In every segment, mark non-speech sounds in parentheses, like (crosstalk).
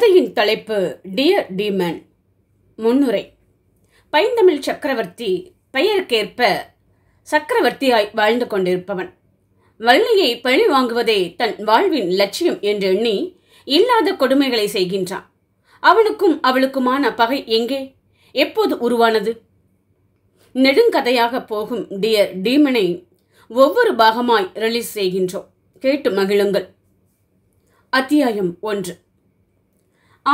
கதையின் தலைப்பு dear demon முன்னுரை பைந்தமிழ் சக்கரவர்த்தி பெயருக்கேற்ப சக்கரவர்த்தியாய் வாழ்ந்து கொண்டிருப்பவன் வள்ளியை பழி வாங்குவதே தன் வாழ்வின் லட்சியம் என்று எண்ணி இல்லாத கொடுமைகளை செய்கின்றான் அவனுக்கும் அவளுக்குமான பகை எங்கே எப்போது உருவானது நெடுங்கதையாக போகும் டியர் டீமனை ஒவ்வொரு பாகமாய் ரிலீஸ் செய்கின்றோம் கேட்டு மகிழுங்கள் அத்தியாயம் ஒன்று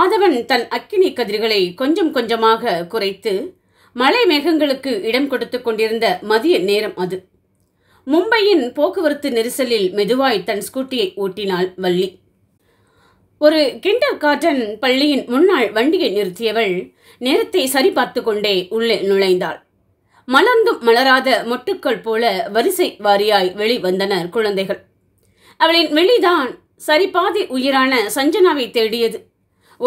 ஆதவன் தன் அக்கினி கதிர்களை கொஞ்சம் கொஞ்சமாக குறைத்து மலை மேகங்களுக்கு இடம் கொடுத்து கொண்டிருந்த மதிய நேரம் அது மும்பையின் போக்குவரத்து நெரிசலில் மெதுவாய் தன் ஸ்கூட்டியை ஓட்டினாள் வள்ளி ஒரு கிண்டர் காட்டன் பள்ளியின் முன்னாள் வண்டியை நிறுத்தியவள் நேரத்தை சரிபார்த்து கொண்டே உள்ளே நுழைந்தாள் மலர்ந்தும் மலராத மொட்டுக்கள் போல வரிசை வாரியாய் வெளிவந்தனர் குழந்தைகள் அவளின் வெளிதான் சரிபாதி உயிரான சஞ்சனாவை தேடியது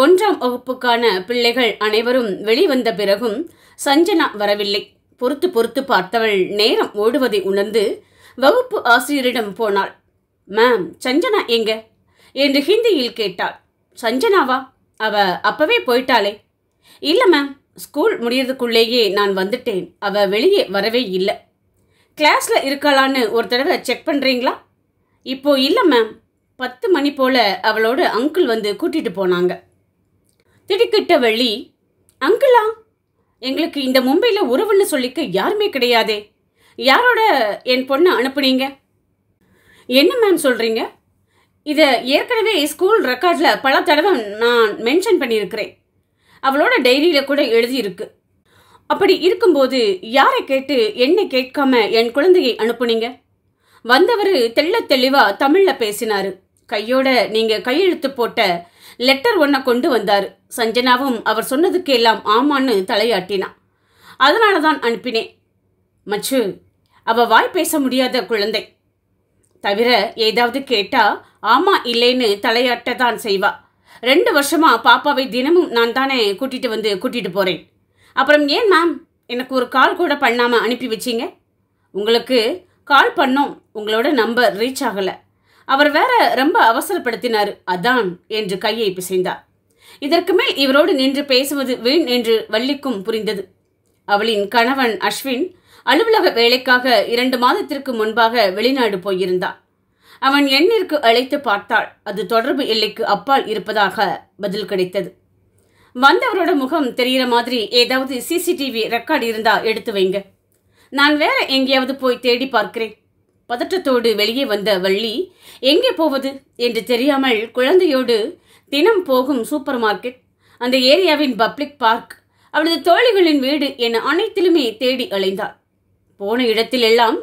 ஒன்றாம் வகுப்புக்கான பிள்ளைகள் அனைவரும் வெளிவந்த பிறகும் சஞ்சனா வரவில்லை பொறுத்து பொறுத்து பார்த்தவள் நேரம் ஓடுவதை உணர்ந்து வகுப்பு ஆசிரியரிடம் போனாள் மேம் சஞ்சனா எங்க என்று ஹிந்தியில் கேட்டாள் சஞ்சனாவா அவ அப்பவே போயிட்டாளே இல்லை மேம் ஸ்கூல் முடியறதுக்குள்ளேயே நான் வந்துட்டேன் அவ வெளியே வரவே இல்லை கிளாஸில் இருக்காளான்னு ஒரு தடவை செக் பண்ணுறீங்களா இப்போ இல்லை மேம் பத்து மணி போல் அவளோட அங்கிள் வந்து கூட்டிகிட்டு போனாங்க திடுக்கிட்ட வள்ளி அங்கிளா எங்களுக்கு இந்த மும்பையில் உறவுன்னு சொல்லிக்க யாருமே கிடையாதே யாரோட என் பொண்ணை அனுப்புனீங்க என்ன மேம் சொல்கிறீங்க இதை ஏற்கனவே ஸ்கூல் ரெக்கார்டில் பல தடவை நான் மென்ஷன் பண்ணியிருக்கிறேன் அவளோட டைரியில் கூட எழுதியிருக்கு அப்படி இருக்கும்போது யாரை கேட்டு என்னை கேட்காம என் குழந்தையை அனுப்புனீங்க வந்தவர் தெள்ள தெளிவாக தமிழில் பேசினார் கையோட நீங்கள் கையெழுத்து போட்ட லெட்டர் ஒன்றை கொண்டு வந்தார் சஞ்சனாவும் அவர் சொன்னதுக்கு எல்லாம் ஆமான்னு தலையாட்டினான் அதனால தான் அனுப்பினேன் மச்சு அவ வாய் பேச முடியாத குழந்தை தவிர ஏதாவது கேட்டா ஆமா இல்லைன்னு தலையாட்ட தான் செய்வா ரெண்டு வருஷமா பாப்பாவை தினமும் நான் தானே கூட்டிட்டு வந்து கூட்டிட்டு போறேன் அப்புறம் ஏன் மேம் எனக்கு ஒரு கால் கூட பண்ணாமல் அனுப்பி வச்சிங்க உங்களுக்கு கால் பண்ணோம் உங்களோட நம்பர் ரீச் ஆகலை அவர் வேற ரொம்ப அவசரப்படுத்தினார் அதான் என்று கையை பிசைந்தார் இதற்கு மேல் இவரோடு நின்று பேசுவது வீண் என்று வள்ளிக்கும் புரிந்தது அவளின் கணவன் அஸ்வின் அலுவலக வேலைக்காக இரண்டு மாதத்திற்கு முன்பாக வெளிநாடு போயிருந்தான் அவன் எண்ணிற்கு அழைத்து பார்த்தாள் அது தொடர்பு எல்லைக்கு அப்பால் இருப்பதாக பதில் கிடைத்தது வந்தவரோட முகம் தெரிகிற மாதிரி ஏதாவது சிசிடிவி ரெக்கார்டு இருந்தா எடுத்து வைங்க நான் வேற எங்கேயாவது போய் தேடி பார்க்கிறேன் பதற்றத்தோடு வெளியே வந்த வள்ளி எங்கே போவது என்று தெரியாமல் குழந்தையோடு தினம் போகும் சூப்பர் மார்க்கெட் அந்த ஏரியாவின் பப்ளிக் பார்க் அவளது தோழிகளின் வீடு என அனைத்திலுமே தேடி அலைந்தாள் போன இடத்திலெல்லாம்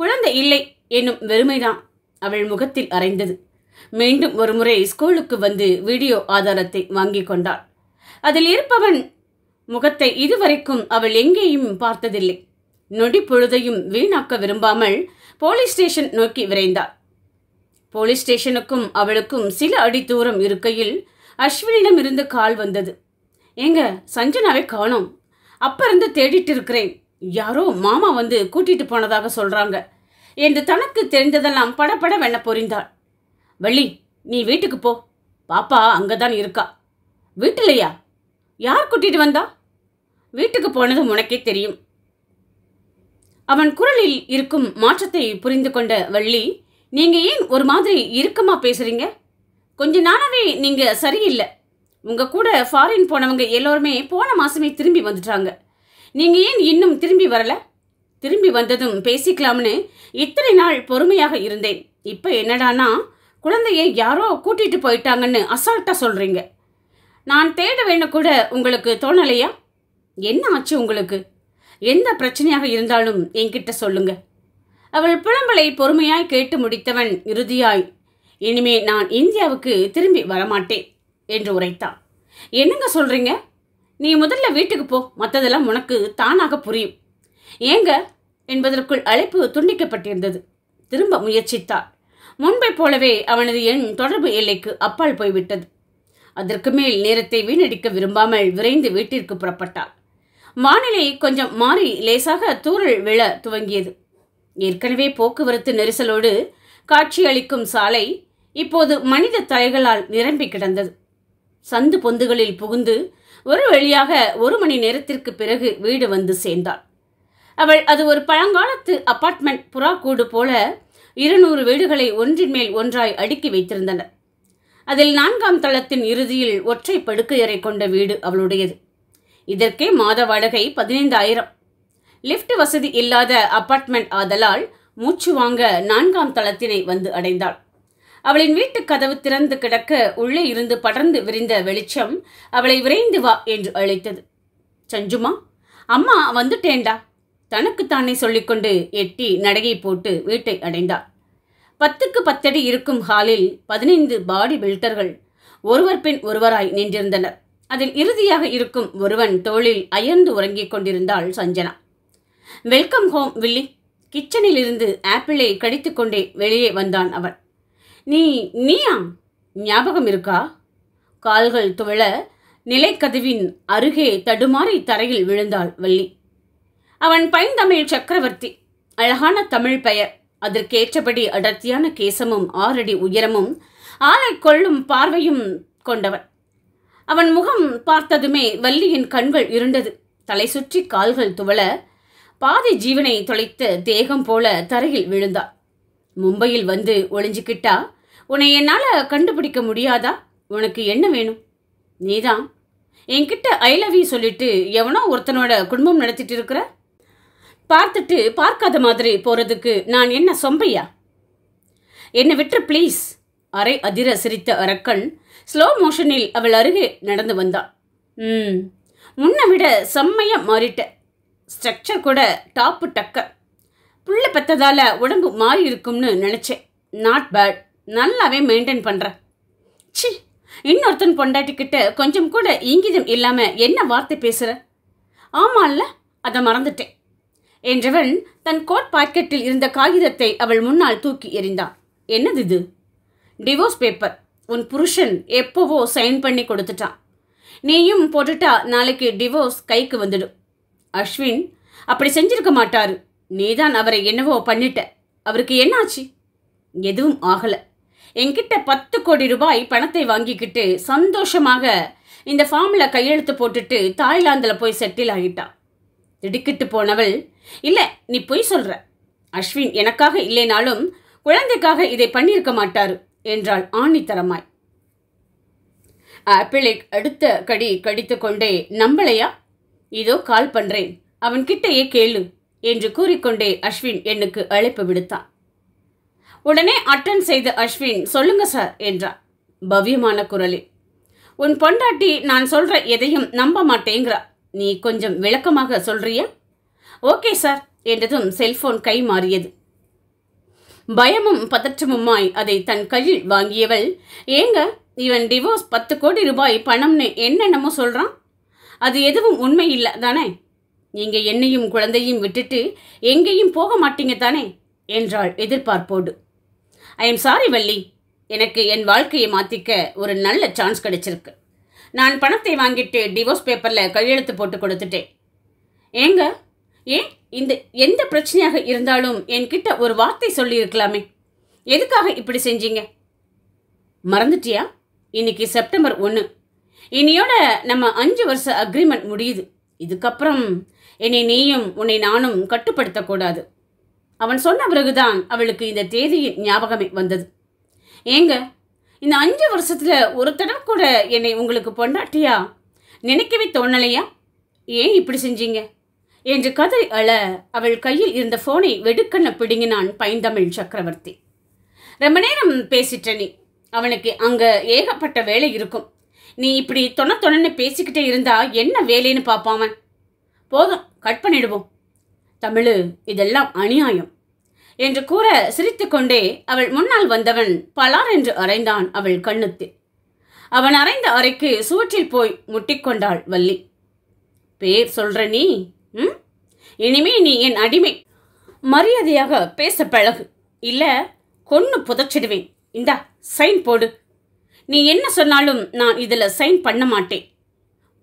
குழந்தை இல்லை என்னும் வெறுமைதான் அவள் முகத்தில் அறைந்தது மீண்டும் ஒருமுறை ஸ்கூலுக்கு வந்து வீடியோ ஆதாரத்தை வாங்கி கொண்டாள் அதில் இருப்பவன் முகத்தை இதுவரைக்கும் அவள் எங்கேயும் பார்த்ததில்லை நொடி பொழுதையும் வீணாக்க விரும்பாமல் போலீஸ் ஸ்டேஷன் நோக்கி விரைந்தார் போலீஸ் ஸ்டேஷனுக்கும் அவளுக்கும் சில அடி தூரம் இருக்கையில் அஸ்வினிடம் இருந்து கால் வந்தது ஏங்க சஞ்சனாவை காணோம் அப்ப இருந்து தேடிட்டு இருக்கிறேன் யாரோ மாமா வந்து கூட்டிட்டு போனதாக சொல்றாங்க என்று தனக்கு தெரிந்ததெல்லாம் படப்பட வெண்ண பொறிந்தாள் வள்ளி நீ வீட்டுக்கு போ பாப்பா அங்கே தான் இருக்கா வீட்டிலையா யார் கூட்டிட்டு வந்தா வீட்டுக்கு போனது உனக்கே தெரியும் அவன் குரலில் இருக்கும் மாற்றத்தை புரிந்து கொண்ட வள்ளி நீங்க ஏன் ஒரு மாதிரி இறுக்கமா பேசுறீங்க கொஞ்ச நாளாவே நீங்க சரியில்லை உங்க கூட ஃபாரின் போனவங்க எல்லோருமே போன மாசமே திரும்பி வந்துட்டாங்க நீங்க ஏன் இன்னும் திரும்பி வரல திரும்பி வந்ததும் பேசிக்கலாம்னு இத்தனை நாள் பொறுமையாக இருந்தேன் இப்போ என்னடானா குழந்தைய யாரோ கூட்டிட்டு போயிட்டாங்கன்னு அசால்ட்டா சொல்றீங்க நான் தேட வேணும் கூட உங்களுக்கு தோணலையா என்ன ஆச்சு உங்களுக்கு எந்த பிரச்சனையாக இருந்தாலும் என்கிட்ட சொல்லுங்க அவள் புலம்பலை பொறுமையாய் கேட்டு முடித்தவன் இறுதியாய் இனிமே நான் இந்தியாவுக்கு திரும்பி வரமாட்டேன் என்று உரைத்தான் என்னங்க சொல்றீங்க நீ முதல்ல வீட்டுக்கு போ மற்றதெல்லாம் உனக்கு தானாக புரியும் ஏங்க என்பதற்குள் அழைப்பு துண்டிக்கப்பட்டிருந்தது திரும்ப முயற்சித்தாள் முன்பை போலவே அவனது எண் தொடர்பு எல்லைக்கு அப்பால் போய்விட்டது அதற்கு மேல் நேரத்தை வீணடிக்க விரும்பாமல் விரைந்து வீட்டிற்கு புறப்பட்டாள் வானிலை கொஞ்சம் மாறி லேசாக தூரல் விழ துவங்கியது ஏற்கனவே போக்குவரத்து நெரிசலோடு காட்சியளிக்கும் சாலை இப்போது மனித தலைகளால் நிரம்பி கிடந்தது சந்து பொந்துகளில் புகுந்து ஒரு வழியாக ஒரு மணி நேரத்திற்கு பிறகு வீடு வந்து சேர்ந்தாள் அவள் அது ஒரு பழங்காலத்து அப்பார்ட்மெண்ட் புறாக்கூடு போல இருநூறு வீடுகளை ஒன்றின் மேல் ஒன்றாய் அடுக்கி வைத்திருந்தனர் அதில் நான்காம் தளத்தின் இறுதியில் ஒற்றை படுக்கையறை கொண்ட வீடு அவளுடையது இதற்கே மாத வாடகை பதினைந்தாயிரம் லிப்ட் வசதி இல்லாத அபார்ட்மெண்ட் ஆதலால் மூச்சு வாங்க நான்காம் தளத்தினை வந்து அடைந்தாள் அவளின் வீட்டு கதவு திறந்து கிடக்க உள்ளே இருந்து படர்ந்து விரிந்த வெளிச்சம் அவளை விரைந்து வா என்று அழைத்தது சஞ்சுமா அம்மா வந்துட்டேண்டா தனக்குத்தானே சொல்லிக்கொண்டு எட்டி நடையை போட்டு வீட்டை அடைந்தாள் பத்துக்கு பத்தடி இருக்கும் ஹாலில் பதினைந்து பாடி பில்டர்கள் ஒருவர் பின் ஒருவராய் நின்றிருந்தனர் அதில் இறுதியாக இருக்கும் ஒருவன் தோளில் அயர்ந்து உறங்கிக் கொண்டிருந்தாள் சஞ்சனா வெல்கம் ஹோம் வில்லி கிச்சனில் இருந்து ஆப்பிளை கடித்துக்கொண்டே வெளியே வந்தான் அவன் நீ நீயா ஞாபகம் இருக்கா கால்கள் துவள நிலைக்கதவின் அருகே தடுமாறி தரையில் விழுந்தாள் வள்ளி அவன் பைந்தமிழ் சக்கரவர்த்தி அழகான தமிழ் பெயர் அதற்கேற்றபடி அடர்த்தியான கேசமும் ஆறடி உயரமும் ஆளை கொள்ளும் பார்வையும் கொண்டவன் அவன் முகம் பார்த்ததுமே வள்ளியின் கண்கள் இருண்டது தலை சுற்றி கால்கள் துவள பாதி ஜீவனை தொலைத்த தேகம் போல தரையில் விழுந்தாள் மும்பையில் வந்து ஒளிஞ்சிக்கிட்டா உன்னை என்னால் கண்டுபிடிக்க முடியாதா உனக்கு என்ன வேணும் நீதான் என்கிட்ட ஐ லவ் யூ சொல்லிட்டு எவனோ ஒருத்தனோட குடும்பம் நடத்திட்டு இருக்கிற பார்த்துட்டு பார்க்காத மாதிரி போகிறதுக்கு நான் என்ன சொம்பையா என்னை விட்டுரு ப்ளீஸ் அரை அதிர சிரித்த அரக்கன் ஸ்லோ மோஷனில் அவள் அருகே நடந்து வந்தாள் ம் முன்னை விட செம்மையாக மாறிட்ட ஸ்ட்ரக்சர் கூட டாப்பு டக்க புள்ள பெற்றதால் உடம்பு மாறி இருக்கும்னு நினச்சேன் நாட் பேட் நல்லாவே மெயின்டைன் பண்ணுறேன் சி இன்னொருத்தன் பொண்டாட்டிக்கிட்ட கொஞ்சம் கூட இங்கிதம் இல்லாமல் என்ன வார்த்தை பேசுகிற ஆமால்ல அதை மறந்துட்டேன் என்றவன் தன் கோட் பாக்கெட்டில் இருந்த காகிதத்தை அவள் முன்னால் தூக்கி எறிந்தான் என்னது இது டிவோர்ஸ் பேப்பர் உன் புருஷன் எப்போவோ சைன் பண்ணி கொடுத்துட்டான் நீயும் போட்டுட்டா நாளைக்கு டிவோர்ஸ் கைக்கு வந்துடும் அஸ்வின் அப்படி செஞ்சிருக்க மாட்டாரு நீதான் அவரை என்னவோ பண்ணிட்ட அவருக்கு என்னாச்சு எதுவும் ஆகலை என்கிட்ட பத்து கோடி ரூபாய் பணத்தை வாங்கிக்கிட்டு சந்தோஷமாக இந்த ஃபார்மில் கையெழுத்து போட்டுட்டு தாய்லாந்தில் போய் செட்டில் ஆகிட்டா திடுக்கிட்டு போனவள் இல்லை நீ பொய் சொல்கிற அஸ்வின் எனக்காக இல்லைனாலும் குழந்தைக்காக இதை பண்ணியிருக்க மாட்டாரு என்றாள் ஆணித்தரமாய் ஆப்பிளை அடுத்த கடி கடித்து கொண்டே நம்பளையா இதோ கால் பண்றேன் அவன் கிட்டையே கேளு என்று கூறிக்கொண்டே அஸ்வின் என்னுக்கு அழைப்பு விடுத்தான் உடனே அட்டன் செய்த அஸ்வின் சொல்லுங்க சார் என்றார் பவ்யமான குரலில் உன் பொண்டாட்டி நான் சொல்ற எதையும் நம்ப மாட்டேங்கிறா நீ கொஞ்சம் விளக்கமாக சொல்றிய ஓகே சார் என்றதும் செல்போன் கை மாறியது பயமும் பதற்றமுமாய் அதை தன் கையில் வாங்கியவள் ஏங்க இவன் டிவோர்ஸ் பத்து கோடி ரூபாய் பணம்னு என்னென்னமோ சொல்கிறான் அது எதுவும் உண்மை இல்லை தானே நீங்கள் என்னையும் குழந்தையும் விட்டுட்டு எங்கேயும் போக மாட்டீங்க தானே என்றாள் எதிர்பார்ப்போடு ஐ எம் சாரி வள்ளி எனக்கு என் வாழ்க்கையை மாற்றிக்க ஒரு நல்ல சான்ஸ் கிடைச்சிருக்கு நான் பணத்தை வாங்கிட்டு டிவோர்ஸ் பேப்பரில் கையெழுத்து போட்டு கொடுத்துட்டேன் ஏங்க ஏன் இந்த எந்த பிரச்சனையாக இருந்தாலும் என்கிட்ட ஒரு வார்த்தை சொல்லியிருக்கலாமே எதுக்காக இப்படி செஞ்சீங்க மறந்துட்டியா இன்னைக்கு செப்டம்பர் ஒன்று இனியோட நம்ம அஞ்சு வருஷ அக்ரிமெண்ட் முடியுது இதுக்கப்புறம் என்னை நீயும் உன்னை நானும் கட்டுப்படுத்தக்கூடாது அவன் சொன்ன பிறகுதான் அவளுக்கு இந்த தேதியின் ஞாபகமே வந்தது ஏங்க இந்த அஞ்சு வருஷத்தில் ஒரு தடவை கூட என்னை உங்களுக்கு பொண்டாட்டியா நினைக்கவே தோணலையா ஏன் இப்படி செஞ்சீங்க என்று கதறி அழ அவள் கையில் இருந்த ஃபோனை வெடுக்கண்ண பிடுங்கினான் பைந்தமிழ் சக்கரவர்த்தி ரொம்ப நேரம் பேசிட்ட நீ அவனுக்கு அங்கே ஏகப்பட்ட வேலை இருக்கும் நீ இப்படி தொண தொணன்னு பேசிக்கிட்டே இருந்தா என்ன வேலைன்னு பார்ப்பாவன் போதும் கட் பண்ணிடுவோம் தமிழு இதெல்லாம் அநியாயம் என்று கூற சிரித்துக்கொண்டே அவள் முன்னால் வந்தவன் பலார் என்று அறைந்தான் அவள் கண்ணுத்தில் அவன் அறைந்த அறைக்கு சுவற்றில் போய் முட்டிக்கொண்டாள் வள்ளி பேர் சொல்ற நீ ம் இனிமே நீ என் அடிமை மரியாதையாக பேச பழகு இல்லை கொன்று புதைச்சிடுவேன் இந்தா சைன் போடு நீ என்ன சொன்னாலும் நான் இதில் சைன் பண்ண மாட்டேன்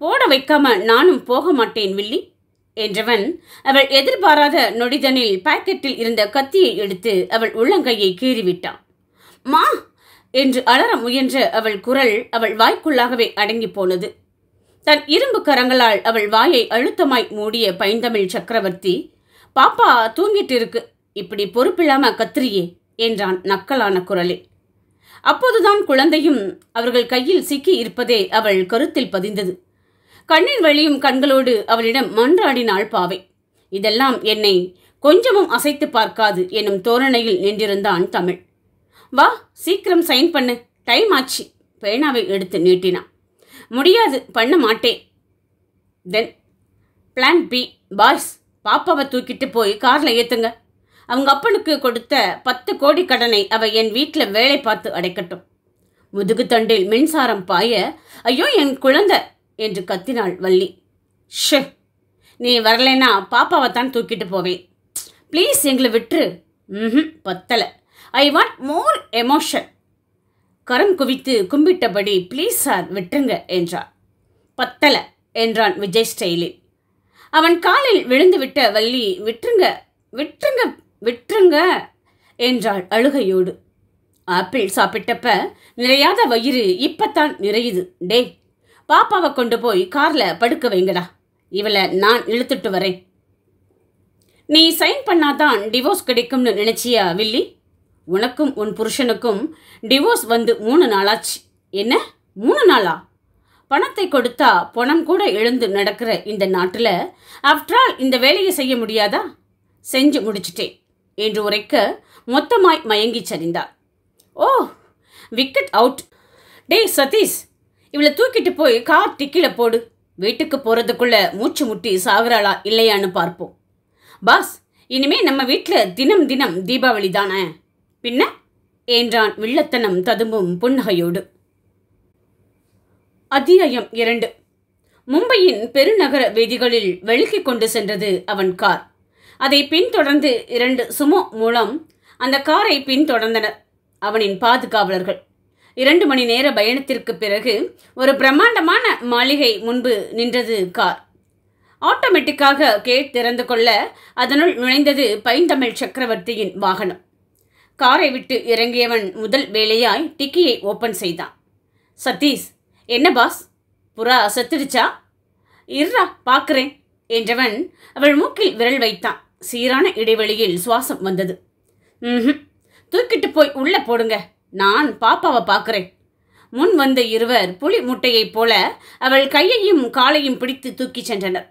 போட வைக்காம நானும் போக மாட்டேன் வில்லி என்றவன் அவள் எதிர்பாராத நொடிதனில் பாக்கெட்டில் இருந்த கத்தியை எடுத்து அவள் உள்ளங்கையை கீறிவிட்டான் மா என்று அலற முயன்ற அவள் குரல் அவள் வாய்க்குள்ளாகவே அடங்கி போனது தன் இரும்பு கரங்களால் அவள் வாயை அழுத்தமாய் மூடிய பைந்தமிழ் சக்கரவர்த்தி பாப்பா தூங்கிட்டு இருக்கு இப்படி பொறுப்பில்லாம கத்திரியே என்றான் நக்கலான குரலில் அப்போதுதான் குழந்தையும் அவர்கள் கையில் சிக்கி இருப்பதே அவள் கருத்தில் பதிந்தது கண்ணீர் வழியும் கண்களோடு அவளிடம் மன்றாடினாள் பாவை இதெல்லாம் என்னை கொஞ்சமும் அசைத்து பார்க்காது எனும் தோரணையில் நின்றிருந்தான் தமிழ் வா சீக்கிரம் சைன் பண்ணு டைம் ஆச்சு பேனாவை எடுத்து நீட்டினான் முடியாது பண்ண மாட்டேன் தென் பிளான் பி பாய்ஸ் பாப்பாவை தூக்கிட்டு போய் காரில் ஏற்றுங்க அவங்க அப்பனுக்கு கொடுத்த பத்து கோடி கடனை அவள் என் வீட்டில் வேலை பார்த்து அடைக்கட்டும் முதுகு தண்டில் மின்சாரம் பாய ஐயோ என் குழந்தை என்று கத்தினாள் வள்ளி ஷே நீ வரலைன்னா பாப்பாவை தான் தூக்கிட்டு போவேன் ப்ளீஸ் எங்களை விட்டுரு ம் பத்தலை ஐ வாண்ட் மோர் எமோஷன் கரம் குவித்து கும்பிட்டபடி ப்ளீஸ் சார் விட்டுருங்க என்றார் பத்தல என்றான் விஜய் ஸ்டைலில் அவன் காலில் விழுந்துவிட்ட வள்ளி விட்டுருங்க விட்டுருங்க விட்டுருங்க என்றாள் அழுகையோடு ஆப்பிள் சாப்பிட்டப்ப நிறையாத வயிறு இப்பத்தான் நிறையுது டே பாப்பாவை கொண்டு போய் காரில் படுக்க வைங்கடா இவளை நான் இழுத்துட்டு வரேன் நீ சைன் பண்ணாதான் டிவோர்ஸ் கிடைக்கும்னு நினைச்சியா வில்லி உனக்கும் உன் புருஷனுக்கும் டிவோர்ஸ் வந்து மூணு நாளாச்சு என்ன மூணு நாளா பணத்தை கொடுத்தா பணம் கூட எழுந்து நடக்கிற இந்த நாட்டில் ஆஃப்டர் ஆல் இந்த வேலையை செய்ய முடியாதா செஞ்சு முடிச்சிட்டேன் என்று உரைக்க மொத்தமாய் மயங்கி சரிந்தார் ஓ விக்கெட் அவுட் டேய் சதீஷ் இவளை தூக்கிட்டு போய் கார் டிக்கில போடு வீட்டுக்கு போகிறதுக்குள்ளே மூச்சு முட்டி சாகுறாளா இல்லையான்னு பார்ப்போம் பாஸ் இனிமே நம்ம வீட்டில் தினம் தினம் தீபாவளி தானே பின்ன என்றான் வில்லத்தனம் ததும்பும் புன்னகையோடு அத்தியாயம் இரண்டு மும்பையின் பெருநகர வீதிகளில் வெளுக்கி கொண்டு சென்றது அவன் கார் அதை பின்தொடர்ந்து இரண்டு சுமோ மூலம் அந்த காரை பின்தொடர்ந்தனர் அவனின் பாதுகாவலர்கள் இரண்டு மணி நேர பயணத்திற்கு பிறகு ஒரு பிரம்மாண்டமான மாளிகை முன்பு நின்றது கார் ஆட்டோமேட்டிக்காக கேட் திறந்து கொள்ள அதனுள் நுழைந்தது பைந்தமிழ் சக்கரவர்த்தியின் வாகனம் காரை விட்டு இறங்கியவன் முதல் வேலையாய் டிக்கியை ஓப்பன் செய்தான் சதீஷ் என்ன பாஸ் புறா செத்துடுச்சா இர்ரா பார்க்குறேன் என்றவன் அவள் மூக்கில் விரல் வைத்தான் சீரான இடைவெளியில் சுவாசம் வந்தது ம் தூக்கிட்டு போய் உள்ளே போடுங்க நான் பாப்பாவை பார்க்குறேன் முன் வந்த இருவர் புலி முட்டையைப் போல அவள் கையையும் காலையும் பிடித்து தூக்கி சென்றனர்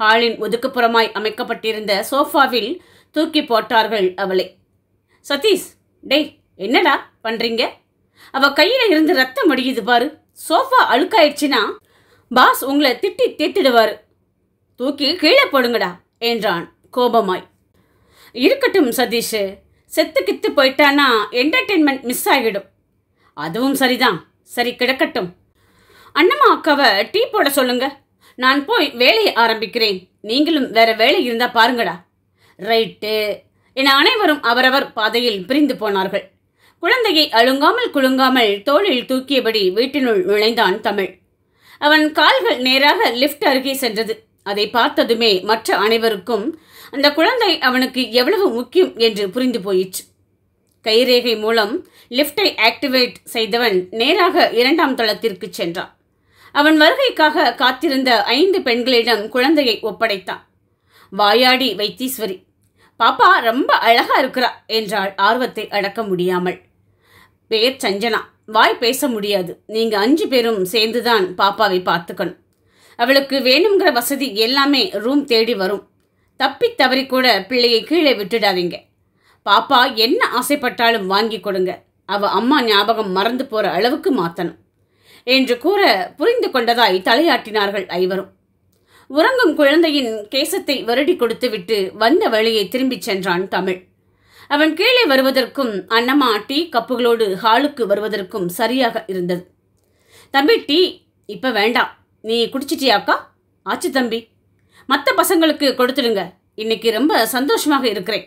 ஹாலின் ஒதுக்குப்புறமாய் அமைக்கப்பட்டிருந்த சோஃபாவில் தூக்கி போட்டார்கள் அவளை சதீஷ் டேய் என்னடா பண்ணுறீங்க அவள் கையில் இருந்து ரத்தம் அடியுது பாரு சோஃபா அழுக்காயிடுச்சுன்னா பாஸ் உங்களை திட்டி தேத்திடுவார் தூக்கி கீழே போடுங்கடா என்றான் கோபமாய் இருக்கட்டும் சதீஷ் செத்து கித்து போயிட்டானா என்டர்டெயின்மெண்ட் மிஸ் ஆகிடும் அதுவும் சரிதான் சரி கிடக்கட்டும் அண்ணம்மா அக்காவை டீ போட சொல்லுங்க நான் போய் வேலையை ஆரம்பிக்கிறேன் நீங்களும் வேற வேலை இருந்தால் பாருங்கடா ரைட்டு என அனைவரும் அவரவர் பாதையில் பிரிந்து போனார்கள் குழந்தையை அழுங்காமல் குலுங்காமல் தோளில் தூக்கியபடி வீட்டினுள் நுழைந்தான் தமிழ் அவன் கால்கள் நேராக லிப்ட் அருகே சென்றது அதை பார்த்ததுமே மற்ற அனைவருக்கும் அந்த குழந்தை அவனுக்கு எவ்வளவு முக்கியம் என்று புரிந்து போயிற்று கைரேகை மூலம் லிப்டை ஆக்டிவேட் செய்தவன் நேராக இரண்டாம் தளத்திற்கு சென்றான் அவன் வருகைக்காக காத்திருந்த ஐந்து பெண்களிடம் குழந்தையை ஒப்படைத்தான் வாயாடி வைத்தீஸ்வரி பாப்பா ரொம்ப அழகா இருக்கிறா என்றாள் ஆர்வத்தை அடக்க முடியாமல் பேர் சஞ்சனா வாய் பேச முடியாது நீங்க அஞ்சு பேரும் சேர்ந்துதான் பாப்பாவை பார்த்துக்கணும் அவளுக்கு வேணுங்கிற வசதி எல்லாமே ரூம் தேடி வரும் தப்பி தவறி கூட பிள்ளையை கீழே விட்டுடாதீங்க பாப்பா என்ன ஆசைப்பட்டாலும் வாங்கி கொடுங்க அவ அம்மா ஞாபகம் மறந்து போற அளவுக்கு மாத்தணும் என்று கூற புரிந்து கொண்டதாய் தலையாட்டினார்கள் ஐவரும் உறங்கும் குழந்தையின் கேசத்தை வருடி கொடுத்துவிட்டு வந்த வழியை திரும்பிச் சென்றான் தமிழ் அவன் கீழே வருவதற்கும் அன்னம்மா டீ கப்புகளோடு ஹாலுக்கு வருவதற்கும் சரியாக இருந்தது தம்பி டீ இப்போ வேண்டாம் நீ குடிச்சிட்டியாக்கா ஆச்சு தம்பி மற்ற பசங்களுக்கு கொடுத்துடுங்க இன்னைக்கு ரொம்ப சந்தோஷமாக இருக்கிறேன்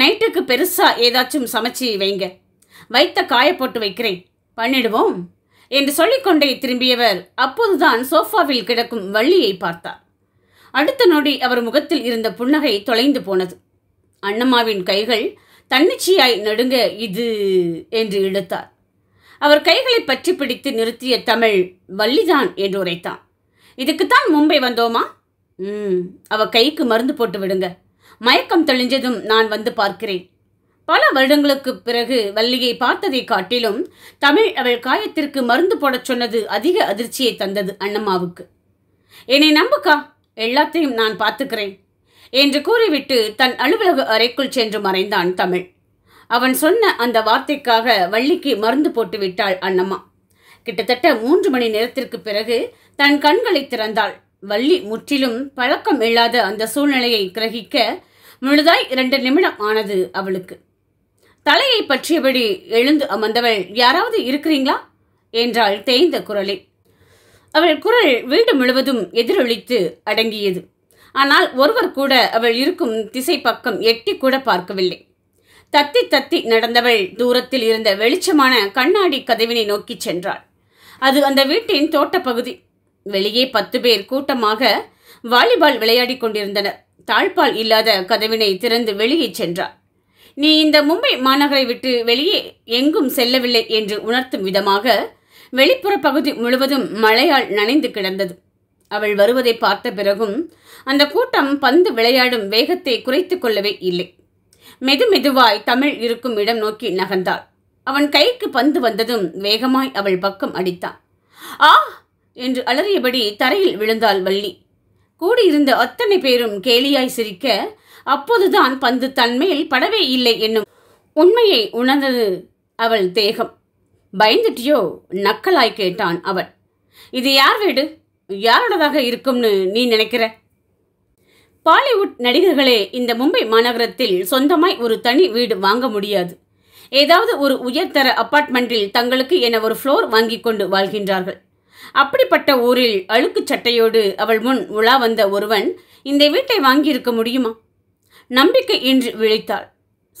நைட்டுக்கு பெருசாக ஏதாச்சும் சமைச்சு வைங்க வைத்த காய போட்டு வைக்கிறேன் பண்ணிடுவோம் என்று சொல்லிக்கொண்டே திரும்பியவர் அப்போதுதான் சோஃபாவில் கிடக்கும் வள்ளியை பார்த்தார் அடுத்த நொடி அவர் முகத்தில் இருந்த புன்னகை தொலைந்து போனது அண்ணம்மாவின் கைகள் தன்னிச்சையாய் நடுங்க இது என்று இழுத்தார் அவர் கைகளை பற்றி பிடித்து நிறுத்திய தமிழ் வள்ளிதான் என்று உரைத்தான் இதுக்குத்தான் மும்பை வந்தோமா ம் அவ கைக்கு மருந்து போட்டு விடுங்க மயக்கம் தெளிஞ்சதும் நான் வந்து பார்க்கிறேன் பல வருடங்களுக்கு பிறகு வள்ளியை பார்த்ததை காட்டிலும் தமிழ் அவள் காயத்திற்கு மருந்து போடச் சொன்னது அதிக அதிர்ச்சியை தந்தது அண்ணம்மாவுக்கு என்னை நம்புக்கா எல்லாத்தையும் நான் பார்த்துக்கிறேன் என்று கூறிவிட்டு தன் அலுவலக அறைக்குள் சென்று மறைந்தான் தமிழ் அவன் சொன்ன அந்த வார்த்தைக்காக வள்ளிக்கு மருந்து போட்டு விட்டாள் அண்ணம்மா கிட்டத்தட்ட மூன்று மணி நேரத்திற்கு பிறகு தன் கண்களை திறந்தாள் வள்ளி முற்றிலும் பழக்கம் இல்லாத அந்த சூழ்நிலையை கிரகிக்க முழுதாய் இரண்டு நிமிடம் ஆனது அவளுக்கு தலையை பற்றியபடி எழுந்து அமர்ந்தவள் யாராவது இருக்கிறீங்களா என்றாள் தேய்ந்த குரலில் அவள் குரல் வீடு முழுவதும் எதிரொலித்து அடங்கியது ஆனால் ஒருவர் கூட அவள் இருக்கும் திசை பக்கம் எட்டி கூட பார்க்கவில்லை தத்தி தத்தி நடந்தவள் தூரத்தில் இருந்த வெளிச்சமான கண்ணாடி கதவினை நோக்கி சென்றாள் அது அந்த வீட்டின் தோட்டப்பகுதி வெளியே பத்து பேர் கூட்டமாக வாலிபால் விளையாடி கொண்டிருந்தனர் தாழ்பால் இல்லாத கதவினை திறந்து வெளியே சென்றார் நீ இந்த மும்பை மாநகரை விட்டு வெளியே எங்கும் செல்லவில்லை என்று உணர்த்தும் விதமாக வெளிப்புற பகுதி முழுவதும் மழையால் நனைந்து கிடந்தது அவள் வருவதை பார்த்த பிறகும் அந்த கூட்டம் பந்து விளையாடும் வேகத்தை குறைத்து கொள்ளவே இல்லை மெது மெதுவாய் தமிழ் இருக்கும் இடம் நோக்கி நகர்ந்தாள் அவன் கைக்கு பந்து வந்ததும் வேகமாய் அவள் பக்கம் அடித்தான் ஆ என்று அலறியபடி தரையில் விழுந்தாள் வள்ளி கூடியிருந்த அத்தனை பேரும் கேலியாய் சிரிக்க அப்போதுதான் பந்து தன்மேல் படவே இல்லை என்னும் உண்மையை உணர்ந்தது அவள் தேகம் பயந்துட்டியோ நக்கலாய் கேட்டான் அவன் இது யார் வீடு யாரோடதாக இருக்கும்னு நீ நினைக்கிற பாலிவுட் நடிகர்களே இந்த மும்பை மாநகரத்தில் சொந்தமாய் ஒரு தனி வீடு வாங்க முடியாது ஏதாவது ஒரு உயர்தர அப்பார்ட்மெண்ட்டில் தங்களுக்கு என ஒரு ஃப்ளோர் வாங்கி கொண்டு வாழ்கின்றார்கள் அப்படிப்பட்ட ஊரில் அழுக்கு சட்டையோடு அவள் முன் உலா வந்த ஒருவன் இந்த வீட்டை வாங்கியிருக்க முடியுமா நம்பிக்கை இன்று விழித்தாள்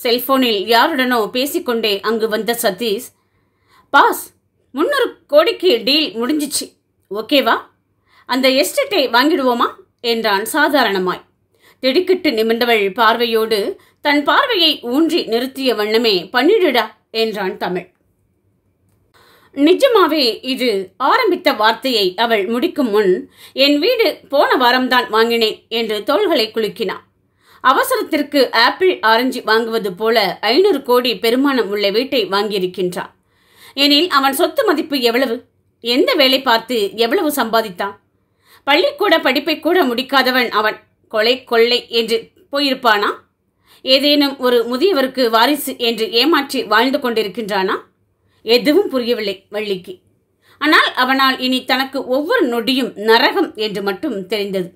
செல்போனில் யாருடனோ பேசிக்கொண்டே அங்கு வந்த சதீஷ் பாஸ் முந்நூறு கோடிக்கு டீல் முடிஞ்சிச்சு ஓகேவா அந்த எஸ்டேட்டை வாங்கிடுவோமா என்றான் சாதாரணமாய் திடுக்கிட்டு நிமிர்ந்தவள் பார்வையோடு தன் பார்வையை ஊன்றி நிறுத்திய வண்ணமே பண்ணிடுடா என்றான் தமிழ் நிஜமாவே இது ஆரம்பித்த வார்த்தையை அவள் முடிக்கும் முன் என் வீடு போன வாரம்தான் வாங்கினேன் என்று தோள்களை குலுக்கினான் அவசரத்திற்கு ஆப்பிள் ஆரஞ்சு வாங்குவது போல ஐநூறு கோடி பெருமானம் உள்ள வீட்டை வாங்கியிருக்கின்றான் எனில் அவன் சொத்து மதிப்பு எவ்வளவு எந்த வேலை பார்த்து எவ்வளவு சம்பாதித்தான் பள்ளிக்கூட படிப்பை கூட முடிக்காதவன் அவன் கொலை கொள்ளை என்று போயிருப்பானா ஏதேனும் ஒரு முதியவருக்கு வாரிசு என்று ஏமாற்றி வாழ்ந்து கொண்டிருக்கின்றானா எதுவும் புரியவில்லை வள்ளிக்கு ஆனால் அவனால் இனி தனக்கு ஒவ்வொரு நொடியும் நரகம் என்று மட்டும் தெரிந்தது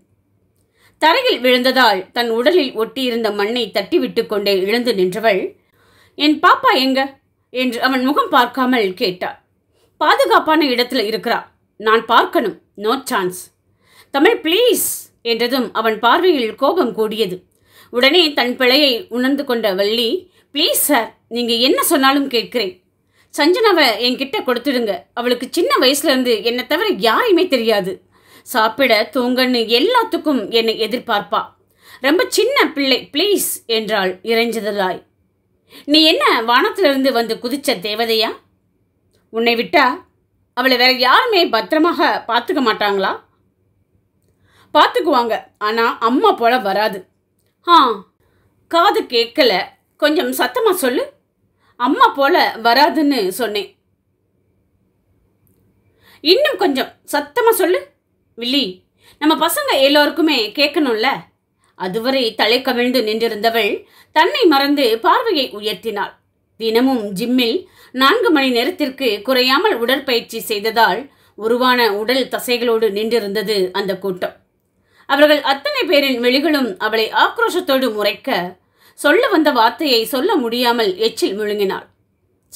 தரையில் விழுந்ததால் தன் உடலில் ஒட்டியிருந்த மண்ணை தட்டிவிட்டு கொண்டே இழந்து நின்றவள் என் பாப்பா எங்க என்று அவன் முகம் பார்க்காமல் கேட்டார் பாதுகாப்பான இடத்துல இருக்கிறா நான் பார்க்கணும் நோ சான்ஸ் தமிழ் ப்ளீஸ் என்றதும் அவன் பார்வையில் கோபம் கூடியது உடனே தன் பிழையை உணர்ந்து கொண்ட வள்ளி ப்ளீஸ் சார் நீங்கள் என்ன சொன்னாலும் கேட்கிறேன் சஞ்சனாவை என்கிட்ட கொடுத்துடுங்க அவளுக்கு சின்ன வயசுலேருந்து என்னை தவிர யாரையுமே தெரியாது சாப்பிட தூங்கன்னு எல்லாத்துக்கும் என்னை எதிர்பார்ப்பா ரொம்ப சின்ன பிள்ளை ப்ளீஸ் என்றாள் இறைஞ்சதலாய் நீ என்ன வானத்திலிருந்து வந்து குதிச்ச தேவதையா உன்னை விட்டா அவளை வேற யாருமே பத்திரமாக பார்த்துக்க மாட்டாங்களா பார்த்துக்குவாங்க ஆனால் அம்மா போல வராது ஆ காது கேட்கல கொஞ்சம் சத்தமாக சொல்லு அம்மா போல வராதுன்னு சொன்னேன் இன்னும் கொஞ்சம் சத்தமாக சொல்லு வில்லி நம்ம பசங்க எல்லோருக்குமே கேட்கணும்ல அதுவரை தலை கவிழ்ந்து நின்றிருந்தவள் தன்னை மறந்து பார்வையை உயர்த்தினாள் தினமும் ஜிம்மில் நான்கு மணி நேரத்திற்கு குறையாமல் உடற்பயிற்சி செய்ததால் உருவான உடல் தசைகளோடு நின்றிருந்தது அந்த கூட்டம் அவர்கள் அத்தனை பேரின் வெளிகளும் அவளை ஆக்ரோஷத்தோடு முறைக்க சொல்ல வந்த வார்த்தையை சொல்ல முடியாமல் எச்சில் முழுங்கினாள்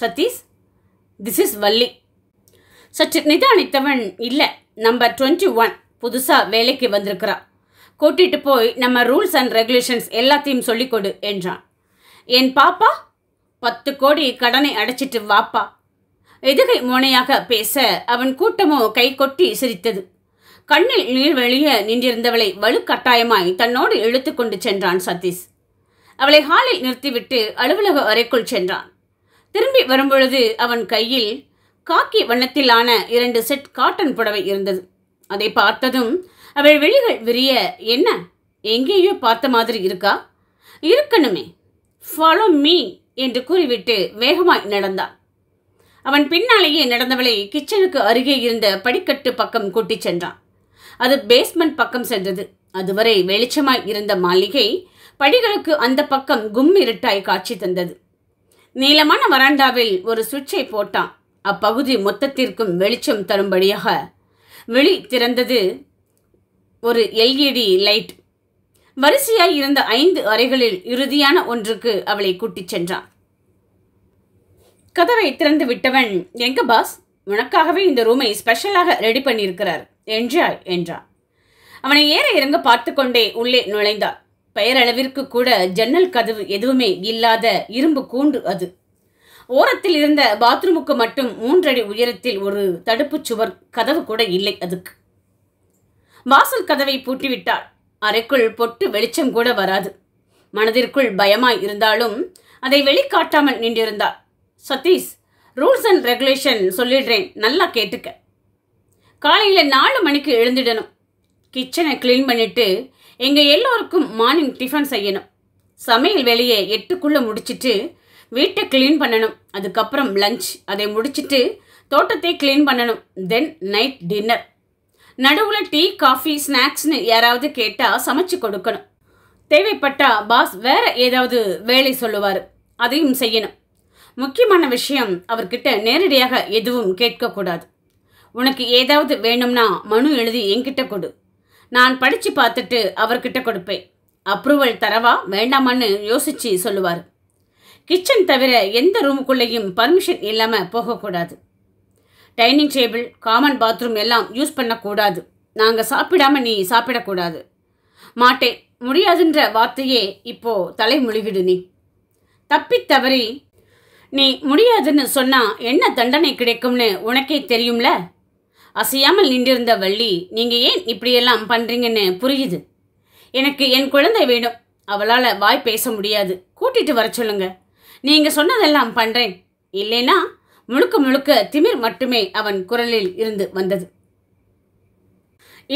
சதீஷ் திஸ் இஸ் வள்ளி சற்று நிதானித்தவன் இல்லை நம்பர் டுவெண்ட்டி ஒன் புதுசாக வேலைக்கு வந்திருக்கிறாள் கூட்டிட்டு போய் நம்ம ரூல்ஸ் அண்ட் ரெகுலேஷன்ஸ் எல்லாத்தையும் சொல்லிக் கொடு என்றான் என் பாப்பா பத்து கோடி கடனை அடைச்சிட்டு வாப்பா எதுகை மோனையாக பேச அவன் கூட்டமோ கை கொட்டி சிரித்தது கண்ணில் நீர் வெளியே நின்றிருந்தவளை வலுக்கட்டாயமாய் தன்னோடு இழுத்து கொண்டு சென்றான் சதீஷ் அவளை ஹாலில் நிறுத்திவிட்டு அலுவலக அறைக்குள் சென்றான் திரும்பி வரும்பொழுது அவன் கையில் காக்கி வண்ணத்திலான இரண்டு செட் காட்டன் புடவை இருந்தது அதை பார்த்ததும் அவள் விழிகள் விரிய என்ன எங்கேயோ பார்த்த மாதிரி இருக்கா இருக்கணுமே ஃபாலோ மீ என்று கூறிவிட்டு வேகமாய் நடந்தான் அவன் பின்னாலேயே நடந்தவளை கிச்சனுக்கு அருகே இருந்த படிக்கட்டு பக்கம் கூட்டிச் சென்றான் அது பேஸ்மெண்ட் பக்கம் சென்றது அதுவரை வெளிச்சமாய் இருந்த மாளிகை படிகளுக்கு அந்த பக்கம் கும் இருட்டாய் காட்சி தந்தது நீளமான வராண்டாவில் ஒரு சுவிட்சை போட்டான் அப்பகுதி மொத்தத்திற்கும் வெளிச்சம் தரும்படியாக வெளி திறந்தது ஒரு எல்இடி லைட் e வரிசையாய் இருந்த ஐந்து அறைகளில் இறுதியான ஒன்றுக்கு அவளை கூட்டிச் சென்றான் கதவை திறந்து விட்டவன் எங்க பாஸ் உனக்காகவே இந்த ரூமை ஸ்பெஷலாக ரெடி பண்ணியிருக்கிறார் என்றாய் என்றான் அவனை ஏற இறங்க பார்த்து கொண்டே உள்ளே நுழைந்தார் பெயரளவிற்கு கூட ஜன்னல் கதவு எதுவுமே இல்லாத இரும்பு கூண்டு அது ஓரத்தில் இருந்த பாத்ரூமுக்கு மட்டும் மூன்றடி உயரத்தில் ஒரு தடுப்புச் சுவர் கதவு கூட இல்லை அதுக்கு வாசல் கதவை பூட்டிவிட்டார் அறைக்குள் பொட்டு வெளிச்சம் கூட வராது மனதிற்குள் பயமாய் இருந்தாலும் அதை வெளிக்காட்டாமல் நின்றிருந்தார் சதீஷ் ரூல்ஸ் அண்ட் ரெகுலேஷன் சொல்லிடுறேன் நல்லா கேட்டுக்க காலையில் நாலு மணிக்கு எழுந்துடணும் கிச்சனை க்ளீன் பண்ணிவிட்டு எங்கள் எல்லோருக்கும் மார்னிங் டிஃபன் செய்யணும் சமையல் வேலையை எட்டுக்குள்ளே முடிச்சுட்டு வீட்டை க்ளீன் பண்ணணும் அதுக்கப்புறம் லஞ்ச் அதை முடிச்சுட்டு தோட்டத்தை க்ளீன் பண்ணணும் தென் நைட் டின்னர் நடுவில் டீ காஃபி ஸ்நாக்ஸ்னு யாராவது கேட்டால் சமைச்சு கொடுக்கணும் தேவைப்பட்டா பாஸ் வேற ஏதாவது வேலை சொல்லுவார் அதையும் செய்யணும் முக்கியமான விஷயம் அவர்கிட்ட நேரடியாக எதுவும் கேட்கக்கூடாது உனக்கு ஏதாவது வேணும்னா மனு எழுதி என்கிட்ட கொடு நான் படித்து பார்த்துட்டு அவர்கிட்ட கொடுப்பேன் அப்ரூவல் தரவா வேண்டாமான்னு யோசித்து சொல்லுவார் கிச்சன் தவிர எந்த ரூமுக்குள்ளேயும் பர்மிஷன் இல்லாமல் போகக்கூடாது டைனிங் டேபிள் காமன் பாத்ரூம் எல்லாம் யூஸ் பண்ணக்கூடாது நாங்கள் சாப்பிடாம நீ சாப்பிடக்கூடாது மாட்டே முடியாதுன்ற வார்த்தையே இப்போ முழுகிடு நீ தப்பி தவறி நீ முடியாதுன்னு சொன்னா என்ன தண்டனை கிடைக்கும்னு உனக்கே தெரியும்ல அசையாமல் நின்றிருந்த வள்ளி நீங்க ஏன் இப்படியெல்லாம் பண்றீங்கன்னு புரியுது எனக்கு என் குழந்தை வேணும் அவளால் வாய் பேச முடியாது கூட்டிட்டு வர சொல்லுங்க நீங்க சொன்னதெல்லாம் பண்றேன் இல்லைன்னா முழுக்க முழுக்க திமிர் மட்டுமே அவன் குரலில் இருந்து வந்தது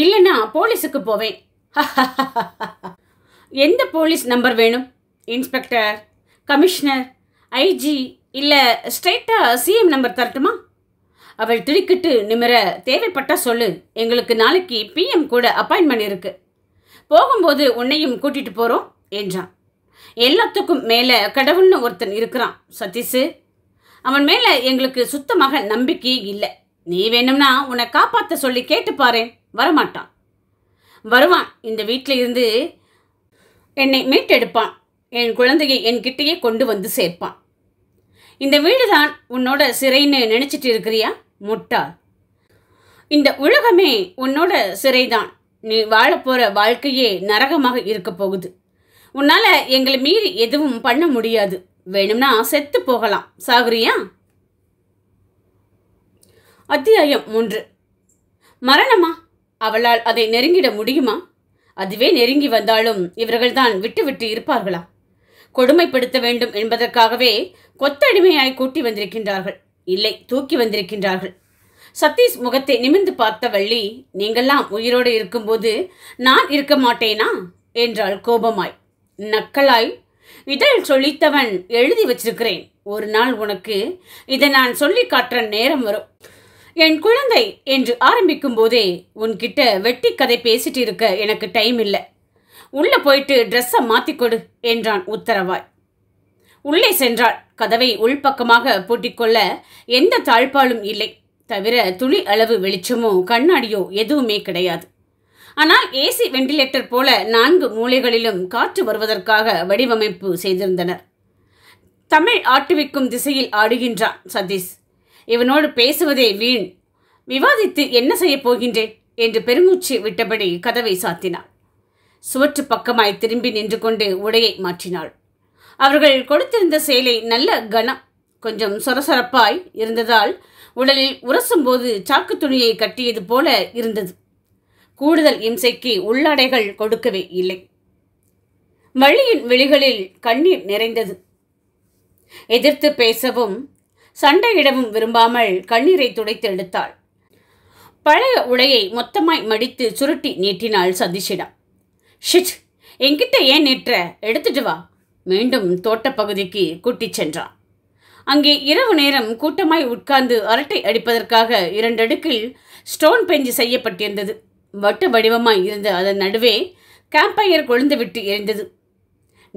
இல்லைன்னா போலீஸுக்கு போவேன் (laughs) எந்த போலீஸ் நம்பர் வேணும் இன்ஸ்பெக்டர் கமிஷனர் ஐஜி இல்லை ஸ்ட்ரைட்டாக சிஎம் நம்பர் தரட்டுமா அவள் துடிக்கிட்டு நிமிர தேவைப்பட்டா சொல்லு எங்களுக்கு நாளைக்கு பிஎம் கூட அப்பாயின்மெண்ட் இருக்கு போகும்போது உன்னையும் கூட்டிட்டு போகிறோம் என்றான் எல்லாத்துக்கும் மேலே கடவுள்னு ஒருத்தன் இருக்கிறான் சதீஷு அவன் மேல எங்களுக்கு சுத்தமாக நம்பிக்கை இல்லை நீ வேணும்னா உன்னை காப்பாற்ற சொல்லி கேட்டுப்பாரு வரமாட்டான் வருவான் இந்த வீட்டில் இருந்து என்னை மீட்டெடுப்பான் என் குழந்தையை என்கிட்டயே கொண்டு வந்து சேர்ப்பான் இந்த வீடு தான் உன்னோட சிறைன்னு நினச்சிட்டு இருக்கிறியா முட்டா இந்த உலகமே உன்னோட சிறைதான் நீ வாழப்போகிற வாழ்க்கையே நரகமாக இருக்க போகுது உன்னால் எங்களை மீறி எதுவும் பண்ண முடியாது வேணும்னா செத்து போகலாம் சாகுறியா அத்தியாயம் மூன்று மரணமா அவளால் அதை நெருங்கிட முடியுமா அதுவே நெருங்கி வந்தாலும் இவர்கள்தான் விட்டுவிட்டு இருப்பார்களா கொடுமைப்படுத்த வேண்டும் என்பதற்காகவே கொத்தடிமையாய் கூட்டி வந்திருக்கின்றார்கள் இல்லை தூக்கி வந்திருக்கின்றார்கள் சதீஷ் முகத்தை நிமிர்ந்து பார்த்த வள்ளி நீங்கள்லாம் உயிரோடு இருக்கும்போது நான் இருக்க மாட்டேனா என்றாள் கோபமாய் நக்கலாய் இதழ் சொல்லித்தவன் எழுதி வச்சிருக்கிறேன் ஒரு நாள் உனக்கு இதை நான் சொல்லி காட்டுற நேரம் வரும் என் குழந்தை என்று ஆரம்பிக்கும் போதே உன்கிட்ட வெட்டி கதை பேசிட்டு இருக்க எனக்கு டைம் இல்லை உள்ளே போயிட்டு ட்ரெஸ்ஸை மாற்றிக்கொடு என்றான் உத்தரவாய் உள்ளே சென்றாள் கதவை உள்பக்கமாக பூட்டிக்கொள்ள எந்த தாழ்பாலும் இல்லை தவிர துளி அளவு வெளிச்சமோ கண்ணாடியோ எதுவுமே கிடையாது ஆனால் ஏசி வெண்டிலேட்டர் போல நான்கு மூலைகளிலும் காற்று வருவதற்காக வடிவமைப்பு செய்திருந்தனர் தமிழ் ஆட்டுவிக்கும் திசையில் ஆடுகின்றான் சதீஷ் இவனோடு பேசுவதே வீண் விவாதித்து என்ன செய்யப் போகின்றேன் என்று பெருமூச்சு விட்டபடி கதவை சாத்தினான் சுவற்று பக்கமாய் திரும்பி நின்று கொண்டு உடையை மாற்றினாள் அவர்கள் கொடுத்திருந்த சேலை நல்ல கனம் கொஞ்சம் சொரசொரப்பாய் இருந்ததால் உடலில் உரசும்போது சாக்கு துணியை கட்டியது போல இருந்தது கூடுதல் இம்சைக்கு உள்ளாடைகள் கொடுக்கவே இல்லை வழியின் விழிகளில் கண்ணீர் நிறைந்தது எதிர்த்து பேசவும் சண்டையிடவும் விரும்பாமல் கண்ணீரை துடைத்து எடுத்தாள் பழைய உடையை மொத்தமாய் மடித்து சுருட்டி நீட்டினாள் சதீஷிடம் ஷிச் என்கிட்ட ஏன் நீற்ற எடுத்துட்டு வா மீண்டும் தோட்டப்பகுதிக்கு கூட்டிச் சென்றான் அங்கே இரவு நேரம் கூட்டமாய் உட்கார்ந்து அரட்டை அடிப்பதற்காக இரண்டடுக்கில் ஸ்டோன் பெஞ்சு செய்யப்பட்டிருந்தது வட்டு வடிவமாய் இருந்த அதன் நடுவே கேம்பையர் கொழுந்துவிட்டு எரிந்தது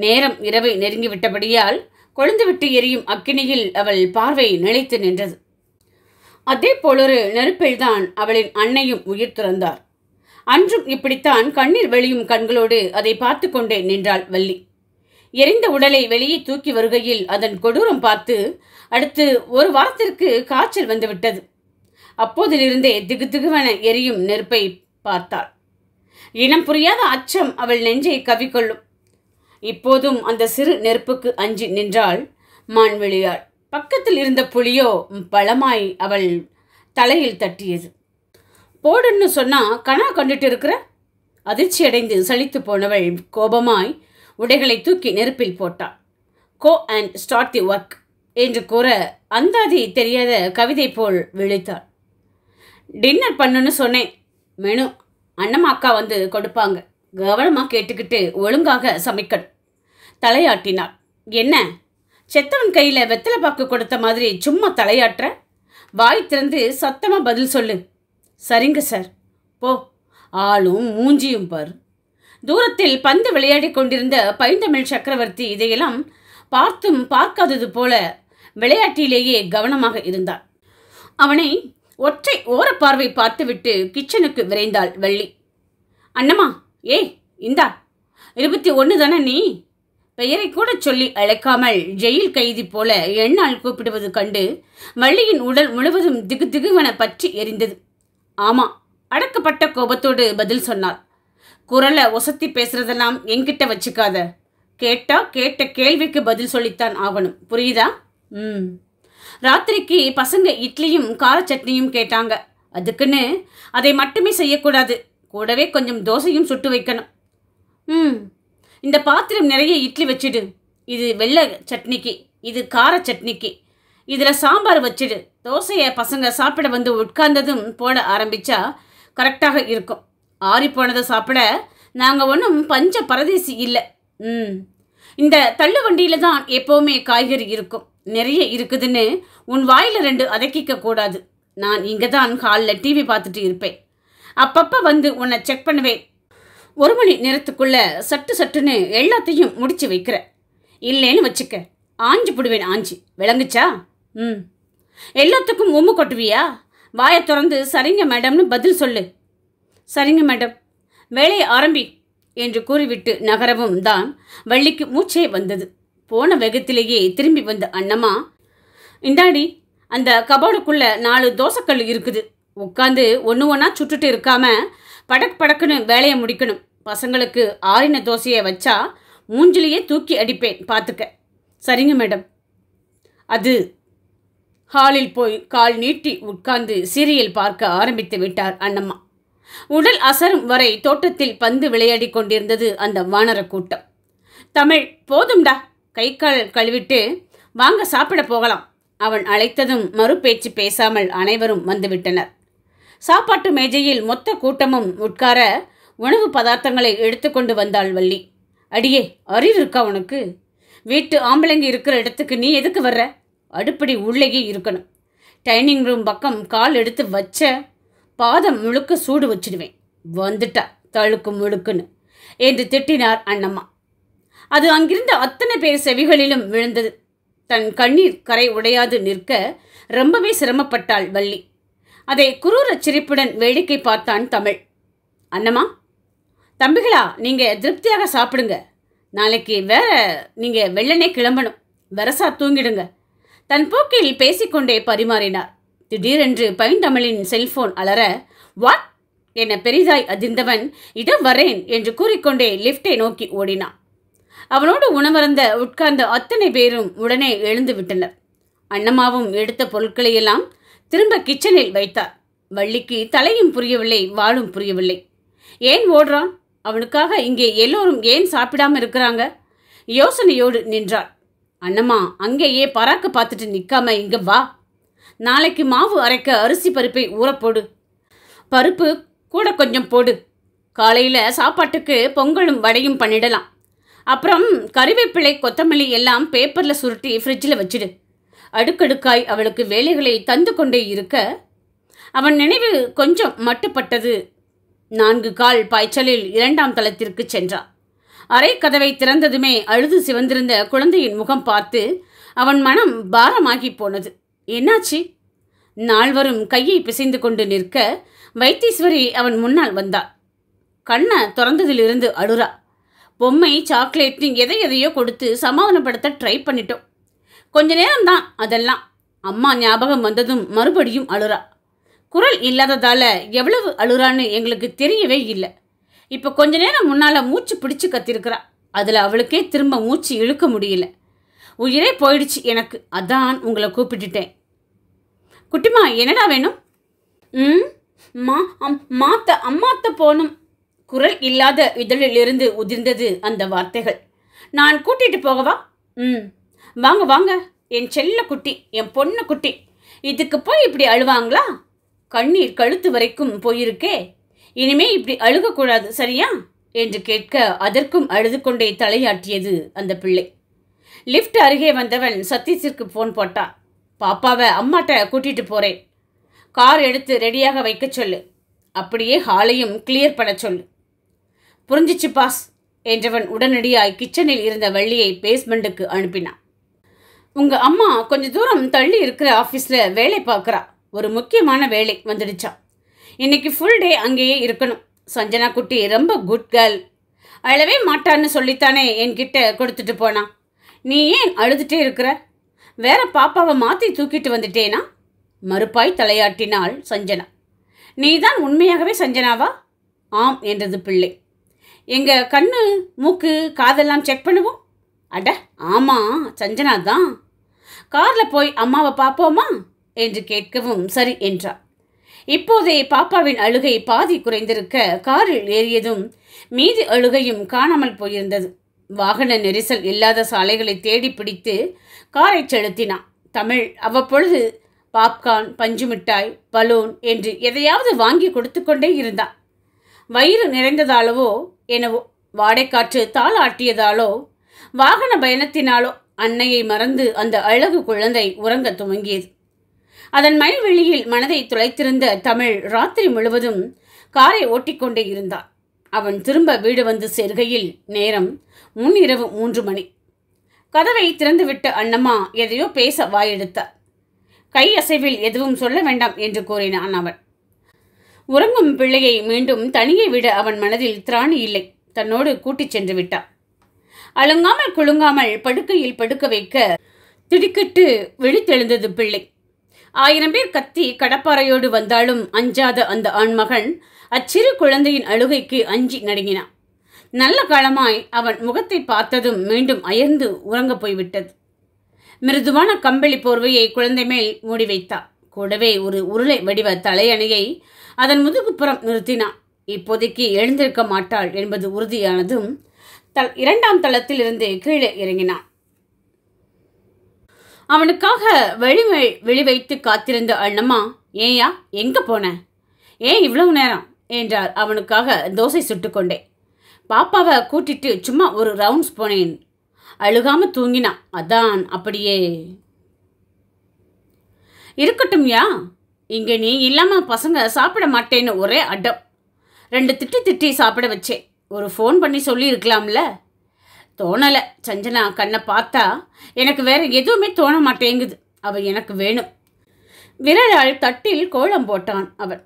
நேரம் இரவை நெருங்கிவிட்டபடியால் கொழுந்துவிட்டு எரியும் அக்கினியில் அவள் பார்வை நிலைத்து நின்றது அதே போலொரு நெருப்பில்தான் அவளின் அன்னையும் உயிர் துறந்தார் அன்றும் இப்படித்தான் கண்ணீர் வெளியும் கண்களோடு அதை பார்த்து கொண்டே நின்றாள் வள்ளி எரிந்த உடலை வெளியே தூக்கி வருகையில் அதன் கொடூரம் பார்த்து அடுத்து ஒரு வாரத்திற்கு காய்ச்சல் வந்துவிட்டது அப்போதிலிருந்தே திகு திகுவன எரியும் நெருப்பை பார்த்தாள் இனம் புரியாத அச்சம் அவள் நெஞ்சை கவிக்கொள்ளும் இப்போதும் அந்த சிறு நெருப்புக்கு அஞ்சி நின்றாள் மான்வெளியாள் பக்கத்தில் இருந்த புளியோ பழமாய் அவள் தலையில் தட்டியது போடுன்னு சொன்னா கணா கண்டுட்டு இருக்கிற அதிர்ச்சி அடைந்து சளித்து போனவள் கோபமாய் உடைகளை தூக்கி நெருப்பில் போட்டாள் go and start the work என்று கூற அந்தாதி தெரியாத கவிதை போல் விழித்தாள் டின்னர் பண்ணுன்னு சொன்னேன் மெனு அண்ணம்மா அக்கா வந்து கொடுப்பாங்க கவனமாக கேட்டுக்கிட்டு ஒழுங்காக சமைக்கணும் தலையாட்டினார் என்ன செத்தவன் கையில் வெத்தலை பாக்கு கொடுத்த மாதிரி சும்மா தலையாட்டுற வாய் திறந்து சத்தமாக பதில் சொல்லு சரிங்க சார் போ ஆளும் மூஞ்சியும் பார் தூரத்தில் பந்து விளையாடி கொண்டிருந்த பைந்தமிழ் சக்கரவர்த்தி இதையெல்லாம் பார்த்தும் பார்க்காதது போல விளையாட்டிலேயே கவனமாக இருந்தார் அவனை ஒற்றை ஓர பார்வை பார்த்துவிட்டு கிச்சனுக்கு விரைந்தாள் வெள்ளி அண்ணம்மா ஏய் இந்தா இருபத்தி ஒன்று தானே நீ பெயரை கூட சொல்லி அழைக்காமல் ஜெயில் கைதி போல எண்ணாள் கூப்பிடுவது கண்டு வள்ளியின் உடல் முழுவதும் திகு திகுவன பற்றி எரிந்தது ஆமா அடக்கப்பட்ட கோபத்தோடு பதில் சொன்னார் குரலை ஒசத்தி பேசுறதெல்லாம் என்கிட்ட வச்சுக்காத கேட்டா கேட்ட கேள்விக்கு பதில் சொல்லித்தான் ஆகணும் புரியுதா ம் ராத்திரிக்கு பசங்க இட்லியும் கார சட்னியும் கேட்டாங்க அதுக்குன்னு அதை மட்டுமே செய்யக்கூடாது கூடவே கொஞ்சம் தோசையும் சுட்டு வைக்கணும் ம் இந்த பாத்திரம் நிறைய இட்லி வச்சிடு இது வெள்ளை சட்னிக்கு இது கார சட்னிக்கு இதில் சாம்பார் வச்சிடு தோசையை பசங்க சாப்பிட வந்து உட்கார்ந்ததும் போட ஆரம்பித்தா கரெக்டாக இருக்கும் ஆறி போனதை சாப்பிட நாங்கள் ஒன்றும் பஞ்ச பரதேசி இல்லை ம் இந்த தள்ளு வண்டியில் தான் எப்போவுமே காய்கறி இருக்கும் நிறைய இருக்குதுன்னு உன் வாயில் ரெண்டு அதக்கிக்க கூடாது நான் இங்கே தான் ஹாலில் டிவி பார்த்துட்டு இருப்பேன் அப்பப்போ வந்து உன்னை செக் பண்ணுவேன் ஒரு மணி நேரத்துக்குள்ளே சட்டு சட்டுன்னு எல்லாத்தையும் முடிச்சு வைக்கிற இல்லைன்னு வச்சுக்க ஆஞ்சு போடுவேன் ஆஞ்சு விளங்குச்சா ம் எல்லாத்துக்கும் உம்மு கொட்டுவியா வாயை திறந்து சரிங்க மேடம்னு பதில் சொல்லு சரிங்க மேடம் வேலையை ஆரம்பி என்று கூறிவிட்டு நகரவும் தான் வள்ளிக்கு மூச்சே வந்தது போன வேகத்திலேயே திரும்பி வந்த அண்ணம்மா இந்தாடி அந்த கபோர்டுக்குள்ள நாலு தோசைக்கல் இருக்குது உட்காந்து ஒன்று ஒன்றா சுட்டுட்டு இருக்காம படக் படக்குன்னு வேலையை முடிக்கணும் பசங்களுக்கு ஆறின தோசையை வச்சா மூஞ்சிலேயே தூக்கி அடிப்பேன் பார்த்துக்க சரிங்க மேடம் அது ஹாலில் போய் கால் நீட்டி உட்கார்ந்து சீரியல் பார்க்க ஆரம்பித்து விட்டார் அண்ணம்மா உடல் அசரும் வரை தோட்டத்தில் பந்து விளையாடி கொண்டிருந்தது அந்த வானர கூட்டம் தமிழ் போதும்டா கை கால் கழுவிட்டு வாங்க சாப்பிட போகலாம் அவன் அழைத்ததும் மறுபேச்சு பேசாமல் அனைவரும் வந்துவிட்டனர் சாப்பாட்டு மேஜையில் மொத்த கூட்டமும் உட்கார உணவு பதார்த்தங்களை எடுத்துக்கொண்டு வந்தாள் வள்ளி அடியே அறிவு இருக்கா உனக்கு வீட்டு ஆம்பளைங்க இருக்கிற இடத்துக்கு நீ எதுக்கு வர்ற அடுப்படி உள்ளேயே இருக்கணும் டைனிங் ரூம் பக்கம் கால் எடுத்து வச்ச பாதம் முழுக்க சூடு வச்சிடுவேன் வந்துட்டா தழுக்கு முழுக்குன்னு என்று திட்டினார் அண்ணம்மா அது அங்கிருந்த அத்தனை பேர் செவிகளிலும் விழுந்தது தன் கண்ணீர் கரை உடையாது நிற்க ரொம்பவே சிரமப்பட்டாள் வள்ளி அதை குரூரச் சிரிப்புடன் வேடிக்கை பார்த்தான் தமிழ் அண்ணம்மா தம்பிகளா நீங்கள் திருப்தியாக சாப்பிடுங்க நாளைக்கு வேற நீங்கள் வெள்ளனே கிளம்பணும் வெரசா தூங்கிடுங்க தன் போக்கில் பேசிக்கொண்டே பரிமாறினார் திடீரென்று பைந்தமிழின் செல்போன் அலற வாட் என பெரிதாய் அதிர்ந்தவன் இடம் வரேன் என்று கூறிக்கொண்டே லிப்டை நோக்கி ஓடினான் அவனோடு உணவருந்த உட்கார்ந்த அத்தனை பேரும் உடனே எழுந்து விட்டனர் அண்ணம்மாவும் எடுத்த பொருட்களையெல்லாம் திரும்ப கிச்சனில் வைத்தார் வள்ளிக்கு தலையும் புரியவில்லை வாழும் புரியவில்லை ஏன் ஓடுறான் அவனுக்காக இங்கே எல்லோரும் ஏன் சாப்பிடாம இருக்கிறாங்க யோசனையோடு நின்றாள் அண்ணம்மா அங்கேயே பராக்கு பார்த்துட்டு நிற்காம இங்கே வா நாளைக்கு மாவு அரைக்க அரிசி பருப்பை ஊறப்போடு பருப்பு கூட கொஞ்சம் போடு காலையில் சாப்பாட்டுக்கு பொங்கலும் வடையும் பண்ணிடலாம் அப்புறம் கறிவேப்பிலை கொத்தமல்லி எல்லாம் பேப்பரில் சுருட்டி ஃப்ரிட்ஜில் வச்சிடு அடுக்கடுக்காய் அவளுக்கு வேலைகளை தந்து கொண்டே இருக்க அவன் நினைவு கொஞ்சம் மட்டுப்பட்டது நான்கு கால் பாய்ச்சலில் இரண்டாம் தளத்திற்கு சென்றான் அரை கதவை திறந்ததுமே அழுது சிவந்திருந்த குழந்தையின் முகம் பார்த்து அவன் மனம் பாரமாகி போனது என்னாச்சு நால்வரும் கையை பிசைந்து கொண்டு நிற்க வைத்தீஸ்வரி அவன் முன்னால் வந்தாள் கண்ணை திறந்ததிலிருந்து அழுறா பொம்மை சாக்லேட்னு எதை எதையோ கொடுத்து சமாதானப்படுத்த ட்ரை பண்ணிட்டோம் கொஞ்ச நேரம் தான் அதெல்லாம் அம்மா ஞாபகம் வந்ததும் மறுபடியும் அழுறா குரல் இல்லாததால் எவ்வளவு அழுறான்னு எங்களுக்கு தெரியவே இல்லை இப்போ கொஞ்ச நேரம் முன்னால் மூச்சு பிடிச்சு கத்திருக்கிறா அதில் அவளுக்கே திரும்ப மூச்சு இழுக்க முடியல உயிரே போயிடுச்சு எனக்கு அதான் உங்களை கூப்பிட்டுட்டேன் குட்டிமா என்னடா வேணும் ம் மா மாத்த அம்மாத்த போகணும் குரல் இல்லாத இதழிலிருந்து உதிர்ந்தது அந்த வார்த்தைகள் நான் கூட்டிகிட்டு போகவா ம் வாங்க வாங்க என் செல்ல குட்டி என் பொண்ணு குட்டி இதுக்கு போய் இப்படி அழுவாங்களா கண்ணீர் கழுத்து வரைக்கும் போயிருக்கே இனிமே இப்படி அழுகக்கூடாது சரியா என்று கேட்க அதற்கும் அழுது கொண்டே தலையாட்டியது அந்த பிள்ளை லிஃப்ட் அருகே வந்தவன் சதீஷிற்கு ஃபோன் போட்டா பாப்பாவை அம்மாட்ட கூட்டிகிட்டு போகிறேன் கார் எடுத்து ரெடியாக வைக்க சொல்லு அப்படியே ஹாலையும் கிளியர் பண்ண சொல்லு புரிஞ்சிச்சு பாஸ் என்றவன் உடனடியாய் கிச்சனில் இருந்த வள்ளியை பேஸ்மெண்ட்டுக்கு அனுப்பினான் உங்கள் அம்மா கொஞ்சம் தூரம் தள்ளி இருக்கிற ஆஃபீஸில் வேலை பார்க்குறா ஒரு முக்கியமான வேலை வந்துடுச்சா இன்னைக்கு ஃபுல் டே அங்கேயே இருக்கணும் சஞ்சனா குட்டி ரொம்ப குட் கேர்ள் அழவே மாட்டான்னு சொல்லித்தானே என்கிட்ட கொடுத்துட்டு போனா நீ ஏன் அழுதுகிட்டே இருக்கிற வேற பாப்பாவை மாற்றி தூக்கிட்டு வந்துட்டேனா மறுப்பாய் தலையாட்டினாள் சஞ்சனா நீதான் உண்மையாகவே சஞ்சனாவா ஆம் என்றது பிள்ளை எங்கள் கண்ணு மூக்கு காதெல்லாம் செக் பண்ணுவோம் அட ஆமாம் சஞ்சனா தான் காரில் போய் அம்மாவை பார்ப்போமா என்று கேட்கவும் சரி என்றார் இப்போதே பாப்பாவின் அழுகை பாதி குறைந்திருக்க காரில் ஏறியதும் மீதி அழுகையும் காணாமல் போயிருந்தது வாகன நெரிசல் இல்லாத சாலைகளை தேடி பிடித்து காரை செலுத்தினான் தமிழ் அவ்வப்பொழுது பாப்கார்ன் பஞ்சு மிட்டாய் பலூன் என்று எதையாவது வாங்கி கொடுத்து கொண்டே இருந்தான் வயிறு நிறைந்ததாலவோ என வாடைக்காற்று ஆட்டியதாலோ வாகன பயணத்தினாலோ அன்னையை மறந்து அந்த அழகு குழந்தை உறங்க துவங்கியது அதன் வெளியில் மனதை துளைத்திருந்த தமிழ் ராத்திரி முழுவதும் காரை ஓட்டிக்கொண்டே இருந்தான் அவன் திரும்ப வீடு வந்து சேர்கையில் நேரம் முன்னிரவு மூன்று மணி கதவை திறந்துவிட்ட அண்ணம்மா எதையோ பேச வாயெடுத்தார் கை அசைவில் எதுவும் சொல்ல வேண்டாம் என்று கூறினான் அவன் உறங்கும் பிள்ளையை மீண்டும் தனியை விட அவன் மனதில் திராணி இல்லை தன்னோடு கூட்டிச் சென்று விட்டான் அழுங்காமல் குழுங்காமல் படுக்கையில் படுக்க வைக்க திடுக்கிட்டு வெளித்தெழுந்தது பிள்ளை ஆயிரம் பேர் கத்தி கடப்பாறையோடு வந்தாலும் அஞ்சாத அந்த ஆண்மகன் அச்சிறு குழந்தையின் அழுகைக்கு அஞ்சி நடுங்கினான் நல்ல காலமாய் அவன் முகத்தை பார்த்ததும் மீண்டும் அயர்ந்து உறங்க போய்விட்டது மிருதுவான கம்பளி போர்வையை குழந்தை மேல் மூடி வைத்தான் கூடவே ஒரு உருளை வடிவ தலையணையை அதன் முதுகுப்புறம் நிறுத்தினான் இப்போதைக்கு எழுந்திருக்க மாட்டாள் என்பது உறுதியானதும் தல் இரண்டாம் தளத்தில் இருந்து கீழே இறங்கினான் அவனுக்காக வெளி வெளி வைத்து காத்திருந்த அண்ணம்மா ஏயா எங்கே போன ஏன் இவ்வளவு நேரம் என்றார் அவனுக்காக தோசை சுட்டுக்கொண்டே பாப்பாவை கூட்டிட்டு சும்மா ஒரு ரவுண்ட்ஸ் போனேன் அழுகாம தூங்கினான் அதான் அப்படியே இருக்கட்டும் யா இங்கே நீ இல்லாமல் பசங்க சாப்பிட மாட்டேன்னு ஒரே அடம் ரெண்டு திட்டி திட்டி சாப்பிட வச்சேன் ஒரு ஃபோன் பண்ணி சொல்லியிருக்கலாம்ல தோணலை சஞ்சனா கண்ணை பார்த்தா எனக்கு வேற எதுவுமே தோண மாட்டேங்குது அவள் எனக்கு வேணும் விரலால் தட்டில் கோலம் போட்டான் அவன்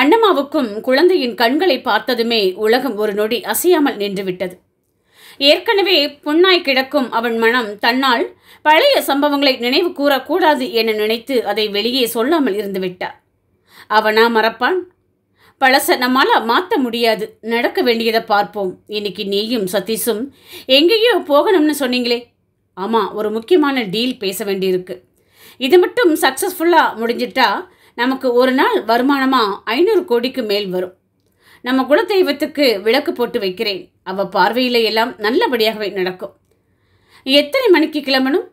அண்ணம்மாவுக்கும் குழந்தையின் கண்களை பார்த்ததுமே உலகம் ஒரு நொடி அசையாமல் நின்றுவிட்டது ஏற்கனவே புண்ணாய் கிடக்கும் அவன் மனம் தன்னால் பழைய சம்பவங்களை நினைவு கூறக்கூடாது என நினைத்து அதை வெளியே சொல்லாமல் இருந்து விட்டார் அவனா மறப்பான் பழச நம்மால மாற்ற முடியாது நடக்க வேண்டியதை பார்ப்போம் இன்னைக்கு நீயும் சதீஷும் எங்கேயோ போகணும்னு சொன்னீங்களே ஆமாம் ஒரு முக்கியமான டீல் பேச வேண்டியிருக்கு இது மட்டும் சக்ஸஸ்ஃபுல்லாக முடிஞ்சிட்டா நமக்கு ஒரு நாள் வருமானமாக ஐநூறு கோடிக்கு மேல் வரும் நம்ம குலதெய்வத்துக்கு விளக்கு போட்டு வைக்கிறேன் அவ பார்வையில எல்லாம் நல்லபடியாகவே நடக்கும் எத்தனை மணிக்கு கிளம்பணும்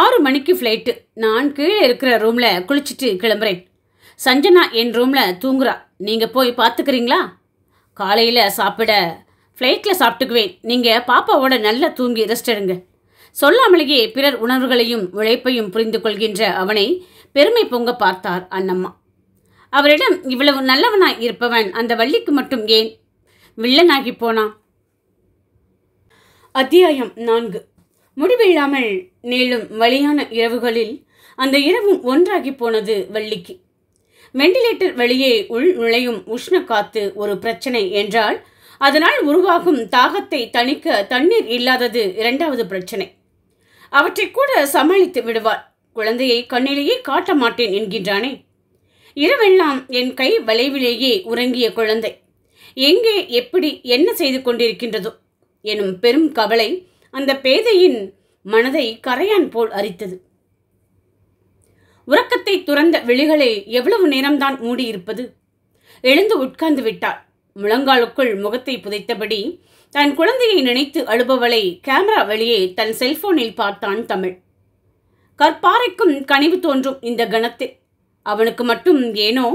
ஆறு மணிக்கு ஃப்ளைட்டு நான் கீழே இருக்கிற ரூமில் குளிச்சுட்டு கிளம்புறேன் சஞ்சனா என் ரூமில் தூங்குறா நீங்கள் போய் பார்த்துக்கிறீங்களா காலையில் சாப்பிட ஃப்ளைட்டில் சாப்பிட்டுக்குவேன் நீங்கள் பாப்பாவோட நல்லா தூங்கி ரெஸ்ட் எடுங்க சொல்லாமலேயே பிறர் உணர்வுகளையும் உழைப்பையும் புரிந்து கொள்கின்ற அவனை பெருமை பொங்க பார்த்தார் அண்ணம்மா அவரிடம் இவ்வளவு நல்லவனாய் இருப்பவன் அந்த வள்ளிக்கு மட்டும் ஏன் வில்லனாகி போனான் அத்தியாயம் நான்கு முடிவில்லாமல் நீளும் வழியான இரவுகளில் அந்த இரவும் ஒன்றாகி போனது வள்ளிக்கு வெண்டிலேட்டர் வழியே உள் நுழையும் உஷ்ண காத்து ஒரு பிரச்சனை என்றால் அதனால் உருவாகும் தாகத்தை தணிக்க தண்ணீர் இல்லாதது இரண்டாவது பிரச்சனை அவற்றை கூட சமாளித்து விடுவார் குழந்தையை கண்ணிலேயே காட்ட மாட்டேன் என்கின்றானே இரவெல்லாம் என் கை வளைவிலேயே உறங்கிய குழந்தை எங்கே எப்படி என்ன செய்து கொண்டிருக்கின்றதோ எனும் பெரும் கவலை அந்த பேதையின் மனதை கரையான் போல் அரித்தது உறக்கத்தை துறந்த விழிகளை எவ்வளவு நேரம்தான் மூடியிருப்பது எழுந்து உட்கார்ந்து விட்டாள் முழங்காலுக்குள் முகத்தை புதைத்தபடி தன் குழந்தையை நினைத்து அழுபவளை கேமரா வழியே தன் செல்போனில் பார்த்தான் தமிழ் கற்பாறைக்கும் கனிவு தோன்றும் இந்த கணத்தில் அவனுக்கு மட்டும் ஏனோ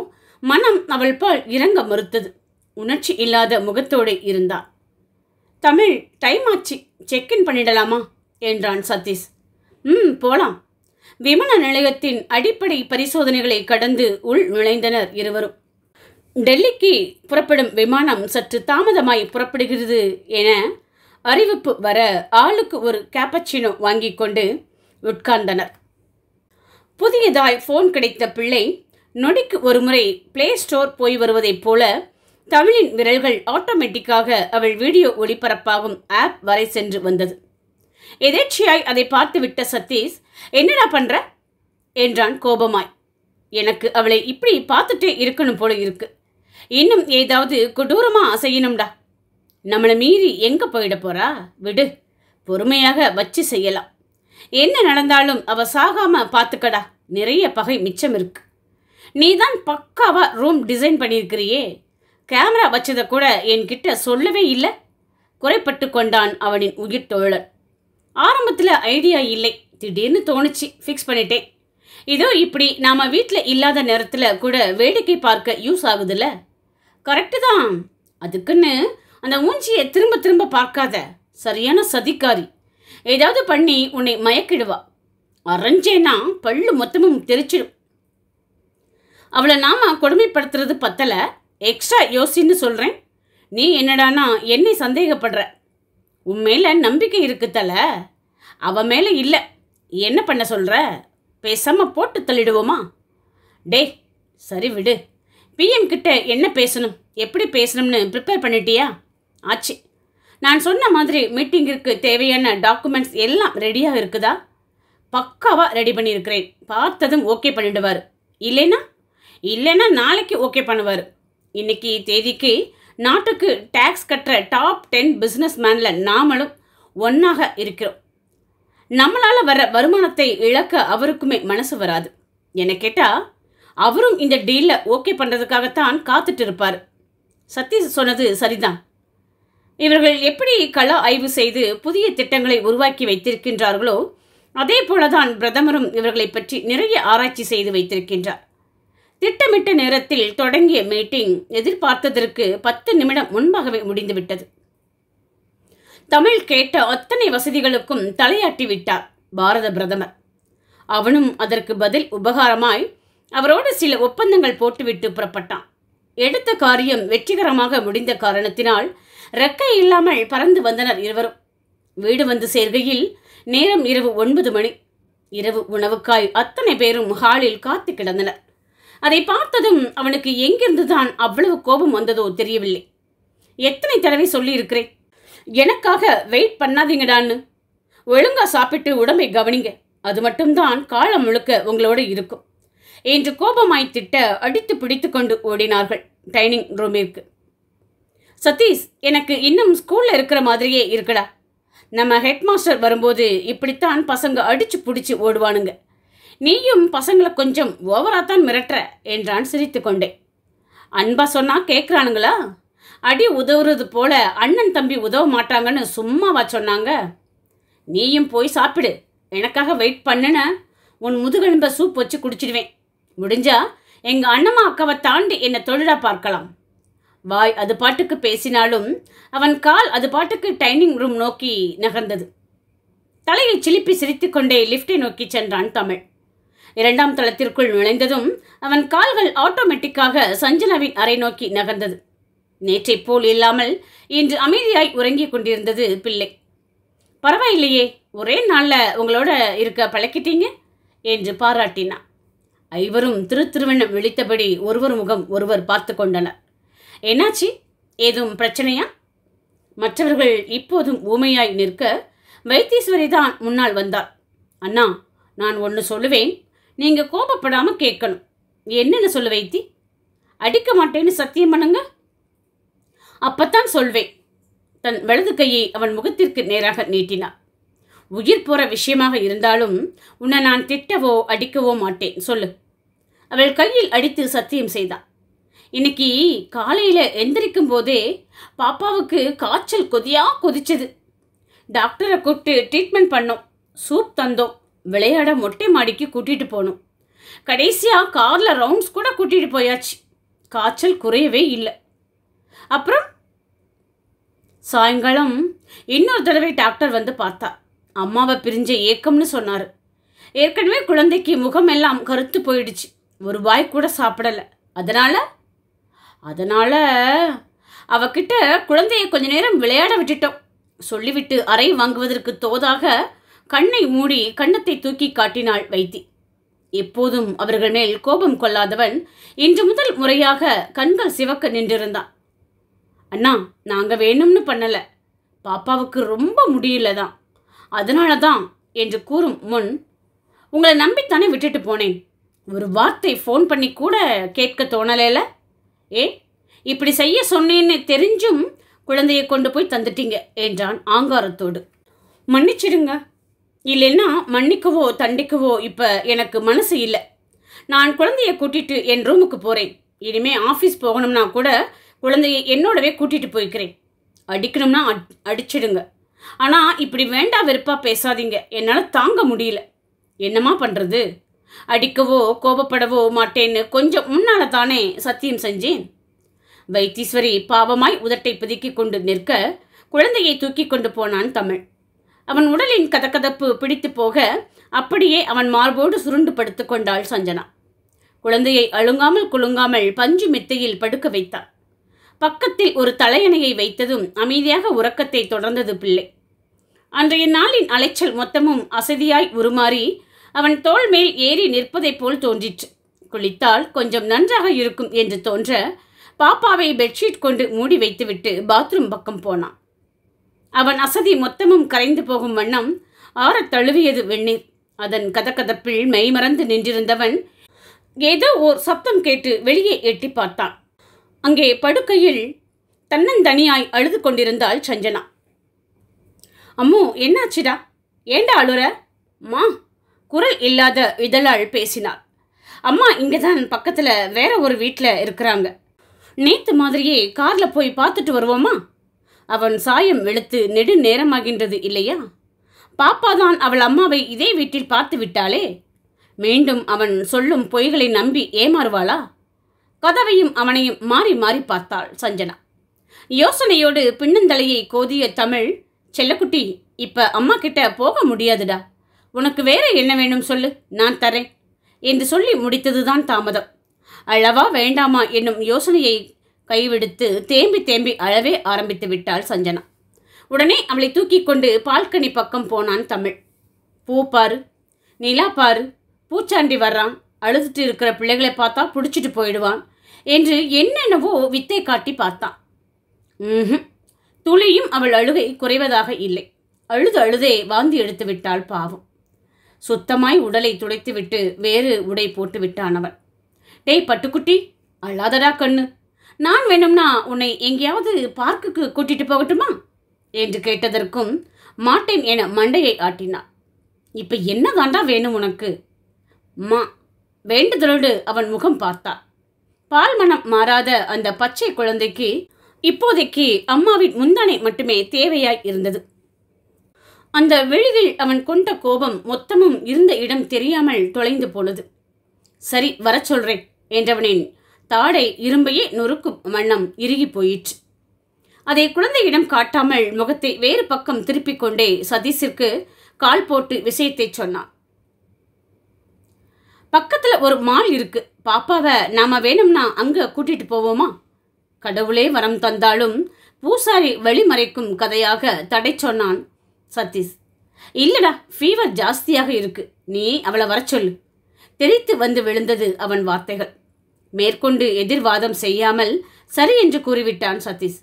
மனம் அவள் பால் இறங்க மறுத்தது உணர்ச்சி இல்லாத முகத்தோடு இருந்தான் தமிழ் டைம் ஆச்சு செக்இன் பண்ணிடலாமா என்றான் சதீஷ் ம் போலாம் விமான நிலையத்தின் அடிப்படை பரிசோதனைகளை கடந்து உள் நுழைந்தனர் இருவரும் டெல்லிக்கு புறப்படும் விமானம் சற்று தாமதமாய் புறப்படுகிறது என அறிவிப்பு வர ஆளுக்கு ஒரு கேப்பச்சினோ வாங்கி கொண்டு உட்கார்ந்தனர் புதியதாய் ஃபோன் கிடைத்த பிள்ளை நொடிக்கு ஒருமுறை பிளே ஸ்டோர் போய் வருவதைப் போல தமிழின் விரல்கள் ஆட்டோமேட்டிக்காக அவள் வீடியோ ஒளிபரப்பாகும் ஆப் வரை சென்று வந்தது எதேச்சியாய் அதை பார்த்துவிட்ட சதீஷ் என்னடா பண்ற என்றான் கோபமாய் எனக்கு அவளை இப்படி பார்த்துட்டே இருக்கணும் போல இருக்கு இன்னும் ஏதாவது கொடூரமா செய்யணும்டா நம்மளை மீறி எங்க போயிட போறா விடு பொறுமையாக வச்சு செய்யலாம் என்ன நடந்தாலும் அவ சாகாம பார்த்துக்கடா நிறைய பகை மிச்சம் இருக்கு நீ தான் பக்காவா ரூம் டிசைன் பண்ணியிருக்கிறியே கேமரா வச்சதை கூட என்கிட்ட சொல்லவே இல்லை குறைப்பட்டு கொண்டான் அவனின் உயிர் தோழர் ஆரம்பத்தில் ஐடியா இல்லை திடீர்னு தோணுச்சு ஃபிக்ஸ் பண்ணிட்டேன் இதோ இப்படி நாம் வீட்டில் இல்லாத நேரத்தில் கூட வேடிக்கை பார்க்க யூஸ் ஆகுதுல்ல கரெக்டு தான் அதுக்குன்னு அந்த ஊஞ்சியை திரும்ப திரும்ப பார்க்காத சரியான சதிக்காரி ஏதாவது பண்ணி உன்னை மயக்கிடுவா அரைஞ்சேனா பல்லு மொத்தமும் தெரிச்சிடும் அவளை நாம கொடுமைப்படுத்துறது பத்தலை எக்ஸ்ட்ரா யோசின்னு சொல்கிறேன் நீ என்னடானா என்னை சந்தேகப்படுற உன் மேலே நம்பிக்கை இருக்கு தலை அவன் மேலே இல்லை என்ன பண்ண சொல்கிற பேசாமல் போட்டு தள்ளிடுவோமா டே சரி விடு பிஎம் கிட்ட என்ன பேசணும் எப்படி பேசணும்னு ப்ரிப்பேர் பண்ணிட்டியா ஆச்சு நான் சொன்ன மாதிரி மீட்டிங்கிற்கு தேவையான டாக்குமெண்ட்ஸ் எல்லாம் ரெடியாக இருக்குதா பக்காவாக ரெடி பண்ணியிருக்கிறேன் பார்த்ததும் ஓகே பண்ணிடுவார் இல்லைனா இல்லைன்னா நாளைக்கு ஓகே பண்ணுவார் இன்னைக்கு தேதிக்கு நாட்டுக்கு டேக்ஸ் கட்டுற டாப் டென் பிஸ்னஸ் மேனில் நாமளும் ஒன்றாக இருக்கிறோம் நம்மளால் வர வருமானத்தை இழக்க அவருக்குமே மனசு வராது என்னை கேட்டால் அவரும் இந்த டீலில் ஓகே பண்ணுறதுக்காகத்தான் காத்துட்டு இருப்பார் சதீஷ் சொன்னது சரிதான் இவர்கள் எப்படி கள ஆய்வு செய்து புதிய திட்டங்களை உருவாக்கி வைத்திருக்கின்றார்களோ அதே போலதான் பிரதமரும் இவர்களை பற்றி நிறைய ஆராய்ச்சி செய்து வைத்திருக்கின்றார் திட்டமிட்ட நேரத்தில் தொடங்கிய மீட்டிங் எதிர்பார்த்ததற்கு பத்து நிமிடம் முன்பாகவே முடிந்துவிட்டது தமிழ் கேட்ட அத்தனை வசதிகளுக்கும் தலையாட்டி விட்டார் பாரத பிரதமர் அவனும் அதற்கு பதில் உபகாரமாய் அவரோடு சில ஒப்பந்தங்கள் போட்டுவிட்டு புறப்பட்டான் எடுத்த காரியம் வெற்றிகரமாக முடிந்த காரணத்தினால் ரெக்கை இல்லாமல் பறந்து வந்தனர் இருவரும் வீடு வந்து சேர்கையில் நேரம் இரவு ஒன்பது மணி இரவு உணவுக்காய் அத்தனை பேரும் ஹாலில் காத்து கிடந்தனர் அதை பார்த்ததும் அவனுக்கு எங்கிருந்துதான் அவ்வளவு கோபம் வந்ததோ தெரியவில்லை எத்தனை தடவை சொல்லி இருக்கிறேன் எனக்காக வெயிட் பண்ணாதீங்கடான்னு ஒழுங்கா சாப்பிட்டு உடம்பை கவனிங்க அது மட்டும்தான் காலம் முழுக்க உங்களோட இருக்கும் என்று கோபமாய் திட்ட அடித்து பிடித்து கொண்டு ஓடினார்கள் டைனிங் ரூமிற்கு சதீஷ் எனக்கு இன்னும் ஸ்கூலில் இருக்கிற மாதிரியே இருக்கடா நம்ம ஹெட்மாஸ்டர் வரும்போது இப்படித்தான் பசங்க அடிச்சு பிடிச்சி ஓடுவானுங்க நீயும் பசங்களை கொஞ்சம் ஓவராக தான் மிரட்டுற என்றான் சிரித்து கொண்டே அன்பா சொன்னால் கேட்குறானுங்களா அடி உதவுறது போல அண்ணன் தம்பி உதவ மாட்டாங்கன்னு சும்மாவா சொன்னாங்க நீயும் போய் சாப்பிடு எனக்காக வெயிட் பண்ணுன உன் முதுகெலும்ப சூப் வச்சு குடிச்சிடுவேன் முடிஞ்சா எங்கள் அண்ணம்மா அக்காவை தாண்டி என்னை தொழிலா பார்க்கலாம் வாய் அது பாட்டுக்கு பேசினாலும் அவன் கால் அது பாட்டுக்கு டைனிங் ரூம் நோக்கி நகர்ந்தது தலையை சிலிப்பி சிரித்து கொண்டே லிஃப்டை நோக்கி சென்றான் தமிழ் இரண்டாம் தளத்திற்குள் நுழைந்ததும் அவன் கால்கள் ஆட்டோமேட்டிக்காக சஞ்சனாவின் அறை நோக்கி நகர்ந்தது நேற்றைப் போல் இல்லாமல் இன்று அமைதியாய் உறங்கிக் கொண்டிருந்தது பிள்ளை பரவாயில்லையே ஒரே நாளில் உங்களோட இருக்க பழக்கிட்டீங்க என்று பாராட்டினான் ஐவரும் திரு திருவண்ணம் விழித்தபடி ஒருவர் முகம் ஒருவர் பார்த்து கொண்டனர் என்னாச்சு ஏதும் பிரச்சனையா மற்றவர்கள் இப்போதும் ஊமையாய் நிற்க வைத்தீஸ்வரி தான் முன்னால் வந்தாள் அண்ணா நான் ஒன்று சொல்லுவேன் நீங்கள் கோபப்படாமல் கேட்கணும் என்னென்ன சொல்லு வைத்தி அடிக்க மாட்டேன்னு சத்தியம் பண்ணுங்க அப்பத்தான் சொல்வேன் தன் வலது கையை அவன் முகத்திற்கு நேராக நீட்டினான் உயிர் போகிற விஷயமாக இருந்தாலும் உன்னை நான் திட்டவோ அடிக்கவோ மாட்டேன் சொல்லு அவள் கையில் அடித்து சத்தியம் செய்தான் இன்னைக்கு காலையில் எந்திரிக்கும் போதே பாப்பாவுக்கு காய்ச்சல் கொதியாக கொதிச்சது டாக்டரை கூப்பிட்டு ட்ரீட்மெண்ட் பண்ணோம் சூப் தந்தோம் விளையாட மொட்டை மாடிக்கு கூட்டிகிட்டு போனோம் கடைசியாக காரில் ரவுண்ட்ஸ் கூட கூட்டிகிட்டு போயாச்சு காய்ச்சல் குறையவே இல்லை அப்புறம் சாயங்காலம் இன்னொரு தடவை டாக்டர் வந்து பார்த்தா அம்மாவை பிரிஞ்ச ஏக்கம்னு சொன்னார் ஏற்கனவே குழந்தைக்கு முகம் எல்லாம் கருத்து போயிடுச்சு ஒரு வாய் கூட சாப்பிடலை அதனால் அதனால் அவகிட்ட குழந்தைய கொஞ்ச நேரம் விளையாட விட்டுட்டோம் சொல்லிவிட்டு அறை வாங்குவதற்கு தோதாக கண்ணை மூடி கன்னத்தை தூக்கி காட்டினாள் வைத்தி எப்போதும் அவர்கள் மேல் கோபம் கொள்ளாதவன் இன்று முதல் முறையாக கண்கள் சிவக்க நின்றிருந்தான் அண்ணா நாங்க வேணும்னு பண்ணல பாப்பாவுக்கு ரொம்ப முடியல தான் அதனால தான் என்று கூறும் முன் உங்களை நம்பித்தானே விட்டுட்டு போனேன் ஒரு வார்த்தை ஃபோன் பண்ணி கூட கேட்க தோணலேல ஏ இப்படி செய்ய சொன்னேன்னு தெரிஞ்சும் குழந்தையை கொண்டு போய் தந்துட்டீங்க என்றான் ஆங்காரத்தோடு மன்னிச்சிடுங்க இல்லைன்னா மன்னிக்கவோ தண்டிக்கவோ இப்போ எனக்கு மனசு இல்லை நான் குழந்தைய கூட்டிட்டு என் ரூமுக்கு போகிறேன் இனிமே ஆஃபீஸ் போகணும்னா கூட குழந்தைய என்னோடவே கூட்டிட்டு போய்க்கிறேன் அடிக்கணும்னா அடிச்சிடுங்க ஆனால் இப்படி வேண்டா வெறுப்பா பேசாதீங்க என்னால் தாங்க முடியல என்னம்மா பண்ணுறது அடிக்கவோ கோபப்படவோ மாட்டேன்னு கொஞ்சம் முன்னால் தானே சத்தியம் செஞ்சேன் வைத்தீஸ்வரி பாவமாய் உதட்டை பிதுக்கி கொண்டு நிற்க குழந்தையை தூக்கி கொண்டு போனான் தமிழ் அவன் உடலின் கதக்கதப்பு பிடித்து போக அப்படியே அவன் மார்போடு சுருண்டு படுத்து கொண்டாள் சஞ்சனா குழந்தையை அழுங்காமல் குலுங்காமல் பஞ்சு மெத்தையில் படுக்க வைத்தாள் பக்கத்தில் ஒரு தலையணையை வைத்ததும் அமைதியாக உறக்கத்தை தொடர்ந்தது பிள்ளை அன்றைய நாளின் அலைச்சல் மொத்தமும் அசதியாய் உருமாறி அவன் தோல் மேல் ஏறி நிற்பதைப் போல் தோன்றிற்று குளித்தால் கொஞ்சம் நன்றாக இருக்கும் என்று தோன்ற பாப்பாவை பெட்ஷீட் கொண்டு மூடி வைத்துவிட்டு பாத்ரூம் பக்கம் போனான் அவன் அசதி மொத்தமும் கரைந்து போகும் வண்ணம் ஆறத் தழுவியது வெண்ணீர் அதன் கதகதப்பில் மெய்மறந்து நின்றிருந்தவன் ஏதோ ஓர் சப்தம் கேட்டு வெளியே எட்டி பார்த்தான் அங்கே படுக்கையில் தன்னந்தனியாய் அழுது கொண்டிருந்தாள் சஞ்சனா அம்மோ என்னாச்சுடா ஏண்டா அழுற மா குரல் இல்லாத இதழால் பேசினாள் அம்மா இங்கே தான் பக்கத்தில் வேற ஒரு வீட்டில் இருக்கிறாங்க நேற்று மாதிரியே காரில் போய் பார்த்துட்டு வருவோமா அவன் சாயம் வெளுத்து நெடு நேரமாகின்றது இல்லையா பாப்பாதான் அவள் அம்மாவை இதே வீட்டில் பார்த்து விட்டாளே மீண்டும் அவன் சொல்லும் பொய்களை நம்பி ஏமாறுவாளா கதவையும் அவனையும் மாறி மாறி பார்த்தாள் சஞ்சனா யோசனையோடு பின்னந்தலையை கோதிய தமிழ் செல்லக்குட்டி இப்ப அம்மா கிட்ட போக முடியாதுடா உனக்கு வேற என்ன வேணும் சொல்லு நான் தரேன் என்று சொல்லி முடித்ததுதான் தாமதம் அளவா வேண்டாமா என்னும் யோசனையை கைவிடுத்து தேம்பி தேம்பி அழவே ஆரம்பித்து விட்டாள் சஞ்சனா உடனே அவளை தூக்கி கொண்டு பால்கனி பக்கம் போனான் தமிழ் பூ பாரு நிலா பாரு பூச்சாண்டி வர்றான் அழுதுட்டு இருக்கிற பிள்ளைகளை பார்த்தா பிடிச்சிட்டு போயிடுவான் என்று என்னென்னவோ வித்தை காட்டி பார்த்தான் ம் துளியும் அவள் அழுகை குறைவதாக இல்லை அழுது அழுதே வாந்தி எடுத்து விட்டாள் பாவம் சுத்தமாய் உடலை துடைத்துவிட்டு வேறு உடை போட்டு விட்டான் அவன் டேய் பட்டுக்குட்டி அழாதடா கண்ணு நான் வேணும்னா உன்னை எங்கேயாவது பார்க்குக்கு கூட்டிட்டு போகட்டுமா என்று கேட்டதற்கும் மாட்டேன் என மண்டையை ஆட்டினார் இப்போ என்ன தாண்டா வேணும் உனக்கு மா வேண்டுதலோடு அவன் முகம் பார்த்தார் பால் மனம் மாறாத அந்த பச்சை குழந்தைக்கு இப்போதைக்கு அம்மாவின் முந்தானை மட்டுமே தேவையாய் இருந்தது அந்த வெளியில் அவன் கொண்ட கோபம் மொத்தமும் இருந்த இடம் தெரியாமல் தொலைந்து போனது சரி வர சொல்றேன் என்றவனின் தாடை இரும்பையே நொறுக்கும் வண்ணம் இறுகி போயிற்று அதை குழந்தையிடம் காட்டாமல் முகத்தை வேறு பக்கம் திருப்பிக் கொண்டே சதீஷிற்கு கால் போட்டு விஷயத்தை சொன்னான் பக்கத்தில் ஒரு மால் இருக்கு பாப்பாவை நாம் வேணும்னா அங்கே கூட்டிட்டு போவோமா கடவுளே வரம் தந்தாலும் பூசாரி வழிமறைக்கும் கதையாக தடை சொன்னான் சதீஷ் இல்லடா ஃபீவர் ஜாஸ்தியாக இருக்கு நீ அவளை வர சொல்லு தெரித்து வந்து விழுந்தது அவன் வார்த்தைகள் மேற்கொண்டு எதிர்வாதம் செய்யாமல் சரி என்று கூறிவிட்டான் சதீஷ்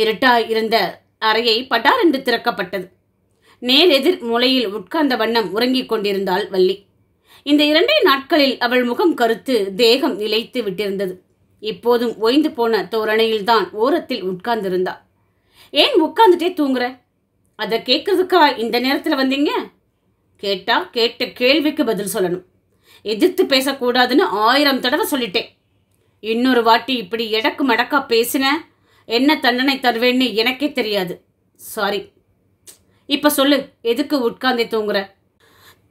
இருட்டாய் இருந்த அறையை பட்டாரென்று திறக்கப்பட்டது நேர் எதிர் மூலையில் உட்கார்ந்த வண்ணம் உறங்கிக் கொண்டிருந்தாள் வள்ளி இந்த இரண்டே நாட்களில் அவள் முகம் கருத்து தேகம் நிலைத்து விட்டிருந்தது இப்போதும் ஓய்ந்து போன தோரணையில்தான் ஓரத்தில் உட்கார்ந்திருந்தா ஏன் உட்கார்ந்துட்டே தூங்குற அதை கேட்கறதுக்கா இந்த நேரத்தில் வந்தீங்க கேட்டா கேட்ட கேள்விக்கு பதில் சொல்லணும் எதிர்த்து பேசக்கூடாதுன்னு ஆயிரம் தடவை சொல்லிட்டேன் இன்னொரு வாட்டி இப்படி எடக்கு மடக்கா பேசின என்ன தண்டனை தருவேன்னு எனக்கே தெரியாது சாரி இப்போ சொல்லு எதுக்கு உட்கார்ந்து தூங்குற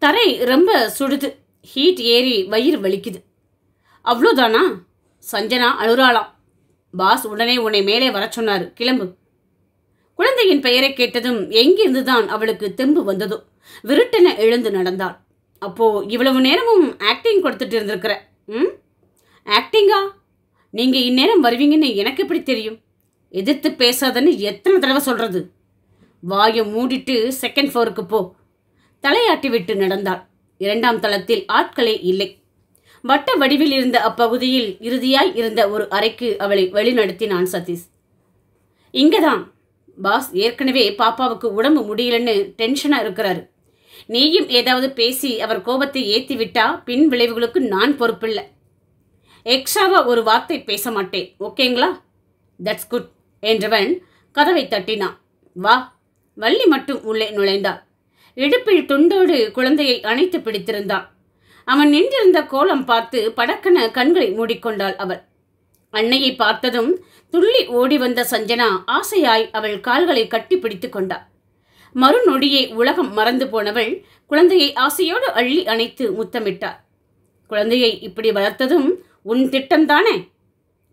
தரை ரொம்ப சுடுது ஹீட் ஏறி வயிறு வலிக்குது அவ்வளோதானா சஞ்சனா அழுறாளாம் பாஸ் உடனே உன்னை மேலே வர சொன்னார் கிளம்பு குழந்தையின் பெயரை கேட்டதும் எங்கிருந்துதான் தான் அவளுக்கு தெம்பு வந்ததோ விருட்டென எழுந்து நடந்தாள் அப்போது இவ்வளவு நேரமும் ஆக்டிங் கொடுத்துட்டு இருந்திருக்கிற ம் ஆக்டிங்கா நீங்கள் இந்நேரம் வருவீங்கன்னு எனக்கு எப்படி தெரியும் எதிர்த்து பேசாதன்னு எத்தனை தடவை சொல்கிறது வாயை மூடிட்டு செகண்ட் ஃப்ளோருக்கு போ தலையாட்டி விட்டு நடந்தாள் இரண்டாம் தளத்தில் ஆட்களே இல்லை வட்ட வடிவில் இருந்த அப்பகுதியில் இறுதியாய் இருந்த ஒரு அறைக்கு அவளை வழிநடத்தினான் சதீஷ் இங்கதான் பாஸ் ஏற்கனவே பாப்பாவுக்கு உடம்பு முடியலன்னு டென்ஷனாக இருக்கிறாரு நீயும் ஏதாவது பேசி அவர் கோபத்தை ஏற்றி விட்டா பின் விளைவுகளுக்கு நான் பொறுப்பில்லை எக்ஸ்ட்ராவா ஒரு வார்த்தை பேச மாட்டேன் ஓகேங்களா தட்ஸ் குட் என்றவன் கதவை தட்டினான் வா வள்ளி மட்டும் உள்ளே நுழைந்தாள் இடுப்பில் துண்டோடு குழந்தையை அணைத்து பிடித்திருந்தான் அவன் நின்றிருந்த கோலம் பார்த்து படக்கென கண்களை மூடிக்கொண்டாள் அவள் அன்னையை பார்த்ததும் துள்ளி ஓடி வந்த சஞ்சனா ஆசையாய் அவள் கால்களை கட்டி பிடித்து கொண்டாள் மறுநொடியே உலகம் மறந்து போனவள் குழந்தையை ஆசையோடு அள்ளி அணைத்து முத்தமிட்டார் குழந்தையை இப்படி வளர்த்ததும் உன் திட்டம்தானே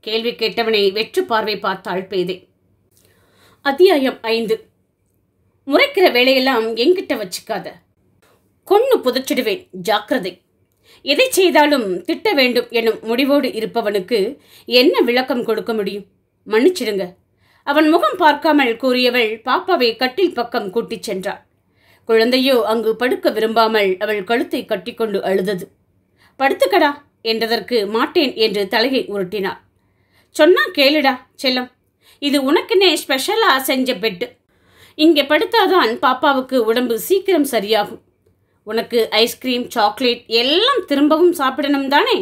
கேள்வி கேட்டவனை வெற்று பார்வை பார்த்தாள் பேதை அத்தியாயம் ஐந்து முறைக்கிற வேலையெல்லாம் எங்கிட்ட வச்சுக்காத கொண்ணு புதைச்சிடுவேன் ஜாக்கிரதை எதை செய்தாலும் திட்ட வேண்டும் எனும் முடிவோடு இருப்பவனுக்கு என்ன விளக்கம் கொடுக்க முடியும் மன்னிச்சிடுங்க அவன் முகம் பார்க்காமல் கூறியவள் பாப்பாவை கட்டில் பக்கம் கூட்டிச் சென்றாள் குழந்தையோ அங்கு படுக்க விரும்பாமல் அவள் கழுத்தை கட்டிக்கொண்டு அழுதது படுத்துக்கடா என்றதற்கு மாட்டேன் என்று தலையை உருட்டினாள் சொன்னா கேளுடா செல்லம் இது உனக்குன்னே ஸ்பெஷலாக செஞ்ச பெட்டு இங்கே படுத்தாதான் பாப்பாவுக்கு உடம்பு சீக்கிரம் சரியாகும் உனக்கு ஐஸ்கிரீம் சாக்லேட் எல்லாம் திரும்பவும் சாப்பிடணும் தானே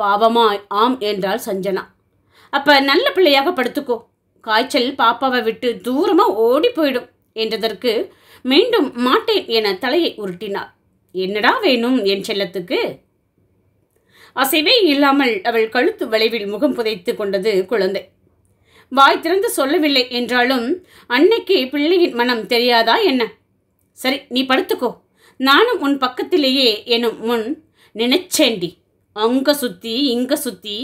பாவமாய் ஆம் என்றாள் சஞ்சனா அப்போ நல்ல பிள்ளையாக படுத்துக்கோ காய்ச்சல் பாப்பாவை விட்டு தூரமாக ஓடி போயிடும் என்றதற்கு மீண்டும் மாட்டேன் என தலையை உருட்டினார் என்னடா வேணும் என் செல்லத்துக்கு அசைவே இல்லாமல் அவள் கழுத்து வளைவில் முகம் புதைத்து கொண்டது குழந்தை வாய் திறந்து சொல்லவில்லை என்றாலும் அன்னைக்கு பிள்ளையின் மனம் தெரியாதா என்ன சரி நீ படுத்துக்கோ நானும் உன் பக்கத்திலேயே எனும் முன் நினைச்சேண்டி அங்க சுத்தி இங்க சுத்தி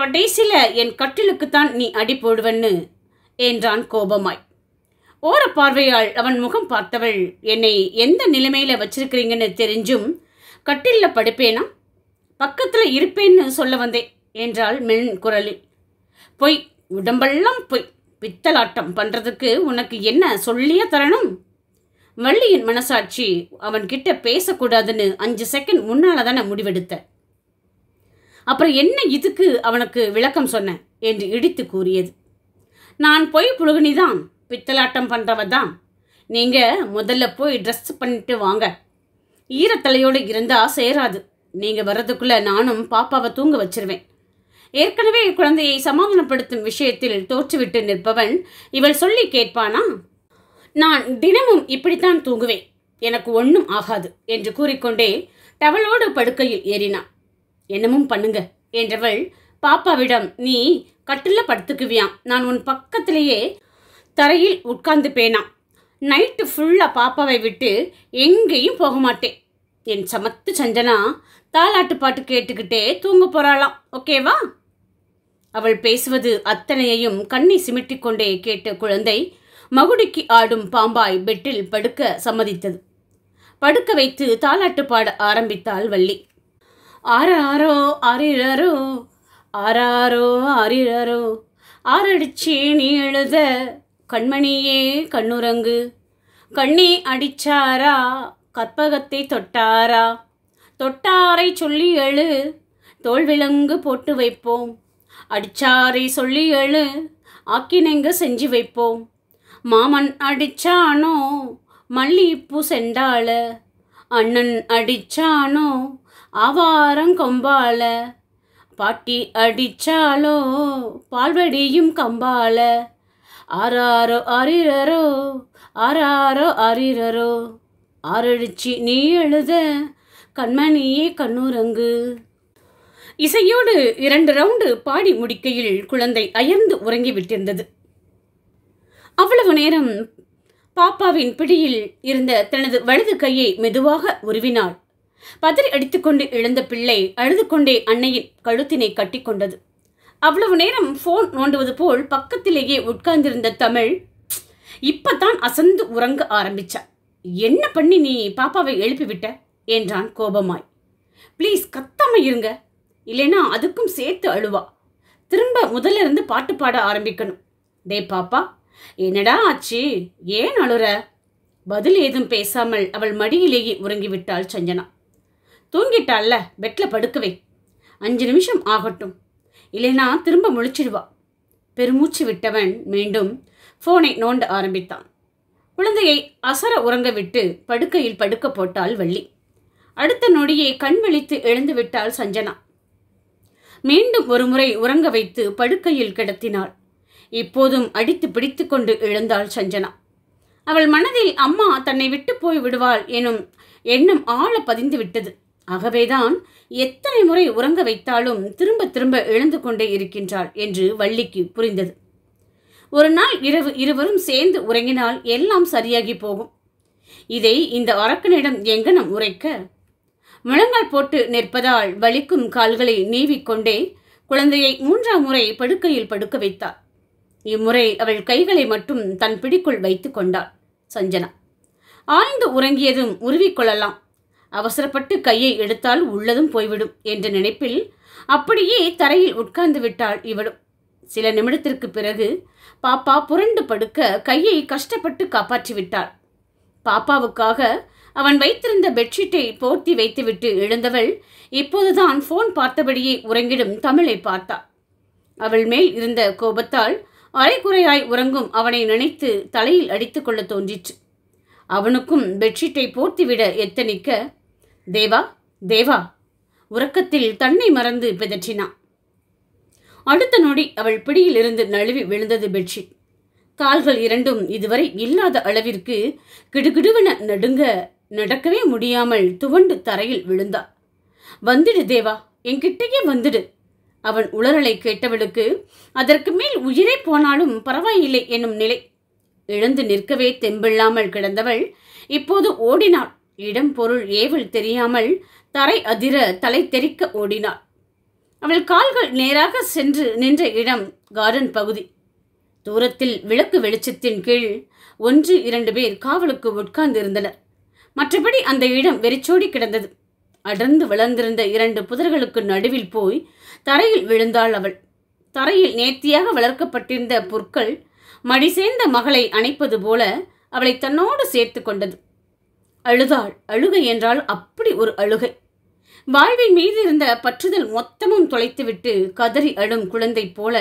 கடைசியில் என் கட்டிலுக்குத்தான் நீ அடி போடுவன்னு என்றான் கோபமாய் ஓர பார்வையால் அவன் முகம் பார்த்தவள் என்னை எந்த நிலைமையில் வச்சிருக்கிறீங்கன்னு தெரிஞ்சும் கட்டிலில் படுப்பேனா பக்கத்தில் இருப்பேன்னு சொல்ல வந்தேன் என்றாள் மென் குரலில் பொய் உடம்பெல்லாம் பொய் பித்தலாட்டம் பண்ணுறதுக்கு உனக்கு என்ன சொல்லியே தரணும் வள்ளியின் மனசாட்சி அவன்கிட்ட பேசக்கூடாதுன்னு அஞ்சு செகண்ட் முன்னால் தானே முடிவெடுத்த அப்புறம் என்ன இதுக்கு அவனுக்கு விளக்கம் சொன்னேன் என்று இடித்து கூறியது நான் போய் தான் பித்தலாட்டம் பண்ணுறவ தான் நீங்கள் முதல்ல போய் ட்ரெஸ் பண்ணிட்டு வாங்க ஈரத்தலையோடு இருந்தால் சேராது நீங்கள் வர்றதுக்குள்ளே நானும் பாப்பாவை தூங்க வச்சிருவேன் ஏற்கனவே குழந்தையை சமாதானப்படுத்தும் விஷயத்தில் தோற்றுவிட்டு நிற்பவன் இவள் சொல்லி கேட்பானா நான் தினமும் இப்படித்தான் தூங்குவேன் எனக்கு ஒன்றும் ஆகாது என்று கூறிக்கொண்டே டவலோடு படுக்கையில் ஏறினான் என்னமும் பண்ணுங்க என்றவள் பாப்பாவிடம் நீ கட்டில படுத்துக்குவியாம் நான் உன் பக்கத்திலேயே தரையில் உட்கார்ந்து பேனாம் நைட்டு ஃபுல்லாக பாப்பாவை விட்டு எங்கேயும் போக மாட்டேன் என் சமத்து சஞ்சனா தாலாட்டு பாட்டு கேட்டுக்கிட்டே தூங்க போகிறாளாம் ஓகேவா அவள் பேசுவது அத்தனையையும் கண்ணை சிமிட்டிக்கொண்டே கேட்ட குழந்தை மகுடிக்கு ஆடும் பாம்பாய் பெட்டில் படுக்க சம்மதித்தது படுக்க வைத்து தாலாட்டு பாட ஆரம்பித்தாள் வள்ளி ஆறாரோ ஆறிரரோ ஆறாரோ ஆறிரரோ ஆறடிச்சு நீ எழுத கண்மணியே கண்ணுரங்கு கண்ணி அடிச்சாரா கற்பகத்தை தொட்டாரா தொட்டாரை சொல்லி எழு தோல்விலங்கு போட்டு வைப்போம் அடிச்சாரை சொல்லி எழு ஆக்கினைங்க செஞ்சு வைப்போம் மாமன் அடிச்சானோ மல்லிப்பூ செண்டாள அண்ணன் அடிச்சானோ ஆவாரம் கொம்பால பாட்டி அடிச்சாலோ பால்வடியும் கம்பால ஆறாரோ ஆறிரரோ ஆறாரோ ஆறிரரோ ஆரடிச்சு நீ எழுத கண்மணியே கண்ணூரங்கு இசையோடு இரண்டு ரவுண்டு பாடி முடிக்கையில் குழந்தை அயர்ந்து உறங்கிவிட்டிருந்தது அவ்வளவு நேரம் பாப்பாவின் பிடியில் இருந்த தனது வலது கையை மெதுவாக உருவினாள் பதறி அடித்துக்கொண்டு எழுந்த பிள்ளை அழுது கொண்டே அன்னையின் கழுத்தினை கட்டிக்கொண்டது அவ்வளவு நேரம் ஃபோன் நோண்டுவது போல் பக்கத்திலேயே உட்கார்ந்திருந்த தமிழ் இப்பத்தான் அசந்து உறங்க ஆரம்பிச்சா என்ன பண்ணி நீ பாப்பாவை எழுப்பிவிட்ட என்றான் கோபமாய் ப்ளீஸ் கத்தாம இருங்க இல்லைனா அதுக்கும் சேர்த்து அழுவா திரும்ப முதல்ல இருந்து பாட்டு பாட ஆரம்பிக்கணும் டே பாப்பா என்னடா ஆச்சு ஏன் அழுற பதில் ஏதும் பேசாமல் அவள் மடியிலேயே உறங்கிவிட்டாள் சஞ்சனா தூங்கிட்டால பெட்டில் படுக்கவே அஞ்சு நிமிஷம் ஆகட்டும் இல்லைனா திரும்ப முழிச்சிடுவா பெருமூச்சு விட்டவன் மீண்டும் ஃபோனை நோண்ட ஆரம்பித்தான் குழந்தையை அசர உறங்க விட்டு படுக்கையில் படுக்க போட்டாள் வள்ளி அடுத்த நொடியை கண் விழித்து எழுந்து விட்டால் சஞ்சனா மீண்டும் ஒருமுறை உறங்க வைத்து படுக்கையில் கிடத்தினாள் இப்போதும் அடித்து பிடித்து கொண்டு எழுந்தாள் சஞ்சனா அவள் மனதில் அம்மா தன்னை விட்டு போய் விடுவாள் எனும் எண்ணம் ஆழ பதிந்து விட்டது ஆகவேதான் எத்தனை முறை உறங்க வைத்தாலும் திரும்ப திரும்ப எழுந்து கொண்டே இருக்கின்றாள் என்று வள்ளிக்கு புரிந்தது ஒரு நாள் இரவு இருவரும் சேர்ந்து உறங்கினால் எல்லாம் சரியாகி போகும் இதை இந்த அரக்கனிடம் எங்கனம் உரைக்க முழங்கால் போட்டு நிற்பதால் வலிக்கும் கால்களை நீவிக்கொண்டே குழந்தையை மூன்றாம் முறை படுக்கையில் படுக்க வைத்தார் இம்முறை அவள் கைகளை மட்டும் தன் பிடிக்குள் வைத்துக் கொண்டாள் சஞ்சனா ஆழ்ந்து உறங்கியதும் உருவிக்கொள்ளலாம் அவசரப்பட்டு கையை எடுத்தால் உள்ளதும் போய்விடும் என்ற நினைப்பில் அப்படியே தரையில் உட்கார்ந்து விட்டாள் இவளும் சில நிமிடத்திற்கு பிறகு பாப்பா புரண்டு படுக்க கையை கஷ்டப்பட்டு காப்பாற்றி விட்டாள் பாப்பாவுக்காக அவன் வைத்திருந்த பெட்ஷீட்டை போர்த்தி வைத்துவிட்டு எழுந்தவள் இப்போதுதான் ஃபோன் பார்த்தபடியே உறங்கிடும் தமிழை பார்த்தாள் அவள் மேல் இருந்த கோபத்தால் அரைக்குறையாய் உறங்கும் அவனை நினைத்து தலையில் அடித்து கொள்ள தோன்றிற்று அவனுக்கும் பெட்ஷீட்டை போர்த்திவிட எத்தனிக்க தேவா தேவா உறக்கத்தில் தன்னை மறந்து பிதற்றினான் அடுத்த நொடி அவள் பிடியிலிருந்து நழுவி விழுந்தது பெட்ஷீட் கால்கள் இரண்டும் இதுவரை இல்லாத அளவிற்கு கிடுகிடுவென நடுங்க நடக்கவே முடியாமல் துவண்டு தரையில் விழுந்தாள் வந்துடு தேவா என்கிட்டயே வந்துடு அவன் உளறலை கேட்டவளுக்கு அதற்கு மேல் உயிரே போனாலும் பரவாயில்லை என்னும் நிலை எழுந்து நிற்கவே தெம்பில்லாமல் கிடந்தவள் இப்போது ஓடினாள் இடம் பொருள் ஏவல் தெரியாமல் தரை அதிர தலை தெறிக்க ஓடினாள் அவள் கால்கள் நேராக சென்று நின்ற இடம் கார்டன் பகுதி தூரத்தில் விளக்கு வெளிச்சத்தின் கீழ் ஒன்று இரண்டு பேர் காவலுக்கு உட்கார்ந்திருந்தனர் மற்றபடி அந்த இடம் வெறிச்சோடி கிடந்தது அடர்ந்து வளர்ந்திருந்த இரண்டு புதர்களுக்கு நடுவில் போய் தரையில் விழுந்தாள் அவள் தரையில் நேர்த்தியாக வளர்க்கப்பட்டிருந்த புற்கள் மடிசேர்ந்த மகளை அணைப்பது போல அவளை தன்னோடு சேர்த்து கொண்டது அழுதாள் அழுகை என்றால் அப்படி ஒரு அழுகை வாழ்வின் மீது இருந்த பற்றுதல் மொத்தமும் தொலைத்துவிட்டு கதறி அழும் குழந்தை போல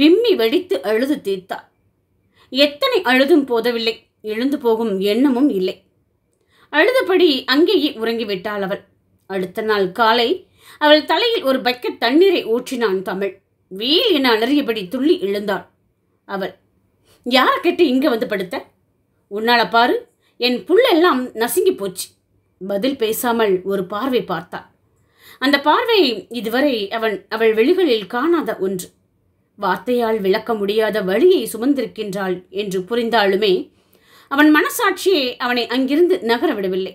விம்மி வெடித்து அழுது தீர்த்தாள் எத்தனை அழுதும் போதவில்லை எழுந்து போகும் எண்ணமும் இல்லை அழுதபடி அங்கேயே உறங்கிவிட்டாள் அவள் அடுத்த நாள் காலை அவள் தலையில் ஒரு பக்கெட் தண்ணீரை ஊற்றினான் தமிழ் வீல் என அலறியபடி துள்ளி எழுந்தாள் அவள் யார்கிட்ட இங்கே வந்து படுத்த உன்னால பாரு என் புள்ளெல்லாம் நசுங்கி போச்சு பதில் பேசாமல் ஒரு பார்வை பார்த்தா அந்த பார்வை இதுவரை அவன் அவள் வெளிகளில் காணாத ஒன்று வார்த்தையால் விளக்க முடியாத வழியை சுமந்திருக்கின்றாள் என்று புரிந்தாலுமே அவன் மனசாட்சியே அவனை அங்கிருந்து நகர விடவில்லை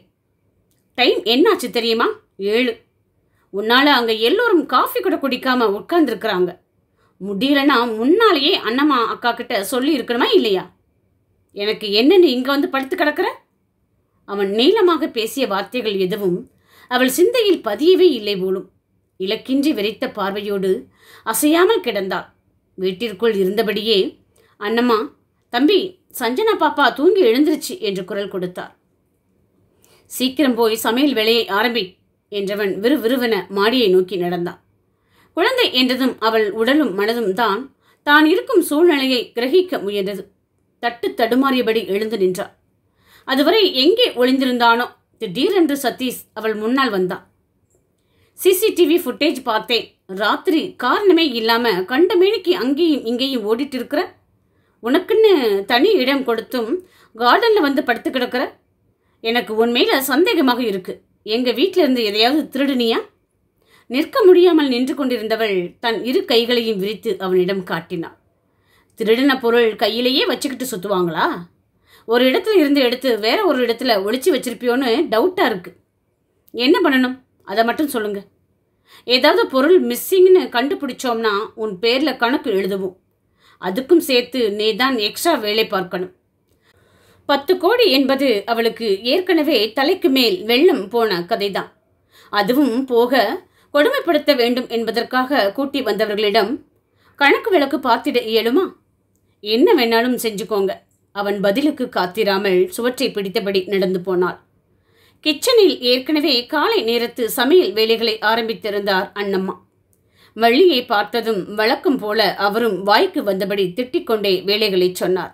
டைம் என்னாச்சு தெரியுமா ஏழு உன்னால் அங்கே எல்லோரும் காஃபி கூட குடிக்காம உட்கார்ந்துருக்குறாங்க முடியலன்னா முன்னாலேயே அண்ணம்மா அக்கா கிட்ட சொல்லி இருக்கணுமா இல்லையா எனக்கு என்னென்னு இங்கே வந்து படுத்து கிடக்கிற அவன் நீளமாக பேசிய வார்த்தைகள் எதுவும் அவள் சிந்தையில் பதியவே இல்லை போலும் இலக்கின்றி விரைத்த பார்வையோடு அசையாமல் கிடந்தாள் வீட்டிற்குள் இருந்தபடியே அண்ணம்மா தம்பி சஞ்சனா பாப்பா தூங்கி எழுந்துருச்சு என்று குரல் கொடுத்தார் சீக்கிரம் போய் சமையல் வேலையை ஆரம்பி என்றவன் விறுவிறுவென மாடியை நோக்கி நடந்தான் குழந்தை என்றதும் அவள் உடலும் மனதும் தான் தான் இருக்கும் சூழ்நிலையை கிரகிக்க முயன்றது தட்டு தடுமாறியபடி எழுந்து நின்றாள் அதுவரை எங்கே ஒளிந்திருந்தானோ திடீரென்று சதீஷ் அவள் முன்னால் வந்தான் சிசிடிவி ஃபுட்டேஜ் பார்த்தேன் ராத்திரி காரணமே இல்லாமல் கண்ட மேனிக்கு அங்கேயும் இங்கேயும் ஓடிட்டு இருக்கிற உனக்குன்னு தனி இடம் கொடுத்தும் கார்டனில் வந்து படுத்து கிடக்கிற எனக்கு உண்மையில் சந்தேகமாக இருக்குது எங்கள் வீட்டிலிருந்து எதையாவது திருடுனியா நிற்க முடியாமல் நின்று கொண்டிருந்தவள் தன் இரு கைகளையும் விரித்து அவனிடம் காட்டினாள் திருடின பொருள் கையிலேயே வச்சுக்கிட்டு சுற்றுவாங்களா ஒரு இடத்துல இருந்து எடுத்து வேற ஒரு இடத்துல ஒழிச்சு வச்சிருப்பியோன்னு டவுட்டாக இருக்குது என்ன பண்ணணும் அதை மட்டும் சொல்லுங்கள் ஏதாவது பொருள் மிஸ்ஸிங்னு கண்டுபிடிச்சோம்னா உன் பேரில் கணக்கு எழுதுவோம் அதுக்கும் சேர்த்து நீ தான் எக்ஸ்ட்ரா வேலை பார்க்கணும் பத்து கோடி என்பது அவளுக்கு ஏற்கனவே தலைக்கு மேல் வெள்ளம் போன கதைதான் அதுவும் போக கொடுமைப்படுத்த வேண்டும் என்பதற்காக கூட்டி வந்தவர்களிடம் கணக்கு விளக்கு பார்த்திட இயலுமா என்ன வேணாலும் செஞ்சுக்கோங்க அவன் பதிலுக்கு காத்திராமல் சுவற்றை பிடித்தபடி நடந்து போனாள் கிச்சனில் ஏற்கனவே காலை நேரத்து சமையல் வேலைகளை ஆரம்பித்திருந்தார் அண்ணம்மா வள்ளியை பார்த்ததும் வழக்கம் போல அவரும் வாய்க்கு வந்தபடி திட்டிக்கொண்டே வேலைகளை சொன்னார்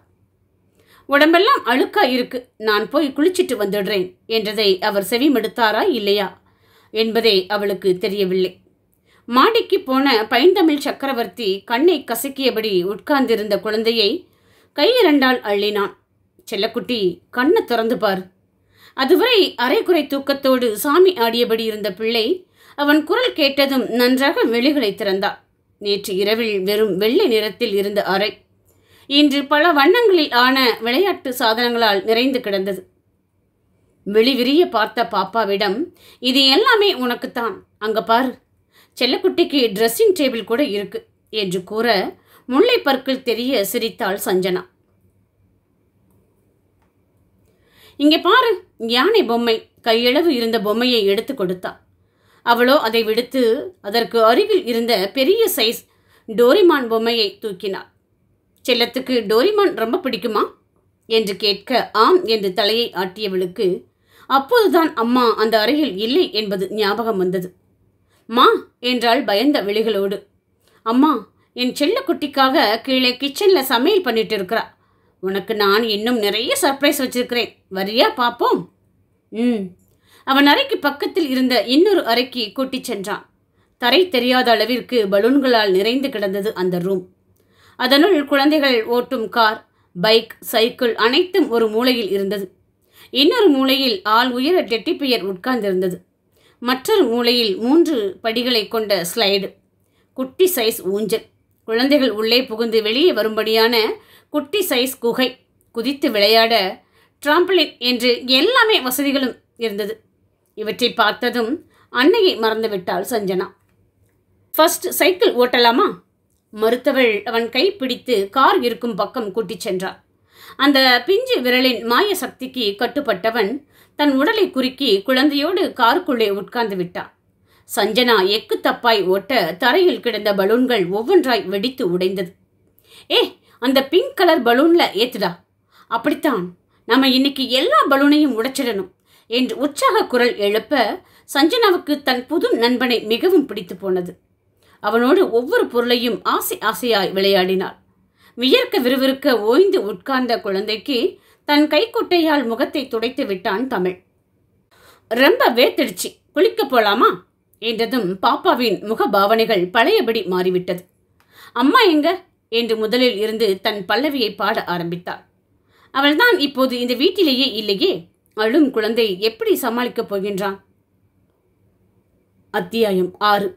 உடம்பெல்லாம் அழுக்கா இருக்கு நான் போய் குளிச்சிட்டு வந்துடுறேன் என்றதை அவர் செவிமடுத்தாரா இல்லையா என்பதே அவளுக்கு தெரியவில்லை மாடிக்கு போன பைந்தமிழ் சக்கரவர்த்தி கண்ணை கசக்கியபடி உட்கார்ந்திருந்த குழந்தையை கையிரண்டால் அள்ளினான் செல்லக்குட்டி கண்ணை திறந்து பார் அதுவரை அரைக்குறை தூக்கத்தோடு சாமி ஆடியபடி இருந்த பிள்ளை அவன் குரல் கேட்டதும் நன்றாக வெளிகளை திறந்தார் நேற்று இரவில் வெறும் வெள்ளை நிறத்தில் இருந்த அறை இன்று பல வண்ணங்களில் ஆன விளையாட்டு சாதனங்களால் நிறைந்து கிடந்தது வெளிவிரிய பார்த்த பாப்பாவிடம் இது எல்லாமே உனக்குத்தான் அங்க பாரு செல்லக்குட்டிக்கு ட்ரெஸ்ஸிங் டேபிள் கூட இருக்கு என்று கூற முல்லை பற்கள் தெரிய சிரித்தாள் சஞ்சனா இங்கே பாரு யானை பொம்மை கையளவு இருந்த பொம்மையை எடுத்து கொடுத்தா அவளோ அதை விடுத்து அதற்கு அருகில் இருந்த பெரிய சைஸ் டோரிமான் பொம்மையை தூக்கினாள் செல்லத்துக்கு டோரிமான் ரொம்ப பிடிக்குமா என்று கேட்க ஆம் என்று தலையை ஆட்டியவளுக்கு அப்போதுதான் அம்மா அந்த அறையில் இல்லை என்பது ஞாபகம் வந்தது மா என்றாள் பயந்த விழிகளோடு அம்மா என் செல்ல குட்டிக்காக கீழே கிச்சனில் சமையல் பண்ணிட்டு இருக்கிறா உனக்கு நான் இன்னும் நிறைய சர்ப்ரைஸ் வச்சிருக்கிறேன் வரியா பார்ப்போம் ம் அவன் அறைக்கு பக்கத்தில் இருந்த இன்னொரு அறைக்கு கூட்டிச் சென்றான் தரை தெரியாத அளவிற்கு பலூன்களால் நிறைந்து கிடந்தது அந்த ரூம் அதனுள் குழந்தைகள் ஓட்டும் கார் பைக் சைக்கிள் அனைத்தும் ஒரு மூலையில் இருந்தது இன்னொரு மூலையில் ஆள் உயர டெட்டி பெயர் உட்கார்ந்திருந்தது மற்றொரு மூலையில் மூன்று படிகளை கொண்ட ஸ்லைடு குட்டி சைஸ் ஊஞ்சல் குழந்தைகள் உள்ளே புகுந்து வெளியே வரும்படியான குட்டி சைஸ் குகை குதித்து விளையாட ட்ராம்பிளின் என்று எல்லாமே வசதிகளும் இருந்தது இவற்றை பார்த்ததும் அன்னையை மறந்துவிட்டாள் சஞ்சனா ஃபர்ஸ்ட் சைக்கிள் ஓட்டலாமா மருத்துவள் அவன் கை பிடித்து கார் இருக்கும் பக்கம் கூட்டிச் சென்றார் அந்த பிஞ்சு விரலின் மாய சக்திக்கு கட்டுப்பட்டவன் தன் உடலை குறுக்கி குழந்தையோடு காருக்குள்ளே உட்கார்ந்து விட்டான் சஞ்சனா எக்கு தப்பாய் ஓட்ட தரையில் கிடந்த பலூன்கள் ஒவ்வொன்றாய் வெடித்து உடைந்தது ஏ அந்த பிங்க் கலர் பலூன்ல ஏத்துடா அப்படித்தான் நம்ம இன்னைக்கு எல்லா பலூனையும் உடைச்சிடணும் என்று உற்சாக குரல் எழுப்ப சஞ்சனாவுக்கு தன் புது நண்பனை மிகவும் பிடித்து போனது அவனோடு ஒவ்வொரு பொருளையும் ஆசை ஆசையாய் விளையாடினாள் வியர்க்க விறுவிறுக்க ஓய்ந்து உட்கார்ந்த குழந்தைக்கு தன் கைக்குட்டையால் முகத்தை துடைத்து விட்டான் தமிழ் ரொம்ப வேத்திடுச்சு குளிக்க போலாமா என்றதும் பாப்பாவின் முக பாவனைகள் பழையபடி மாறிவிட்டது அம்மா எங்க என்று முதலில் இருந்து தன் பல்லவியை பாட ஆரம்பித்தாள் அவள்தான் இப்போது இந்த வீட்டிலேயே இல்லையே அழும் குழந்தை எப்படி சமாளிக்கப் போகின்றான் அத்தியாயம் ஆறு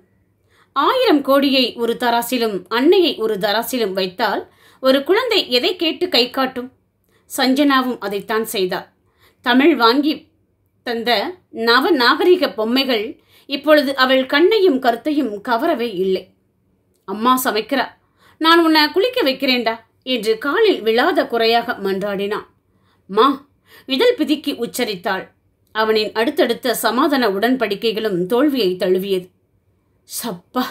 ஆயிரம் கோடியை ஒரு தராசிலும் அன்னையை ஒரு தராசிலும் வைத்தால் ஒரு குழந்தை எதை கேட்டு கை காட்டும் சஞ்சனாவும் அதைத்தான் செய்தார் தமிழ் வாங்கி தந்த நவ நாகரிக பொம்மைகள் இப்பொழுது அவள் கண்ணையும் கருத்தையும் கவரவே இல்லை அம்மா சமைக்கிறா நான் உன்னை குளிக்க வைக்கிறேன்டா என்று காலில் விழாத குறையாக மன்றாடினான் மா இதழ் பிதிக்கி உச்சரித்தாள் அவனின் அடுத்தடுத்த சமாதான உடன்படிக்கைகளும் தோல்வியை தழுவியது சப்பா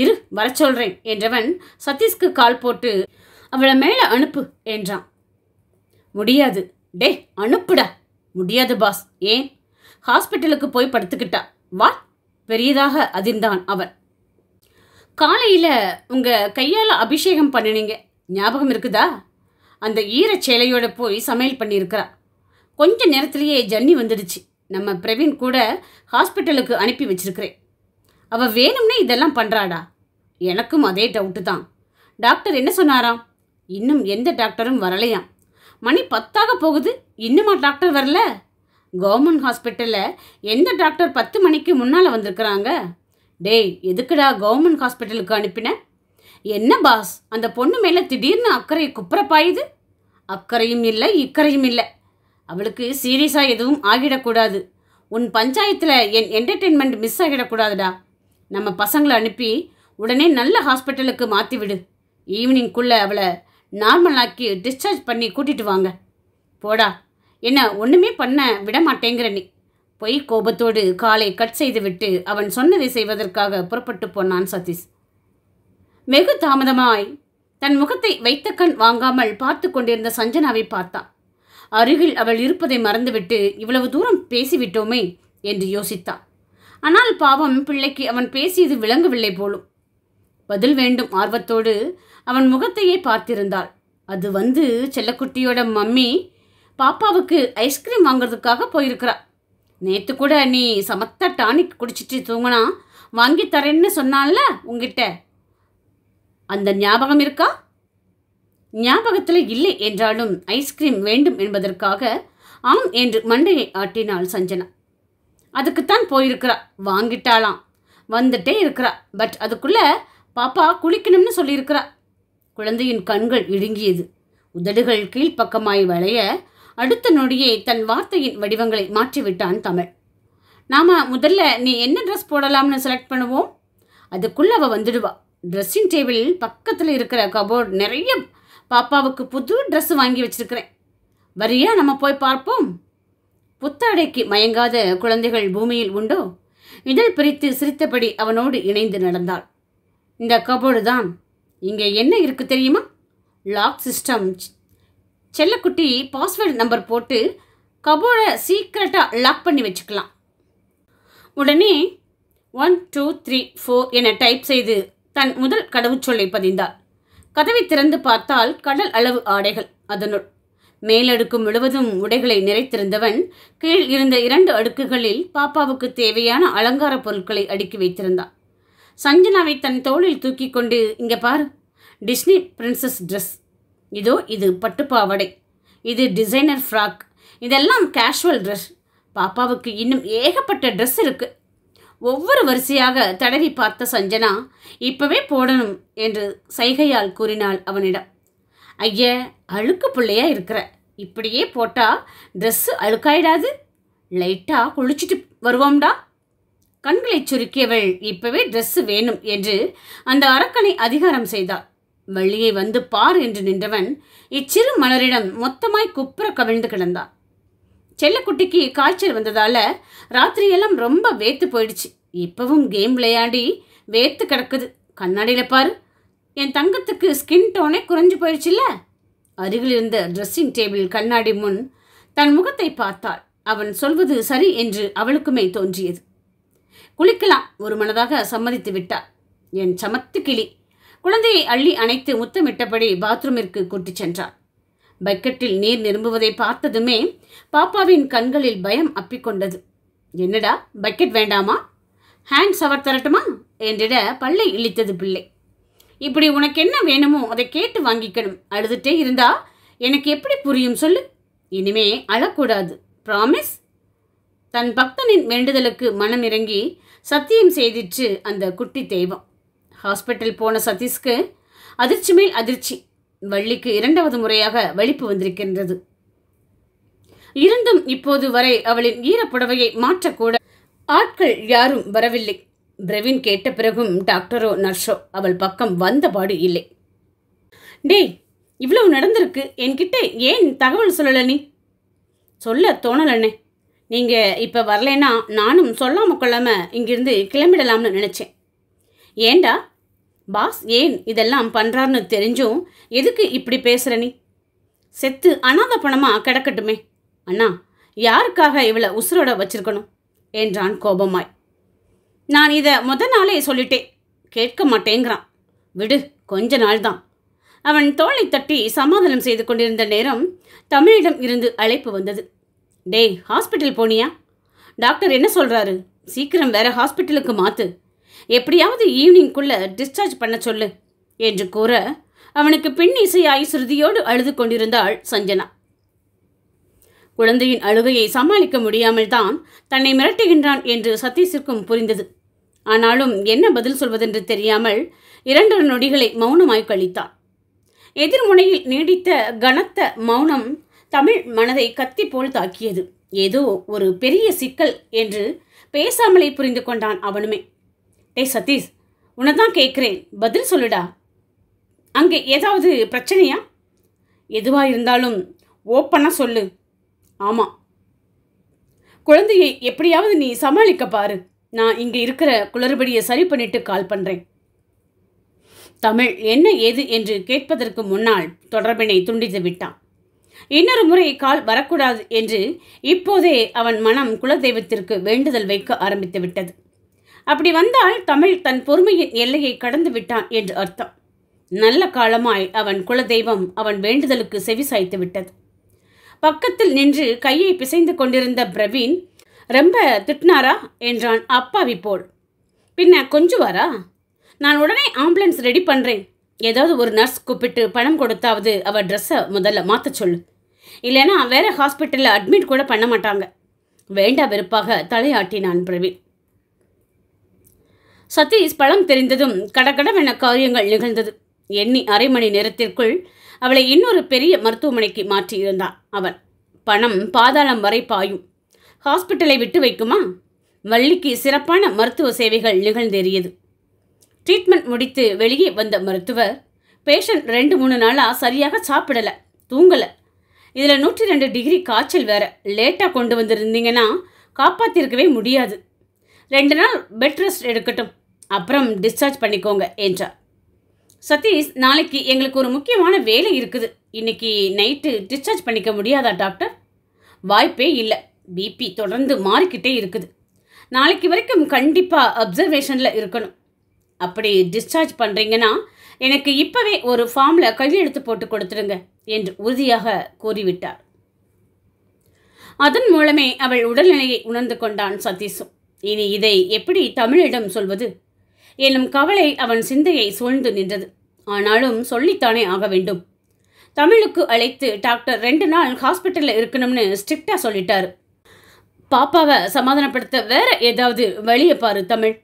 இரு வர சொல்றேன் என்றவன் சதீஷ்க்கு கால் போட்டு அவளை மேலே அனுப்பு என்றான் முடியாது டே அனுப்புடா முடியாது பாஸ் ஏன் ஹாஸ்பிட்டலுக்கு போய் படுத்துக்கிட்டா வா பெரியதாக அதிர்ந்தான் அவர் காலையில் உங்கள் கையால் அபிஷேகம் பண்ணினீங்க ஞாபகம் இருக்குதா அந்த ஈரச் சேலையோடு போய் சமையல் பண்ணியிருக்கிறா கொஞ்ச நேரத்திலேயே ஜன்னி வந்துடுச்சு நம்ம பிரவீன் கூட ஹாஸ்பிட்டலுக்கு அனுப்பி வச்சிருக்கிறேன் அவள் வேணும்னே இதெல்லாம் பண்ணுறாடா எனக்கும் அதே டவுட்டு தான் டாக்டர் என்ன சொன்னாராம் இன்னும் எந்த டாக்டரும் வரலையாம் மணி பத்தாக போகுது இன்னுமா டாக்டர் வரல கவர்மெண்ட் ஹாஸ்பிட்டலில் எந்த டாக்டர் பத்து மணிக்கு முன்னால் வந்திருக்கிறாங்க டேய் எதுக்குடா கவர்மெண்ட் ஹாஸ்பிட்டலுக்கு அனுப்பின என்ன பாஸ் அந்த பொண்ணு மேலே திடீர்னு அக்கறை குப்புறப்பாயுது அக்கறையும் இல்லை இக்கறையும் இல்லை அவளுக்கு சீரியஸாக எதுவும் ஆகிடக்கூடாது உன் பஞ்சாயத்தில் என் என்டர்டெயின்மெண்ட் மிஸ் ஆகிடக்கூடாதுடா நம்ம பசங்களை அனுப்பி உடனே நல்ல ஹாஸ்பிட்டலுக்கு மாற்றி விடு ஈவினிங்குள்ளே அவளை நார்மலாக்கி டிஸ்சார்ஜ் பண்ணி கூட்டிகிட்டு வாங்க போடா என்ன ஒன்றுமே பண்ண விட மாட்டேங்கிற நீ பொய் கோபத்தோடு காலை கட் செய்துவிட்டு அவன் சொன்னதை செய்வதற்காக புறப்பட்டு போனான் சதீஷ் வெகு தாமதமாய் தன் முகத்தை வைத்த கண் வாங்காமல் பார்த்து கொண்டிருந்த சஞ்சனாவை பார்த்தான் அருகில் அவள் இருப்பதை மறந்துவிட்டு இவ்வளவு தூரம் பேசிவிட்டோமே என்று யோசித்தான் ஆனால் பாவம் பிள்ளைக்கு அவன் பேசியது விளங்கவில்லை போலும் பதில் வேண்டும் ஆர்வத்தோடு அவன் முகத்தையே பார்த்திருந்தாள் அது வந்து செல்லக்குட்டியோட மம்மி பாப்பாவுக்கு ஐஸ்கிரீம் வாங்குறதுக்காக போயிருக்கிறா நேற்று கூட நீ சமத்த டானிக் குடிச்சிட்டு தூங்கினா வாங்கி தரேன்னு சொன்னால உங்ககிட்ட அந்த ஞாபகம் இருக்கா ஞாபகத்தில் இல்லை என்றாலும் ஐஸ்கிரீம் வேண்டும் என்பதற்காக ஆம் என்று மண்டையை ஆட்டினாள் சஞ்சனா அதுக்குத்தான் போயிருக்கிறா வாங்கிட்டாளாம் வந்துட்டே இருக்கிறா பட் அதுக்குள்ளே பாப்பா குளிக்கணும்னு சொல்லியிருக்கிறா குழந்தையின் கண்கள் இடுங்கியது உதடுகள் கீழ்ப்பக்கமாய் வளைய அடுத்த நொடியே தன் வார்த்தையின் வடிவங்களை மாற்றிவிட்டான் தமிழ் நாம் முதல்ல நீ என்ன ட்ரெஸ் போடலாம்னு செலக்ட் பண்ணுவோம் அதுக்குள்ளே அவள் வந்துடுவா ட்ரெஸ்ஸிங் டேபிள் பக்கத்தில் இருக்கிற கபோர்ட் நிறைய பாப்பாவுக்கு புது ட்ரெஸ் வாங்கி வச்சிருக்கிறேன் வரியா நம்ம போய் பார்ப்போம் புத்தாடைக்கு மயங்காத குழந்தைகள் பூமியில் உண்டோ இதழ் பிரித்து சிரித்தபடி அவனோடு இணைந்து நடந்தாள் இந்த கபோர்டு தான் இங்கே என்ன இருக்குது தெரியுமா லாக் சிஸ்டம் செல்லக்குட்டி பாஸ்வேர்டு நம்பர் போட்டு கபோர்டை சீக்கிரட்டாக லாக் பண்ணி வச்சுக்கலாம் உடனே ஒன் டூ த்ரீ ஃபோர் என டைப் செய்து தன் முதல் கடவுச்சொல்லை பதிந்தார் கதவை திறந்து பார்த்தால் கடல் அளவு ஆடைகள் அதனுள் மேலடுக்கு முழுவதும் உடைகளை நிறைத்திருந்தவன் கீழ் இருந்த இரண்டு அடுக்குகளில் பாப்பாவுக்கு தேவையான அலங்கார பொருட்களை அடுக்கி வைத்திருந்தான் சஞ்சனாவை தன் தோளில் தூக்கி கொண்டு இங்கே பாரு டிஸ்னி பிரின்சஸ் ட்ரெஸ் இதோ இது பட்டுப்பாவடை இது டிசைனர் ஃப்ராக் இதெல்லாம் கேஷுவல் ட்ரெஸ் பாப்பாவுக்கு இன்னும் ஏகப்பட்ட ட்ரெஸ் இருக்குது ஒவ்வொரு வரிசையாக தடவி பார்த்த சஞ்சனா இப்பவே போடணும் என்று சைகையால் கூறினாள் அவனிடம் ஐய அழுக்கு பிள்ளையா இருக்கிற இப்படியே போட்டா ட்ரெஸ்ஸு அழுக்காயிடாது லைட்டாக குளிச்சுட்டு வருவோம்டா கண்களை சுருக்கியவள் இப்பவே ட்ரெஸ் வேணும் என்று அந்த அரக்கனை அதிகாரம் செய்தார் வெளியே வந்து பார் என்று நின்றவன் இச்சிறு மலரிடம் மொத்தமாய் குப்புற கவிழ்ந்து கிடந்தான் செல்லக்குட்டிக்கு காய்ச்சல் வந்ததால ராத்திரியெல்லாம் ரொம்ப வேத்து போயிடுச்சு இப்பவும் கேம் விளையாடி வேத்து கிடக்குது கண்ணாடியில் பாரு என் தங்கத்துக்கு ஸ்கின் டோனே குறைஞ்சு போயிடுச்சுல்ல அருகில் இருந்த ட்ரெஸ்ஸிங் டேபிள் கண்ணாடி முன் தன் முகத்தை பார்த்தாள் அவன் சொல்வது சரி என்று அவளுக்குமே தோன்றியது குளிக்கலாம் ஒரு மனதாக சம்மதித்து விட்டார் என் சமத்து கிளி குழந்தையை அள்ளி அணைத்து முத்தமிட்டபடி பாத்ரூமிற்கு கூட்டிச் சென்றார் பக்கெட்டில் நீர் நிரம்புவதை பார்த்ததுமே பாப்பாவின் கண்களில் பயம் அப்பிக்கொண்டது என்னடா பக்கெட் வேண்டாமா ஹேண்ட் சவர் தரட்டுமா என்றிட பல்லை இழித்தது பிள்ளை இப்படி உனக்கு என்ன வேணுமோ அதை கேட்டு வாங்கிக்கணும் அழுதுட்டே இருந்தா எனக்கு எப்படி புரியும் சொல்லு இனிமே அழக்கூடாது ப்ராமிஸ் தன் பக்தனின் வேண்டுதலுக்கு மனம் இறங்கி சத்தியம் செய்திற்று அந்த குட்டி தெய்வம் ஹாஸ்பிட்டல் போன சதீஷ்க்கு அதிர்ச்சி மேல் அதிர்ச்சி வள்ளிக்கு இரண்டாவது முறையாக வலிப்பு வந்திருக்கின்றது இருந்தும் இப்போது வரை அவளின் ஈரப்புடவையை மாற்றக்கூட ஆட்கள் யாரும் வரவில்லை பிரவீன் கேட்ட பிறகும் டாக்டரோ நர்ஸோ அவள் பக்கம் வந்தபாடு இல்லை டேய் இவ்வளவு நடந்திருக்கு என்கிட்ட ஏன் தகவல் சொல்லல நீ சொல்ல தோணலண்ணே நீங்கள் இப்போ வரலனா நானும் சொல்லாமல் கொள்ளாமல் இங்கிருந்து கிளம்பிடலாம்னு நினச்சேன் ஏண்டா பாஸ் ஏன் இதெல்லாம் பண்ணுறாருன்னு தெரிஞ்சும் எதுக்கு இப்படி பேசுற நீ செத்து அனாத பணமாக கிடக்கட்டுமே அண்ணா யாருக்காக இவளை உசுரோட வச்சிருக்கணும் என்றான் கோபமாய் நான் இதை முத நாளே சொல்லிட்டேன் கேட்க மாட்டேங்கிறான் விடு கொஞ்ச நாள் தான் அவன் தோலை தட்டி சமாதானம் செய்து கொண்டிருந்த நேரம் தமிழிடம் இருந்து அழைப்பு வந்தது டேய் ஹாஸ்பிட்டல் போனியா டாக்டர் என்ன சொல்கிறாரு சீக்கிரம் வேற ஹாஸ்பிட்டலுக்கு மாற்று எப்படியாவது ஈவினிங்குள்ளே டிஸ்சார்ஜ் பண்ண சொல்லு என்று கூற அவனுக்கு பின் இசையாய் ஸ்ருதியோடு அழுது கொண்டிருந்தாள் சஞ்சனா குழந்தையின் அழுகையை சமாளிக்க முடியாமல் தான் தன்னை மிரட்டுகின்றான் என்று சத்தீஷிற்கும் புரிந்தது ஆனாலும் என்ன பதில் சொல்வதென்று தெரியாமல் இரண்டொரு நொடிகளை மௌனமாய் கழித்தான் எதிர்முனையில் நீடித்த கனத்த மௌனம் தமிழ் மனதை கத்தி போல் தாக்கியது ஏதோ ஒரு பெரிய சிக்கல் என்று பேசாமலே புரிந்து கொண்டான் அவனுமே டே சதீஷ் உன்னை தான் கேட்குறேன் பதில் சொல்லுடா அங்கே ஏதாவது பிரச்சனையா எதுவாக இருந்தாலும் ஓப்பனாக சொல்லு ஆமாம் குழந்தையை எப்படியாவது நீ சமாளிக்க பாரு நான் இங்கே இருக்கிற குளறுபடியை சரி பண்ணிட்டு கால் பண்ணுறேன் தமிழ் என்ன ஏது என்று கேட்பதற்கு முன்னால் தொடர்பினை துண்டித்து விட்டான் இன்னொரு முறை கால் வரக்கூடாது என்று இப்போதே அவன் மனம் குலதெய்வத்திற்கு வேண்டுதல் வைக்க ஆரம்பித்து விட்டது அப்படி வந்தால் தமிழ் தன் பொறுமையின் எல்லையை கடந்து விட்டான் என்று அர்த்தம் நல்ல காலமாய் அவன் குலதெய்வம் அவன் வேண்டுதலுக்கு செவி சாய்த்து விட்டது பக்கத்தில் நின்று கையை பிசைந்து கொண்டிருந்த பிரவீன் ரொம்ப திட்டினாரா என்றான் அப்பாவி போல் பின்ன கொஞ்சுவாரா நான் உடனே ஆம்புலன்ஸ் ரெடி பண்ணுறேன் ஏதாவது ஒரு நர்ஸ் கூப்பிட்டு பணம் கொடுத்தாவது அவள் ட்ரெஸ்ஸை முதல்ல மாற்ற சொல்லு இல்லைன்னா வேறு ஹாஸ்பிட்டலில் அட்மிட் கூட பண்ண மாட்டாங்க வேண்டா வெறுப்பாக தலையாட்டினான் பிரவீன் சதீஷ் பழம் தெரிந்ததும் கடகடவென காரியங்கள் நிகழ்ந்தது எண்ணி அரை மணி நேரத்திற்குள் அவளை இன்னொரு பெரிய மருத்துவமனைக்கு மாற்றியிருந்தான் அவன் பணம் பாதாளம் வரை பாயும் ஹாஸ்பிட்டலை விட்டு வைக்குமா வள்ளிக்கு சிறப்பான மருத்துவ சேவைகள் நிகழ்ந்தேறியது ட்ரீட்மெண்ட் முடித்து வெளியே வந்த மருத்துவர் பேஷண்ட் ரெண்டு மூணு நாளாக சரியாக சாப்பிடலை தூங்கலை இதில் நூற்றி ரெண்டு டிகிரி காய்ச்சல் வேறு லேட்டாக கொண்டு வந்திருந்தீங்கன்னா காப்பாற்றிருக்கவே முடியாது ரெண்டு நாள் பெட் ரெஸ்ட் எடுக்கட்டும் அப்புறம் டிஸ்சார்ஜ் பண்ணிக்கோங்க என்றார் சதீஷ் நாளைக்கு எங்களுக்கு ஒரு முக்கியமான வேலை இருக்குது இன்றைக்கி நைட்டு டிஸ்சார்ஜ் பண்ணிக்க முடியாதா டாக்டர் வாய்ப்பே இல்லை பிபி தொடர்ந்து மாறிக்கிட்டே இருக்குது நாளைக்கு வரைக்கும் கண்டிப்பாக அப்சர்வேஷனில் இருக்கணும் அப்படி டிஸ்சார்ஜ் பண்ணுறீங்கன்னா எனக்கு இப்போவே ஒரு ஃபார்மில் கையெழுத்து போட்டு கொடுத்துருங்க என்று உறுதியாக கூறிவிட்டார் அதன் மூலமே அவள் உடல்நிலையை உணர்ந்து கொண்டான் சதீஷு இனி இதை எப்படி தமிழிடம் சொல்வது எனும் கவலை அவன் சிந்தையை சூழ்ந்து நின்றது ஆனாலும் சொல்லித்தானே ஆக வேண்டும் தமிழுக்கு அழைத்து டாக்டர் ரெண்டு நாள் ஹாஸ்பிட்டலில் இருக்கணும்னு ஸ்ட்ரிக்டாக சொல்லிட்டார் பாப்பாவை சமாதானப்படுத்த வேற ஏதாவது வழியை பாரு தமிழ்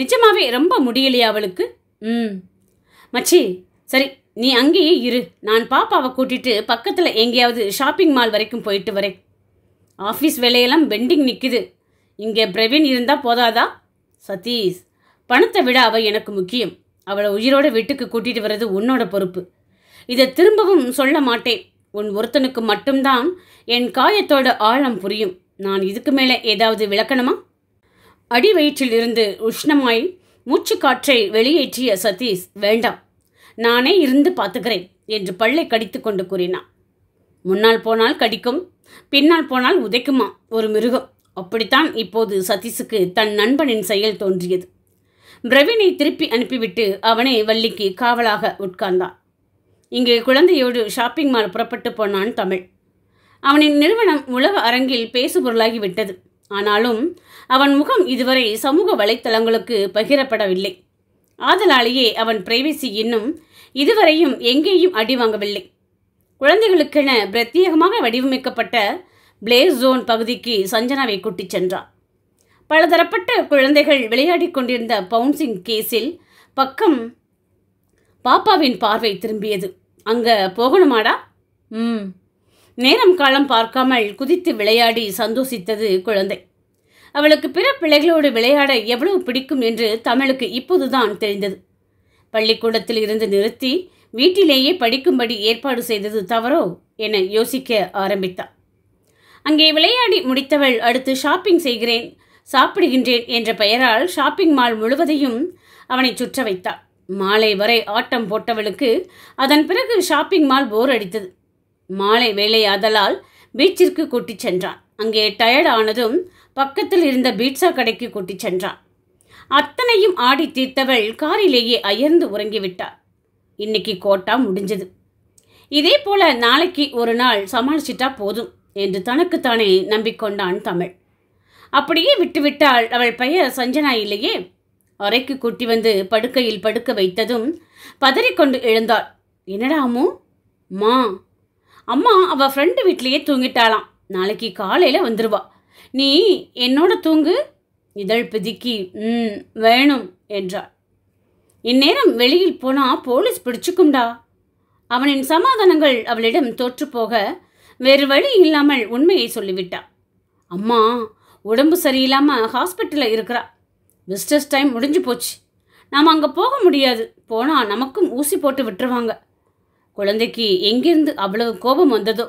நிஜமாவே ரொம்ப முடியலையா அவளுக்கு ம் மச்சி சரி நீ அங்கேயே இரு நான் பாப்பாவை கூட்டிட்டு பக்கத்தில் எங்கேயாவது ஷாப்பிங் மால் வரைக்கும் போயிட்டு வரேன் ஆஃபீஸ் வேலையெல்லாம் பெண்டிங் நிற்குது இங்கே பிரவீன் இருந்தால் போதாதா சதீஷ் பணத்தை விட அவள் எனக்கு முக்கியம் அவளை உயிரோட வீட்டுக்கு கூட்டிகிட்டு வர்றது உன்னோட பொறுப்பு இதை திரும்பவும் சொல்ல மாட்டேன் உன் ஒருத்தனுக்கு மட்டும்தான் என் காயத்தோட ஆழம் புரியும் நான் இதுக்கு மேலே ஏதாவது விளக்கணுமா அடி இருந்து உஷ்ணமாய் மூச்சு காற்றை வெளியேற்றிய சதீஷ் வேண்டாம் நானே இருந்து பார்த்துக்கிறேன் என்று பள்ளை கடித்து கொண்டு கூறினான் முன்னால் போனால் கடிக்கும் பின்னால் போனால் உதைக்குமா ஒரு மிருகம் அப்படித்தான் இப்போது சதீஷுக்கு தன் நண்பனின் செயல் தோன்றியது பிரவீனை திருப்பி அனுப்பிவிட்டு அவனை வள்ளிக்கு காவலாக உட்கார்ந்தான் இங்கே குழந்தையோடு ஷாப்பிங் மால் புறப்பட்டு போனான் தமிழ் அவனின் நிறுவனம் உலக அரங்கில் பேசுபொருளாகி விட்டது ஆனாலும் அவன் முகம் இதுவரை சமூக வலைத்தளங்களுக்கு பகிரப்படவில்லை ஆதலாலேயே அவன் பிரைவசி இன்னும் இதுவரையும் எங்கேயும் அடி வாங்கவில்லை குழந்தைகளுக்கென பிரத்யேகமாக வடிவமைக்கப்பட்ட பிளேஸ் ஜோன் பகுதிக்கு சஞ்சனாவை கூட்டிச் சென்றார் பலதரப்பட்ட குழந்தைகள் விளையாடி கொண்டிருந்த பவுன்சிங் கேஸில் பக்கம் பாப்பாவின் பார்வை திரும்பியது அங்கே போகணுமாடா ம் நேரம் காலம் பார்க்காமல் குதித்து விளையாடி சந்தோஷித்தது குழந்தை அவளுக்கு பிற பிள்ளைகளோடு விளையாட எவ்வளவு பிடிக்கும் என்று தமிழுக்கு இப்போதுதான் தெரிந்தது பள்ளிக்கூடத்தில் இருந்து நிறுத்தி வீட்டிலேயே படிக்கும்படி ஏற்பாடு செய்தது தவறோ என யோசிக்க ஆரம்பித்தாள் அங்கே விளையாடி முடித்தவள் அடுத்து ஷாப்பிங் செய்கிறேன் சாப்பிடுகின்றேன் என்ற பெயரால் ஷாப்பிங் மால் முழுவதையும் அவனை சுற்ற வைத்தாள் மாலை வரை ஆட்டம் போட்டவளுக்கு அதன் பிறகு ஷாப்பிங் மால் போர் அடித்தது மாலை வேலை அதலால் பீச்சிற்கு கூட்டிச் சென்றான் அங்கே டயர்ட் ஆனதும் பக்கத்தில் இருந்த பீட்சா கடைக்கு கூட்டிச் சென்றான் அத்தனையும் ஆடி தீர்த்தவள் காரிலேயே அயர்ந்து உறங்கிவிட்டார் இன்னைக்கு கோட்டா முடிஞ்சது இதே போல நாளைக்கு ஒரு நாள் சமாளிச்சிட்டா போதும் என்று தனக்குத்தானே நம்பிக்கொண்டான் தமிழ் அப்படியே விட்டுவிட்டால் அவள் பெயர் சஞ்சனா இல்லையே அறைக்கு கூட்டி வந்து படுக்கையில் படுக்க வைத்ததும் பதறிக்கொண்டு எழுந்தாள் என்னடா அம்மு மா அம்மா அவள் ஃப்ரெண்டு வீட்லேயே தூங்கிட்டாளாம் நாளைக்கு காலையில் வந்துடுவா நீ என்னோட தூங்கு இதழ் பிதுக்கி ம் வேணும் என்றாள் இந்நேரம் வெளியில் போனா போலீஸ் பிடிச்சுக்கும்டா அவனின் சமாதானங்கள் அவளிடம் தோற்றுப்போக வேறு வழி இல்லாமல் உண்மையை சொல்லிவிட்டாள் அம்மா உடம்பு சரியில்லாமல் ஹாஸ்பிட்டலில் இருக்கிறா விசிட்டர்ஸ் டைம் முடிஞ்சு போச்சு நாம் அங்கே போக முடியாது போனால் நமக்கும் ஊசி போட்டு விட்டுருவாங்க குழந்தைக்கு எங்கிருந்து அவ்வளவு கோபம் வந்ததோ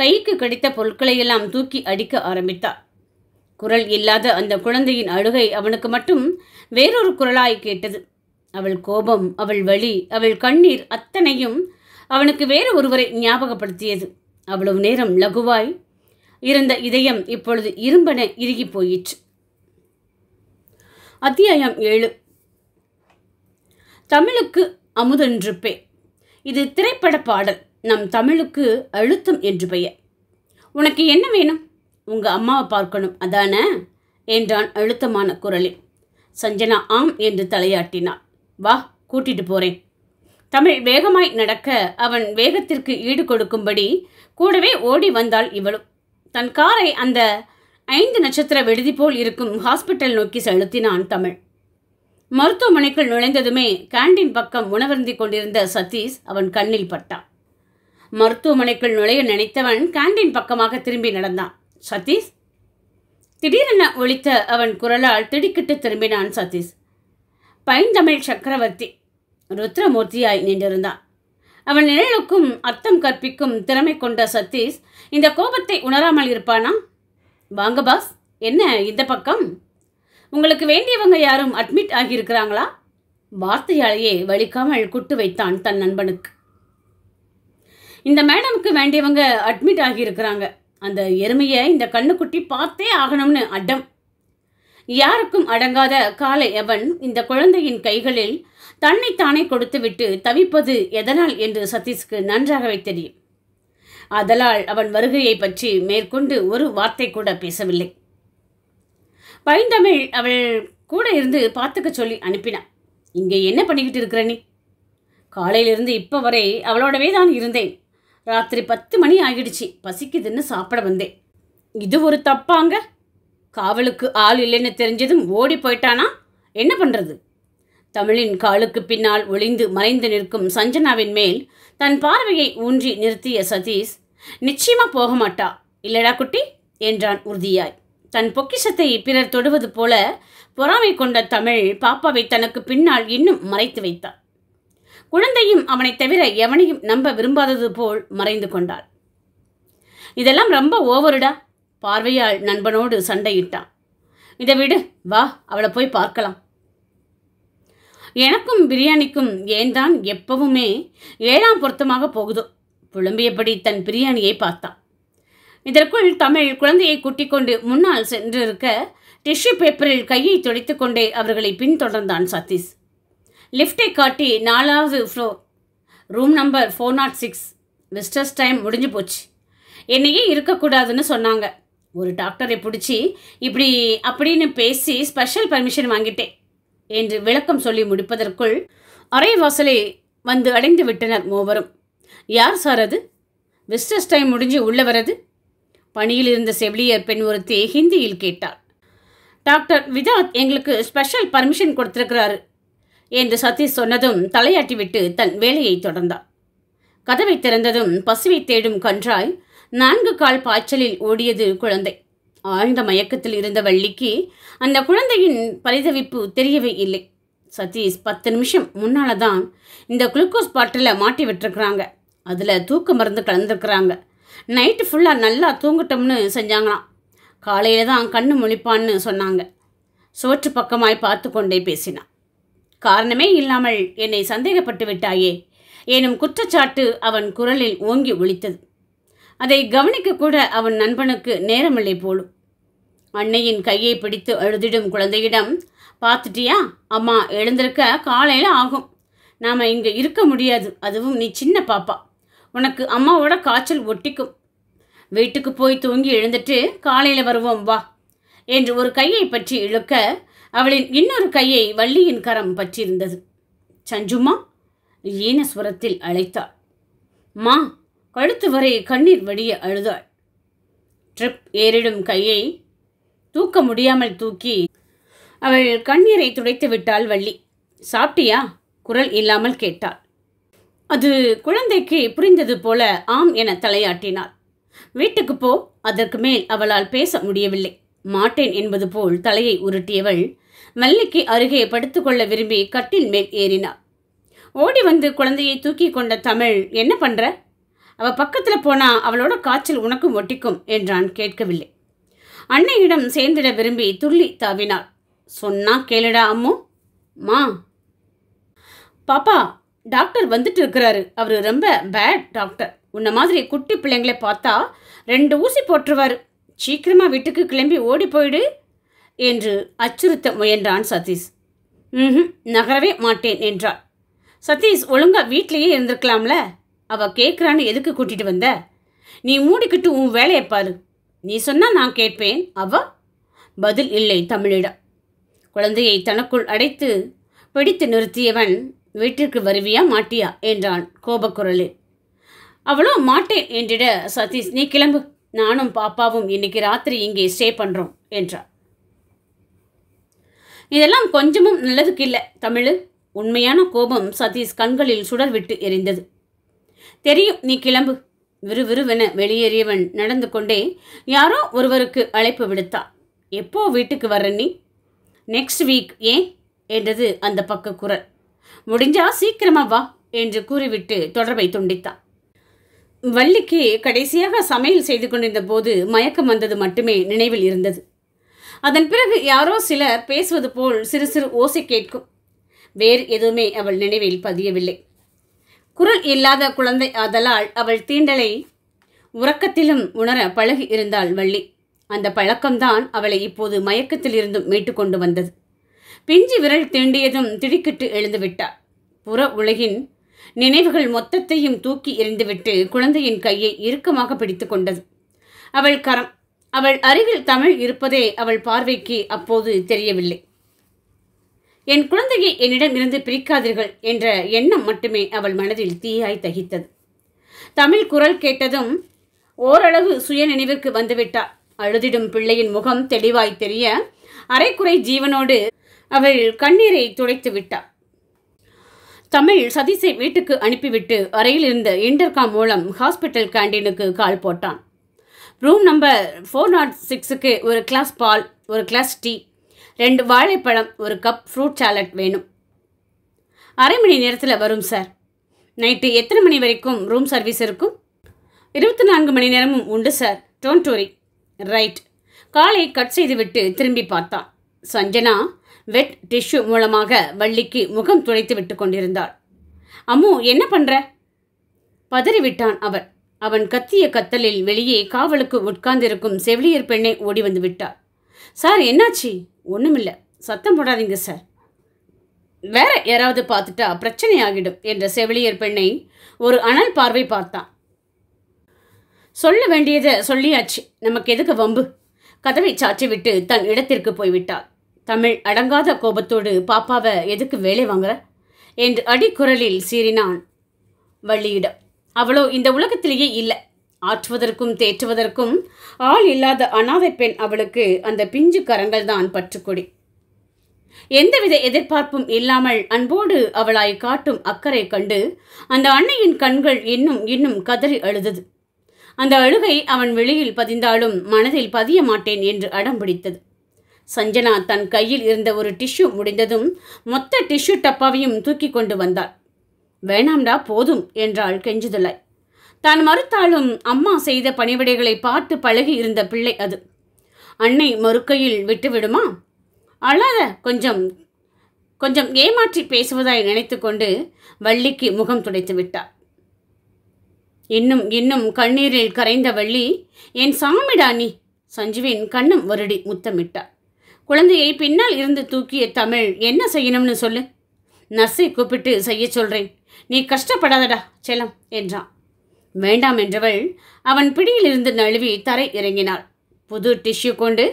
கைக்கு கிடைத்த பொருட்களையெல்லாம் தூக்கி அடிக்க ஆரம்பித்தாள் குரல் இல்லாத அந்த குழந்தையின் அழுகை அவனுக்கு மட்டும் வேறொரு குரலாய் கேட்டது அவள் கோபம் அவள் வழி அவள் கண்ணீர் அத்தனையும் அவனுக்கு வேறு ஒருவரை ஞாபகப்படுத்தியது அவ்வளவு நேரம் லகுவாய் இருந்த இதயம் இப்பொழுது இரும்பென இறுகி போயிற்று அத்தியாயம் ஏழு தமிழுக்கு அமுதென்று பே இது திரைப்பட பாடல் நம் தமிழுக்கு அழுத்தம் என்று பெயர் உனக்கு என்ன வேணும் உங்கள் அம்மாவை பார்க்கணும் அதானே என்றான் அழுத்தமான குரலில் சஞ்சனா ஆம் என்று தலையாட்டினாள் வா கூட்டிட்டு போறேன் தமிழ் வேகமாய் நடக்க அவன் வேகத்திற்கு ஈடு கொடுக்கும்படி கூடவே ஓடி வந்தாள் இவளும் தன் காரை அந்த ஐந்து நட்சத்திர விடுதி போல் இருக்கும் ஹாஸ்பிட்டல் நோக்கி செலுத்தினான் தமிழ் மருத்துவமனைக்குள் நுழைந்ததுமே கேண்டீன் பக்கம் உணவருந்தி கொண்டிருந்த சதீஷ் அவன் கண்ணில் பட்டான் மருத்துவமனைக்குள் நுழைய நினைத்தவன் கேண்டீன் பக்கமாக திரும்பி நடந்தான் சதீஷ் திடீரென ஒழித்த அவன் குரலால் திடுக்கிட்டு திரும்பினான் சதீஷ் பைந்தமிழ் சக்கரவர்த்தி ருத்ரமூர்த்தியாய் நின்றிருந்தான் அவன் நிழலுக்கும் அர்த்தம் கற்பிக்கும் திறமை கொண்ட சதீஷ் இந்த கோபத்தை உணராமல் இருப்பானா வாங்க பாஸ் என்ன இந்த பக்கம் உங்களுக்கு வேண்டியவங்க யாரும் அட்மிட் ஆகியிருக்கிறாங்களா வார்த்தையாலேயே வலிக்காமல் குட்டு வைத்தான் தன் நண்பனுக்கு இந்த மேடமுக்கு வேண்டியவங்க அட்மிட் ஆகியிருக்கிறாங்க அந்த எருமையை இந்த கண்ணுக்குட்டி பார்த்தே ஆகணும்னு அடம் யாருக்கும் அடங்காத காலை எவன் இந்த குழந்தையின் கைகளில் தன்னை தானே கொடுத்துவிட்டு தவிப்பது எதனால் என்று சதீஷ்க்கு நன்றாகவே தெரியும் அதலால் அவன் வருகையை பற்றி மேற்கொண்டு ஒரு வார்த்தை கூட பேசவில்லை பைந்தமிழ் அவள் கூட இருந்து பார்த்துக்க சொல்லி அனுப்பினான் இங்கே என்ன பண்ணிக்கிட்டு இருக்கிற நீ காலையிலிருந்து இப்போ வரை அவளோடவே தான் இருந்தேன் ராத்திரி பத்து மணி ஆகிடுச்சு பசிக்குதுன்னு சாப்பிட வந்தேன் இது ஒரு தப்பாங்க காவலுக்கு ஆள் இல்லைன்னு தெரிஞ்சதும் ஓடி போயிட்டானா என்ன பண்ணுறது தமிழின் காலுக்கு பின்னால் ஒளிந்து மறைந்து நிற்கும் சஞ்சனாவின் மேல் தன் பார்வையை ஊன்றி நிறுத்திய சதீஷ் நிச்சயமாக போக மாட்டா இல்லடா குட்டி என்றான் உறுதியாய் தன் பொக்கிஷத்தை பிறர் தொடுவது போல பொறாமை கொண்ட தமிழ் பாப்பாவை தனக்கு பின்னால் இன்னும் மறைத்து வைத்தார் குழந்தையும் அவனைத் தவிர எவனையும் நம்ப விரும்பாதது போல் மறைந்து கொண்டாள் இதெல்லாம் ரொம்ப ஓவருடா பார்வையால் நண்பனோடு சண்டையிட்டான் இதை விடு வா அவளை போய் பார்க்கலாம் எனக்கும் பிரியாணிக்கும் ஏன் தான் எப்பவுமே ஏழாம் பொருத்தமாக போகுதோ புலம்பியபடி தன் பிரியாணியை பார்த்தான் இதற்குள் தமிழ் குழந்தையை கூட்டிக்கொண்டு முன்னால் சென்றிருக்க டிஷ்யூ பேப்பரில் கையை துடைத்து அவர்களை பின்தொடர்ந்தான் சதீஷ் லிஃப்டை காட்டி நாலாவது floor room number four nought six visitors time முடிஞ்சு போச்சு என்னையே இருக்கக்கூடாதுன்னு சொன்னாங்க ஒரு டாக்டரை பிடிச்சி இப்படி அப்படின்னு பேசி ஸ்பெஷல் பர்மிஷன் வாங்கிட்டேன் என்று விளக்கம் சொல்லி முடிப்பதற்குள் அரை வாசலை வந்து அடைந்து விட்டனர் மூவரும் யார் சார் அது விஸ்டர்ஸ் டைம் முடிஞ்சு உள்ளே வரது பணியில் இருந்த செவிலியர் பெண் ஒருத்தி ஹிந்தியில் கேட்டார் டாக்டர் விதாத் எங்களுக்கு ஸ்பெஷல் பர்மிஷன் கொடுத்துருக்கிறாரு என்று சதீஷ் சொன்னதும் தலையாட்டிவிட்டு தன் வேலையை தொடர்ந்தார் கதவை திறந்ததும் பசுவை தேடும் கன்றாய் நான்கு கால் பாய்ச்சலில் ஓடியது குழந்தை ஆழ்ந்த மயக்கத்தில் இருந்த வள்ளிக்கு அந்த குழந்தையின் பரிதவிப்பு தெரியவே இல்லை சதீஷ் பத்து நிமிஷம் முன்னால் தான் இந்த குளுக்கோஸ் பாட்டில் மாட்டி விட்டுருக்குறாங்க அதில் தூக்க மருந்து கலந்துருக்குறாங்க நைட்டு ஃபுல்லாக நல்லா தூங்கட்டோம்னு செஞ்சாங்களாம் காலையில் தான் கண்ணு முழிப்பான்னு சொன்னாங்க சோற்று பக்கமாய் பார்த்து கொண்டே பேசினான் காரணமே இல்லாமல் என்னை சந்தேகப்பட்டு விட்டாயே எனும் குற்றச்சாட்டு அவன் குரலில் ஓங்கி ஒழித்தது அதை கவனிக்கக்கூட அவன் நண்பனுக்கு நேரமில்லை போலும் அன்னையின் கையை பிடித்து அழுதிடும் குழந்தையிடம் பார்த்துட்டியா அம்மா எழுந்திருக்க காலையில் ஆகும் நாம் இங்கே இருக்க முடியாது அதுவும் நீ சின்ன பாப்பா உனக்கு அம்மாவோட காய்ச்சல் ஒட்டிக்கும் வீட்டுக்கு போய் தூங்கி எழுந்துட்டு காலையில் வருவோம் வா என்று ஒரு கையை பற்றி இழுக்க அவளின் இன்னொரு கையை வள்ளியின் கரம் பற்றியிருந்தது சஞ்சுமா ஈன சுவரத்தில் அழைத்தாள் மா கழுத்து வரை கண்ணீர் வடிய அழுதாள் ட்ரிப் ஏறிடும் கையை தூக்க முடியாமல் தூக்கி அவள் கண்ணீரை துடைத்து விட்டாள் வள்ளி சாப்பிட்டியா குரல் இல்லாமல் கேட்டாள் அது குழந்தைக்கு புரிந்தது போல ஆம் என தலையாட்டினாள் வீட்டுக்கு போ அதற்கு மேல் அவளால் பேச முடியவில்லை மாட்டேன் என்பது போல் தலையை உருட்டியவள் மல்லிக்கு அருகே படுத்துக்கொள்ள விரும்பி கட்டின் மேல் ஏறினார் ஓடி வந்து குழந்தையை தூக்கி கொண்ட தமிழ் என்ன பண்ணுற அவள் பக்கத்தில் போனால் அவளோட காய்ச்சல் உனக்கும் ஒட்டிக்கும் என்றான் கேட்கவில்லை அன்னையிடம் சேர்ந்திட விரும்பி துள்ளி தாவினாள் சொன்னா கேளுடா அம்மு மா பாப்பா டாக்டர் வந்துட்டு இருக்கிறாரு அவர் ரொம்ப பேட் டாக்டர் உன்ன மாதிரி குட்டி பிள்ளைங்களை பார்த்தா ரெண்டு ஊசி போட்டுருவார் சீக்கிரமாக வீட்டுக்கு கிளம்பி ஓடி போயிடு என்று அச்சுறுத்த முயன்றான் சதீஷ் ம் நகரவே மாட்டேன் என்றாள் சதீஷ் ஒழுங்கா வீட்லேயே இருந்திருக்கலாம்ல அவ கேட்குறான்னு எதுக்கு கூட்டிகிட்டு வந்த நீ மூடிக்கிட்டு உன் வேலையை பாரு நீ சொன்னால் நான் கேட்பேன் அவ பதில் இல்லை தமிழிடம் குழந்தையை தனக்குள் அடைத்து பிடித்து நிறுத்தியவன் வீட்டிற்கு வருவியா மாட்டியா என்றான் கோபக்குரலில் அவளோ மாட்டேன் என்றிட சதீஷ் நீ கிளம்பு நானும் பாப்பாவும் இன்னைக்கு ராத்திரி இங்கே ஸ்டே பண்ணுறோம் என்றார் இதெல்லாம் கொஞ்சமும் நல்லதுக்கு இல்லை தமிழு உண்மையான கோபம் சதீஷ் கண்களில் சுடர் விட்டு எரிந்தது தெரியும் நீ கிளம்பு விறுவிறுவென வெளியேறியவன் நடந்து கொண்டே யாரோ ஒருவருக்கு அழைப்பு விடுத்தா எப்போ வீட்டுக்கு வர்ற நீ நெக்ஸ்ட் வீக் ஏன் என்றது அந்த பக்க குரல் முடிஞ்சா சீக்கிரமா வா என்று கூறிவிட்டு தொடர்பை துண்டித்தான் வள்ளிக்கு கடைசியாக சமையல் செய்து கொண்டிருந்த போது மயக்கம் வந்தது மட்டுமே நினைவில் இருந்தது அதன் பிறகு யாரோ சிலர் பேசுவது போல் சிறு சிறு ஓசை கேட்கும் வேறு எதுவுமே அவள் நினைவில் பதியவில்லை குரல் இல்லாத குழந்தை ஆதலால் அவள் தீண்டலை உறக்கத்திலும் உணர பழகி இருந்தாள் வள்ளி அந்த பழக்கம்தான் அவளை இப்போது மயக்கத்திலிருந்தும் மீட்டு கொண்டு வந்தது பிஞ்சு விரல் தீண்டியதும் திடுக்கிட்டு எழுந்துவிட்டாள் புற உலகின் நினைவுகள் மொத்தத்தையும் தூக்கி எறிந்துவிட்டு குழந்தையின் கையை இறுக்கமாக பிடித்து கொண்டது அவள் கரம் அவள் அருகில் தமிழ் இருப்பதே அவள் பார்வைக்கு அப்போது தெரியவில்லை என் குழந்தையை என்னிடம் இருந்து பிரிக்காதீர்கள் என்ற எண்ணம் மட்டுமே அவள் மனதில் தீயாய் தகித்தது தமிழ் குரல் கேட்டதும் ஓரளவு சுய நினைவிற்கு வந்துவிட்டாள் அழுதிடும் பிள்ளையின் முகம் தெளிவாய் தெரிய அரைக்குறை ஜீவனோடு அவள் கண்ணீரை துடைத்து விட்டாள் தமிழ் சதீஷை வீட்டுக்கு அனுப்பிவிட்டு அறையில் இருந்த இன்டர்காம் மூலம் ஹாஸ்பிட்டல் கேண்டீனுக்கு கால் போட்டான் ரூம் நம்பர் ஃபோர் நாட் சிக்ஸுக்கு ஒரு கிளாஸ் பால் ஒரு கிளாஸ் டீ ரெண்டு வாழைப்பழம் ஒரு கப் ஃப்ரூட் சாலட் வேணும் அரை மணி நேரத்தில் வரும் சார் நைட்டு எத்தனை மணி வரைக்கும் ரூம் சர்வீஸ் இருக்கும் இருபத்தி நான்கு மணி நேரமும் உண்டு சார் டோரி ரைட் காலை கட் செய்துவிட்டு திரும்பி பார்த்தான் சஞ்சனா வெட் டிஷ்யூ மூலமாக வள்ளிக்கு முகம் துளைத்து விட்டு கொண்டிருந்தாள் அம்மு என்ன பண்ணுற பதறிவிட்டான் அவர் அவன் கத்திய கத்தலில் வெளியே காவலுக்கு உட்கார்ந்திருக்கும் செவிலியர் பெண்ணை ஓடி வந்து விட்டார் சார் என்னாச்சு ஒன்றுமில்லை சத்தம் போடாதீங்க சார் வேற யாராவது பார்த்துட்டா பிரச்சனை ஆகிடும் என்ற செவிலியர் பெண்ணை ஒரு அனல் பார்வை பார்த்தான் சொல்ல வேண்டியதை சொல்லியாச்சு நமக்கு எதுக்கு வம்பு கதவை சாற்றி விட்டு தன் இடத்திற்கு போய்விட்டாள் தமிழ் அடங்காத கோபத்தோடு பாப்பாவை எதுக்கு வேலை வாங்குற என்று அடிக்குரலில் சீறினான் வள்ளியிடம் அவளோ இந்த உலகத்திலேயே இல்லை ஆற்றுவதற்கும் தேற்றுவதற்கும் ஆள் இல்லாத அனாதை பெண் அவளுக்கு அந்த பிஞ்சு கரங்கள் தான் பற்றுக்கொடி எந்தவித எதிர்பார்ப்பும் இல்லாமல் அன்போடு அவளாய் காட்டும் அக்கறை கண்டு அந்த அன்னையின் கண்கள் இன்னும் இன்னும் கதறி அழுதது அந்த அழுகை அவன் வெளியில் பதிந்தாலும் மனதில் பதிய மாட்டேன் என்று அடம் பிடித்தது சஞ்சனா தன் கையில் இருந்த ஒரு டிஷ்யூ முடிந்ததும் மொத்த டிஷ்யூ டப்பாவையும் தூக்கி கொண்டு வந்தாள் வேணாம்டா போதும் என்றாள் கெஞ்சுதலாய் தான் மறுத்தாலும் அம்மா செய்த பணிவிடைகளை பார்த்து பழகி இருந்த பிள்ளை அது அன்னை மறுக்கையில் விட்டுவிடுமா அழாத கொஞ்சம் கொஞ்சம் ஏமாற்றி பேசுவதாய் நினைத்து கொண்டு வள்ளிக்கு முகம் துடைத்து விட்டார் இன்னும் இன்னும் கண்ணீரில் கரைந்த வள்ளி என் சாமிடா நீ சஞ்சீவின் கண்ணம் வருடி முத்தமிட்டார் குழந்தையை பின்னால் இருந்து தூக்கிய தமிழ் என்ன செய்யணும்னு சொல்லு நர்ஸை கூப்பிட்டு செய்ய சொல்கிறேன் நீ கஷ்டப்படாதடா செல்லம் என்றான் வேண்டாம் என்றவள் அவன் பிடியிலிருந்து நழுவி தரை இறங்கினாள் புது டிஷ்யூ கொண்டு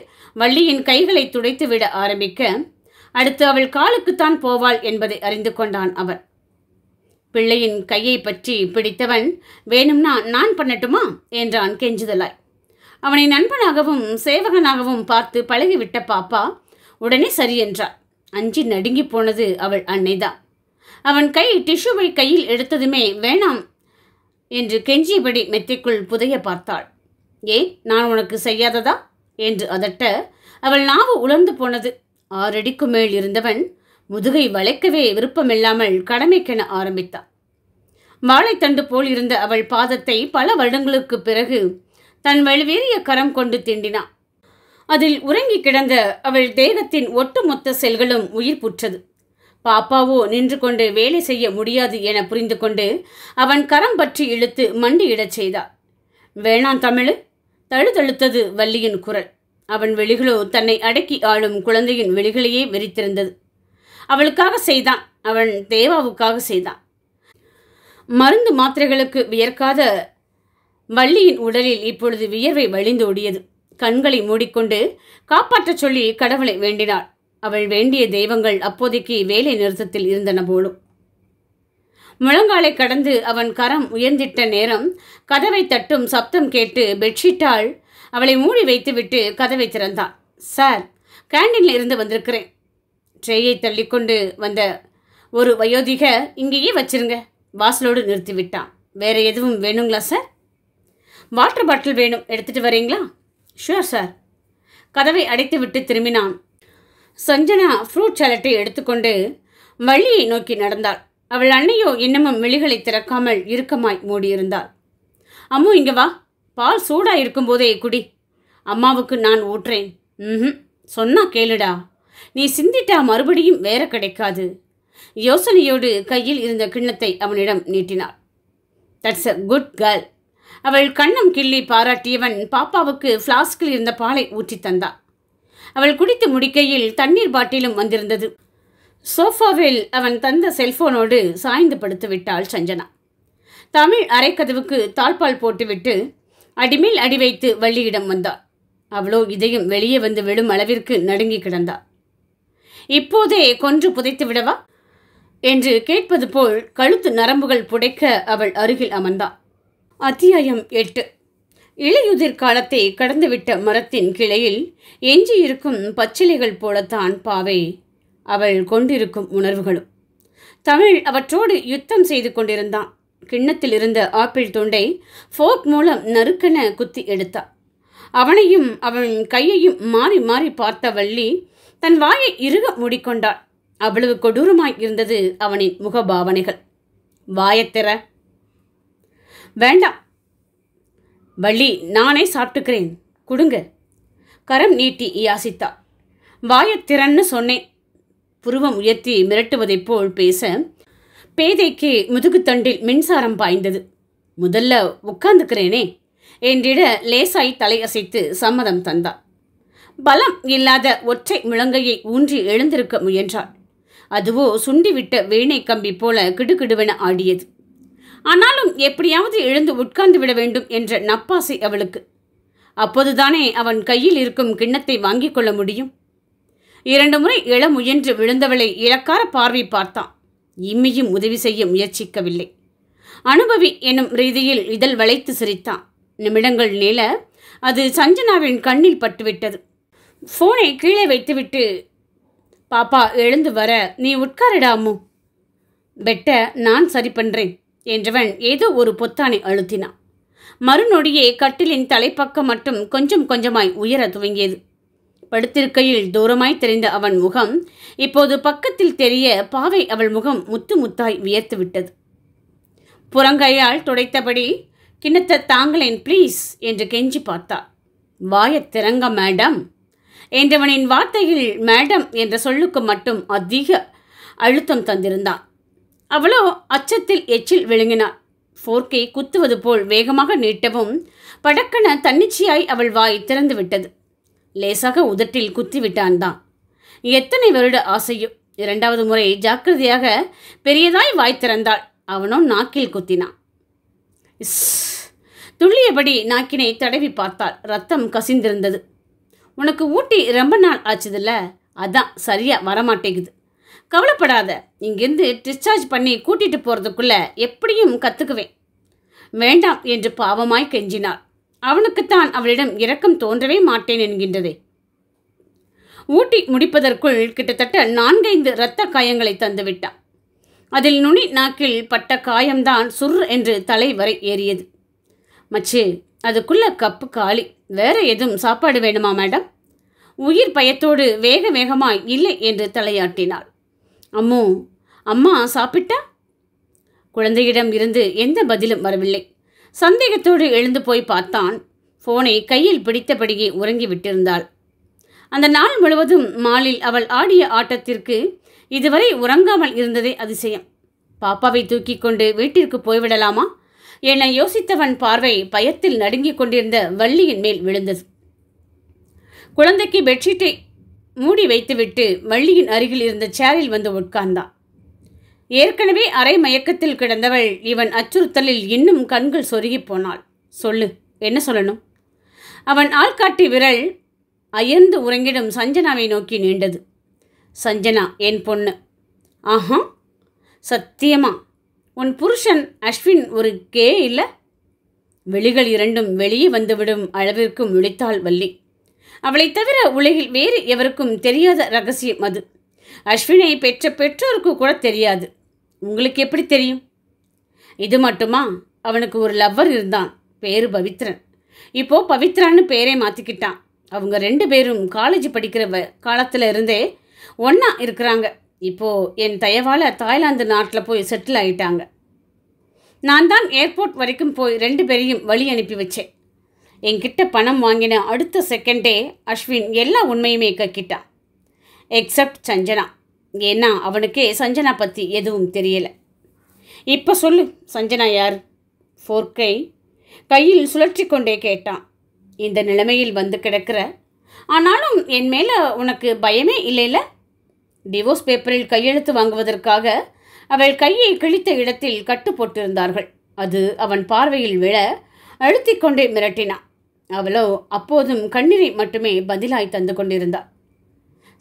வள்ளியின் கைகளை துடைத்து விட ஆரம்பிக்க அடுத்து அவள் காலுக்குத்தான் போவாள் என்பதை அறிந்து கொண்டான் அவன் பிள்ளையின் கையை பற்றி பிடித்தவன் வேணும்னா நான் பண்ணட்டுமா என்றான் கெஞ்சுதலாய் அவனை நண்பனாகவும் சேவகனாகவும் பார்த்து பழகிவிட்ட பாப்பா உடனே சரி என்றாள் அஞ்சி நடுங்கி போனது அவள் அன்னைதான் அவன் கை டிஷ்யூவை கையில் எடுத்ததுமே வேணாம் என்று கெஞ்சியபடி மெத்தைக்குள் புதைய பார்த்தாள் ஏ நான் உனக்கு செய்யாததா என்று அதட்ட அவள் நாவு உலர்ந்து போனது ஆறடிக்கு மேல் இருந்தவன் முதுகை வளைக்கவே விருப்பமில்லாமல் கடமைக்கென ஆரம்பித்தான் வாழைத்தண்டு போல் இருந்த அவள் பாதத்தை பல வருடங்களுக்கு பிறகு தன் வலுவேறிய கரம் கொண்டு திண்டினான் அதில் உறங்கி கிடந்த அவள் தேகத்தின் ஒட்டுமொத்த செல்களும் உயிர் புற்றது பாப்பாவோ நின்று கொண்டு வேலை செய்ய முடியாது என புரிந்து கொண்டு அவன் கரம் பற்றி இழுத்து மண்டியிடச் செய்தார் வேணாம் தமிழு தழுதழுத்தது வள்ளியின் குரல் அவன் வெளிகளோ தன்னை அடக்கி ஆளும் குழந்தையின் வெளிகளையே வெறித்திருந்தது அவளுக்காக செய்தான் அவன் தேவாவுக்காக செய்தான் மருந்து மாத்திரைகளுக்கு வியர்க்காத வள்ளியின் உடலில் இப்பொழுது வியர்வை வழிந்து ஓடியது கண்களை மூடிக்கொண்டு காப்பாற்றச் சொல்லி கடவுளை வேண்டினாள் அவள் வேண்டிய தெய்வங்கள் அப்போதைக்கு வேலை நிறுத்தத்தில் இருந்தன போலும் முழங்காலை கடந்து அவன் கரம் உயர்ந்திட்ட நேரம் கதவை தட்டும் சப்தம் கேட்டு பெட்ஷீட்டால் அவளை மூடி வைத்துவிட்டு கதவை திறந்தான் சார் கேண்டீனில் இருந்து வந்திருக்கிறேன் ட்ரேயை தள்ளிக்கொண்டு வந்த ஒரு வயோதிக இங்கேயே வச்சிருங்க வாசலோடு நிறுத்திவிட்டான் வேறு எதுவும் வேணுங்களா சார் வாட்டர் பாட்டில் வேணும் எடுத்துகிட்டு வரீங்களா ஷூர் சார் கதவை அடைத்துவிட்டு திரும்பினான் சஞ்சனா ஃப்ரூட் சலட்டை எடுத்துக்கொண்டு வழியை நோக்கி நடந்தாள் அவள் அன்னையோ இன்னமும் விழிகளை திறக்காமல் இறுக்கமாய் மூடியிருந்தாள் அம்மு இங்கே வா பால் சூடா இருக்கும்போதே குடி அம்மாவுக்கு நான் ஊற்றேன் ம் சொன்னா கேளுடா நீ சிந்திட்டா மறுபடியும் வேற கிடைக்காது யோசனையோடு கையில் இருந்த கிண்ணத்தை அவனிடம் நீட்டினாள் தட்ஸ் அ குட் கேர்ள் அவள் கண்ணம் கிள்ளி பாராட்டியவன் பாப்பாவுக்கு ஃப்ளாஸ்கில் இருந்த பாலை ஊற்றி தந்தாள் அவள் குடித்து முடிக்கையில் தண்ணீர் பாட்டிலும் வந்திருந்தது சோஃபாவில் அவன் தந்த செல்போனோடு சாய்ந்து படுத்து விட்டாள் சஞ்சனா தமிழ் அரைக்கதவுக்கு தாழ்பால் போட்டுவிட்டு அடிமேல் அடி வைத்து வள்ளியிடம் வந்தாள் அவளோ இதயம் வெளியே வந்து விழும் அளவிற்கு நடுங்கி கிடந்தாள் இப்போதே கொன்று புதைத்து விடவா என்று கேட்பது போல் கழுத்து நரம்புகள் புடைக்க அவள் அருகில் அமர்ந்தாள் அத்தியாயம் எட்டு இலையுதிர் காலத்தை கடந்துவிட்ட மரத்தின் கிளையில் எஞ்சியிருக்கும் பச்சிலைகள் போலத்தான் பாவை அவள் கொண்டிருக்கும் உணர்வுகளும் தமிழ் அவற்றோடு யுத்தம் செய்து கொண்டிருந்தான் கிண்ணத்தில் இருந்த ஆப்பிள் தொண்டை ஃபோர்க் மூலம் நறுக்கென குத்தி எடுத்தாள் அவனையும் அவன் கையையும் மாறி மாறி பார்த்த வள்ளி தன் வாயை இறுக மூடிக்கொண்டாள் அவ்வளவு கொடூரமாய் இருந்தது அவனின் முகபாவனைகள் வாயத்திற வேண்டாம் வள்ளி நானே சாப்பிட்டுக்கிறேன் கொடுங்க கரம் நீட்டி யாசித்தா வாயத்திறன்னு சொன்னேன் புருவம் உயர்த்தி மிரட்டுவதைப் போல் பேச பேதைக்கு முதுகுத்தண்டில் மின்சாரம் பாய்ந்தது முதல்ல உட்கார்ந்துக்கிறேனே என்றிட லேசாய் தலையசைத்து சம்மதம் தந்தாள் பலம் இல்லாத ஒற்றை முழங்கையை ஊன்றி எழுந்திருக்க முயன்றாள் அதுவோ சுண்டிவிட்ட வேணை கம்பி போல கிடுகிடுவென ஆடியது ஆனாலும் எப்படியாவது எழுந்து உட்கார்ந்து விட வேண்டும் என்ற நப்பாசை அவளுக்கு அப்போதுதானே அவன் கையில் இருக்கும் கிண்ணத்தை வாங்கிக் கொள்ள முடியும் இரண்டு முறை இள முயன்று விழுந்தவளை இழக்கார பார்வை பார்த்தான் இம்மியும் உதவி செய்ய முயற்சிக்கவில்லை அனுபவி எனும் ரீதியில் இதழ் வளைத்து சிரித்தான் நிமிடங்கள் நில அது சஞ்சனாவின் கண்ணில் பட்டுவிட்டது ஃபோனை கீழே வைத்துவிட்டு பாப்பா எழுந்து வர நீ உட்காரிடாமோ பெட்ட நான் சரி பண்ணுறேன் என்றவன் ஏதோ ஒரு பொத்தானை அழுத்தினான் மறுநொடியே கட்டிலின் தலைப்பக்கம் மட்டும் கொஞ்சம் கொஞ்சமாய் உயர துவங்கியது படுத்திருக்கையில் தூரமாய் தெரிந்த அவன் முகம் இப்போது பக்கத்தில் தெரிய பாவை அவள் முகம் முத்து முத்தாய் வியர்த்து விட்டது புறங்கையால் துடைத்தபடி கிண்ணத்தை தாங்களேன் ப்ளீஸ் என்று கெஞ்சி பார்த்தா வாய திறங்க மேடம் என்றவனின் வார்த்தையில் மேடம் என்ற சொல்லுக்கு மட்டும் அதிக அழுத்தம் தந்திருந்தான் அவளோ அச்சத்தில் எச்சில் விழுங்கினாள் ஃபோர்க்கை குத்துவது போல் வேகமாக நீட்டவும் படக்கென தன்னிச்சையாய் அவள் வாய் திறந்து விட்டது லேசாக உதட்டில் குத்திவிட்டான் தான் எத்தனை வருட ஆசையோ இரண்டாவது முறை ஜாக்கிரதையாக பெரியதாய் வாய் திறந்தாள் அவனும் நாக்கில் குத்தினான் இஸ் துள்ளியபடி நாக்கினை தடவி பார்த்தாள் ரத்தம் கசிந்திருந்தது உனக்கு ஊட்டி ரொம்ப நாள் ஆச்சுதில்ல அதான் சரியாக வரமாட்டேங்குது கவலைப்படாத இங்கிருந்து டிஸ்சார்ஜ் பண்ணி கூட்டிட்டு போகிறதுக்குள்ள எப்படியும் கற்றுக்குவேன் வேண்டாம் என்று பாவமாய் கெஞ்சினாள் அவனுக்குத்தான் அவளிடம் இரக்கம் தோன்றவே மாட்டேன் என்கின்றதே ஊட்டி முடிப்பதற்குள் கிட்டத்தட்ட நான்கைந்து இரத்த காயங்களை தந்துவிட்டான் அதில் நுனி நாக்கில் பட்ட காயம்தான் சுர் என்று தலை வரை ஏறியது மச்சு அதுக்குள்ள கப்பு காலி வேற எதுவும் சாப்பாடு வேணுமா மேடம் உயிர் பயத்தோடு வேக வேகமாய் இல்லை என்று தலையாட்டினாள் அம்மோ அம்மா சாப்பிட்டா குழந்தையிடம் இருந்து எந்த பதிலும் வரவில்லை சந்தேகத்தோடு எழுந்து போய் பார்த்தான் ஃபோனை கையில் பிடித்தபடியே உறங்கி விட்டிருந்தாள் அந்த நாள் முழுவதும் மாலில் அவள் ஆடிய ஆட்டத்திற்கு இதுவரை உறங்காமல் இருந்ததே அதிசயம் பாப்பாவை தூக்கி கொண்டு வீட்டிற்கு போய்விடலாமா என யோசித்தவன் பார்வை பயத்தில் நடுங்கிக் கொண்டிருந்த வள்ளியின் மேல் விழுந்தது குழந்தைக்கு பெட்ஷீட்டை மூடி வைத்துவிட்டு மல்லியின் அருகில் இருந்த சேரில் வந்து உட்கார்ந்தான் ஏற்கனவே அரை மயக்கத்தில் கிடந்தவள் இவன் அச்சுறுத்தலில் இன்னும் கண்கள் சொருகி போனாள் சொல்லு என்ன சொல்லணும் அவன் ஆள்காட்டி விரல் அயர்ந்து உறங்கிடும் சஞ்சனாவை நோக்கி நீண்டது சஞ்சனா என் பொண்ணு ஆஹா சத்தியமா உன் புருஷன் அஸ்வின் ஒரு கே இல்லை வெளிகள் இரண்டும் வெளியே வந்துவிடும் அளவிற்கு முழித்தாள் வள்ளி அவளை தவிர உலகில் வேறு எவருக்கும் தெரியாத ரகசியம் அது அஸ்வினை பெற்ற பெற்றோருக்கு கூட தெரியாது உங்களுக்கு எப்படி தெரியும் இது மட்டுமா அவனுக்கு ஒரு லவ்வர் இருந்தான் பேர் பவித்ரன் இப்போ பவித்ரான்னு பேரே மாற்றிக்கிட்டான் அவங்க ரெண்டு பேரும் காலேஜ் படிக்கிற காலத்தில் இருந்தே ஒன்றா இருக்கிறாங்க இப்போது என் தயவால் தாய்லாந்து நாட்டில் போய் செட்டில் ஆகிட்டாங்க நான் தான் ஏர்போர்ட் வரைக்கும் போய் ரெண்டு பேரையும் வழி அனுப்பி வச்சேன் என்கிட்ட பணம் வாங்கின அடுத்த செகண்டே அஸ்வின் எல்லா உண்மையுமே கக்கிட்டான் எக்ஸப்ட் சஞ்சனா ஏன்னா அவனுக்கே சஞ்சனா பற்றி எதுவும் தெரியலை இப்போ சொல்லு சஞ்சனா யார் ஃபோர்க்கை கையில் சுழற்றி கொண்டே கேட்டான் இந்த நிலைமையில் வந்து கிடக்கிற ஆனாலும் என் மேலே உனக்கு பயமே இல்லைல்ல டிவோர்ஸ் பேப்பரில் கையெழுத்து வாங்குவதற்காக அவள் கையை கிழித்த இடத்தில் கட்டு போட்டிருந்தார்கள் அது அவன் பார்வையில் விழ அழுத்திக்கொண்டே மிரட்டினான் அவளோ அப்போதும் கண்ணீரை மட்டுமே பதிலாய் தந்து கொண்டிருந்தாள்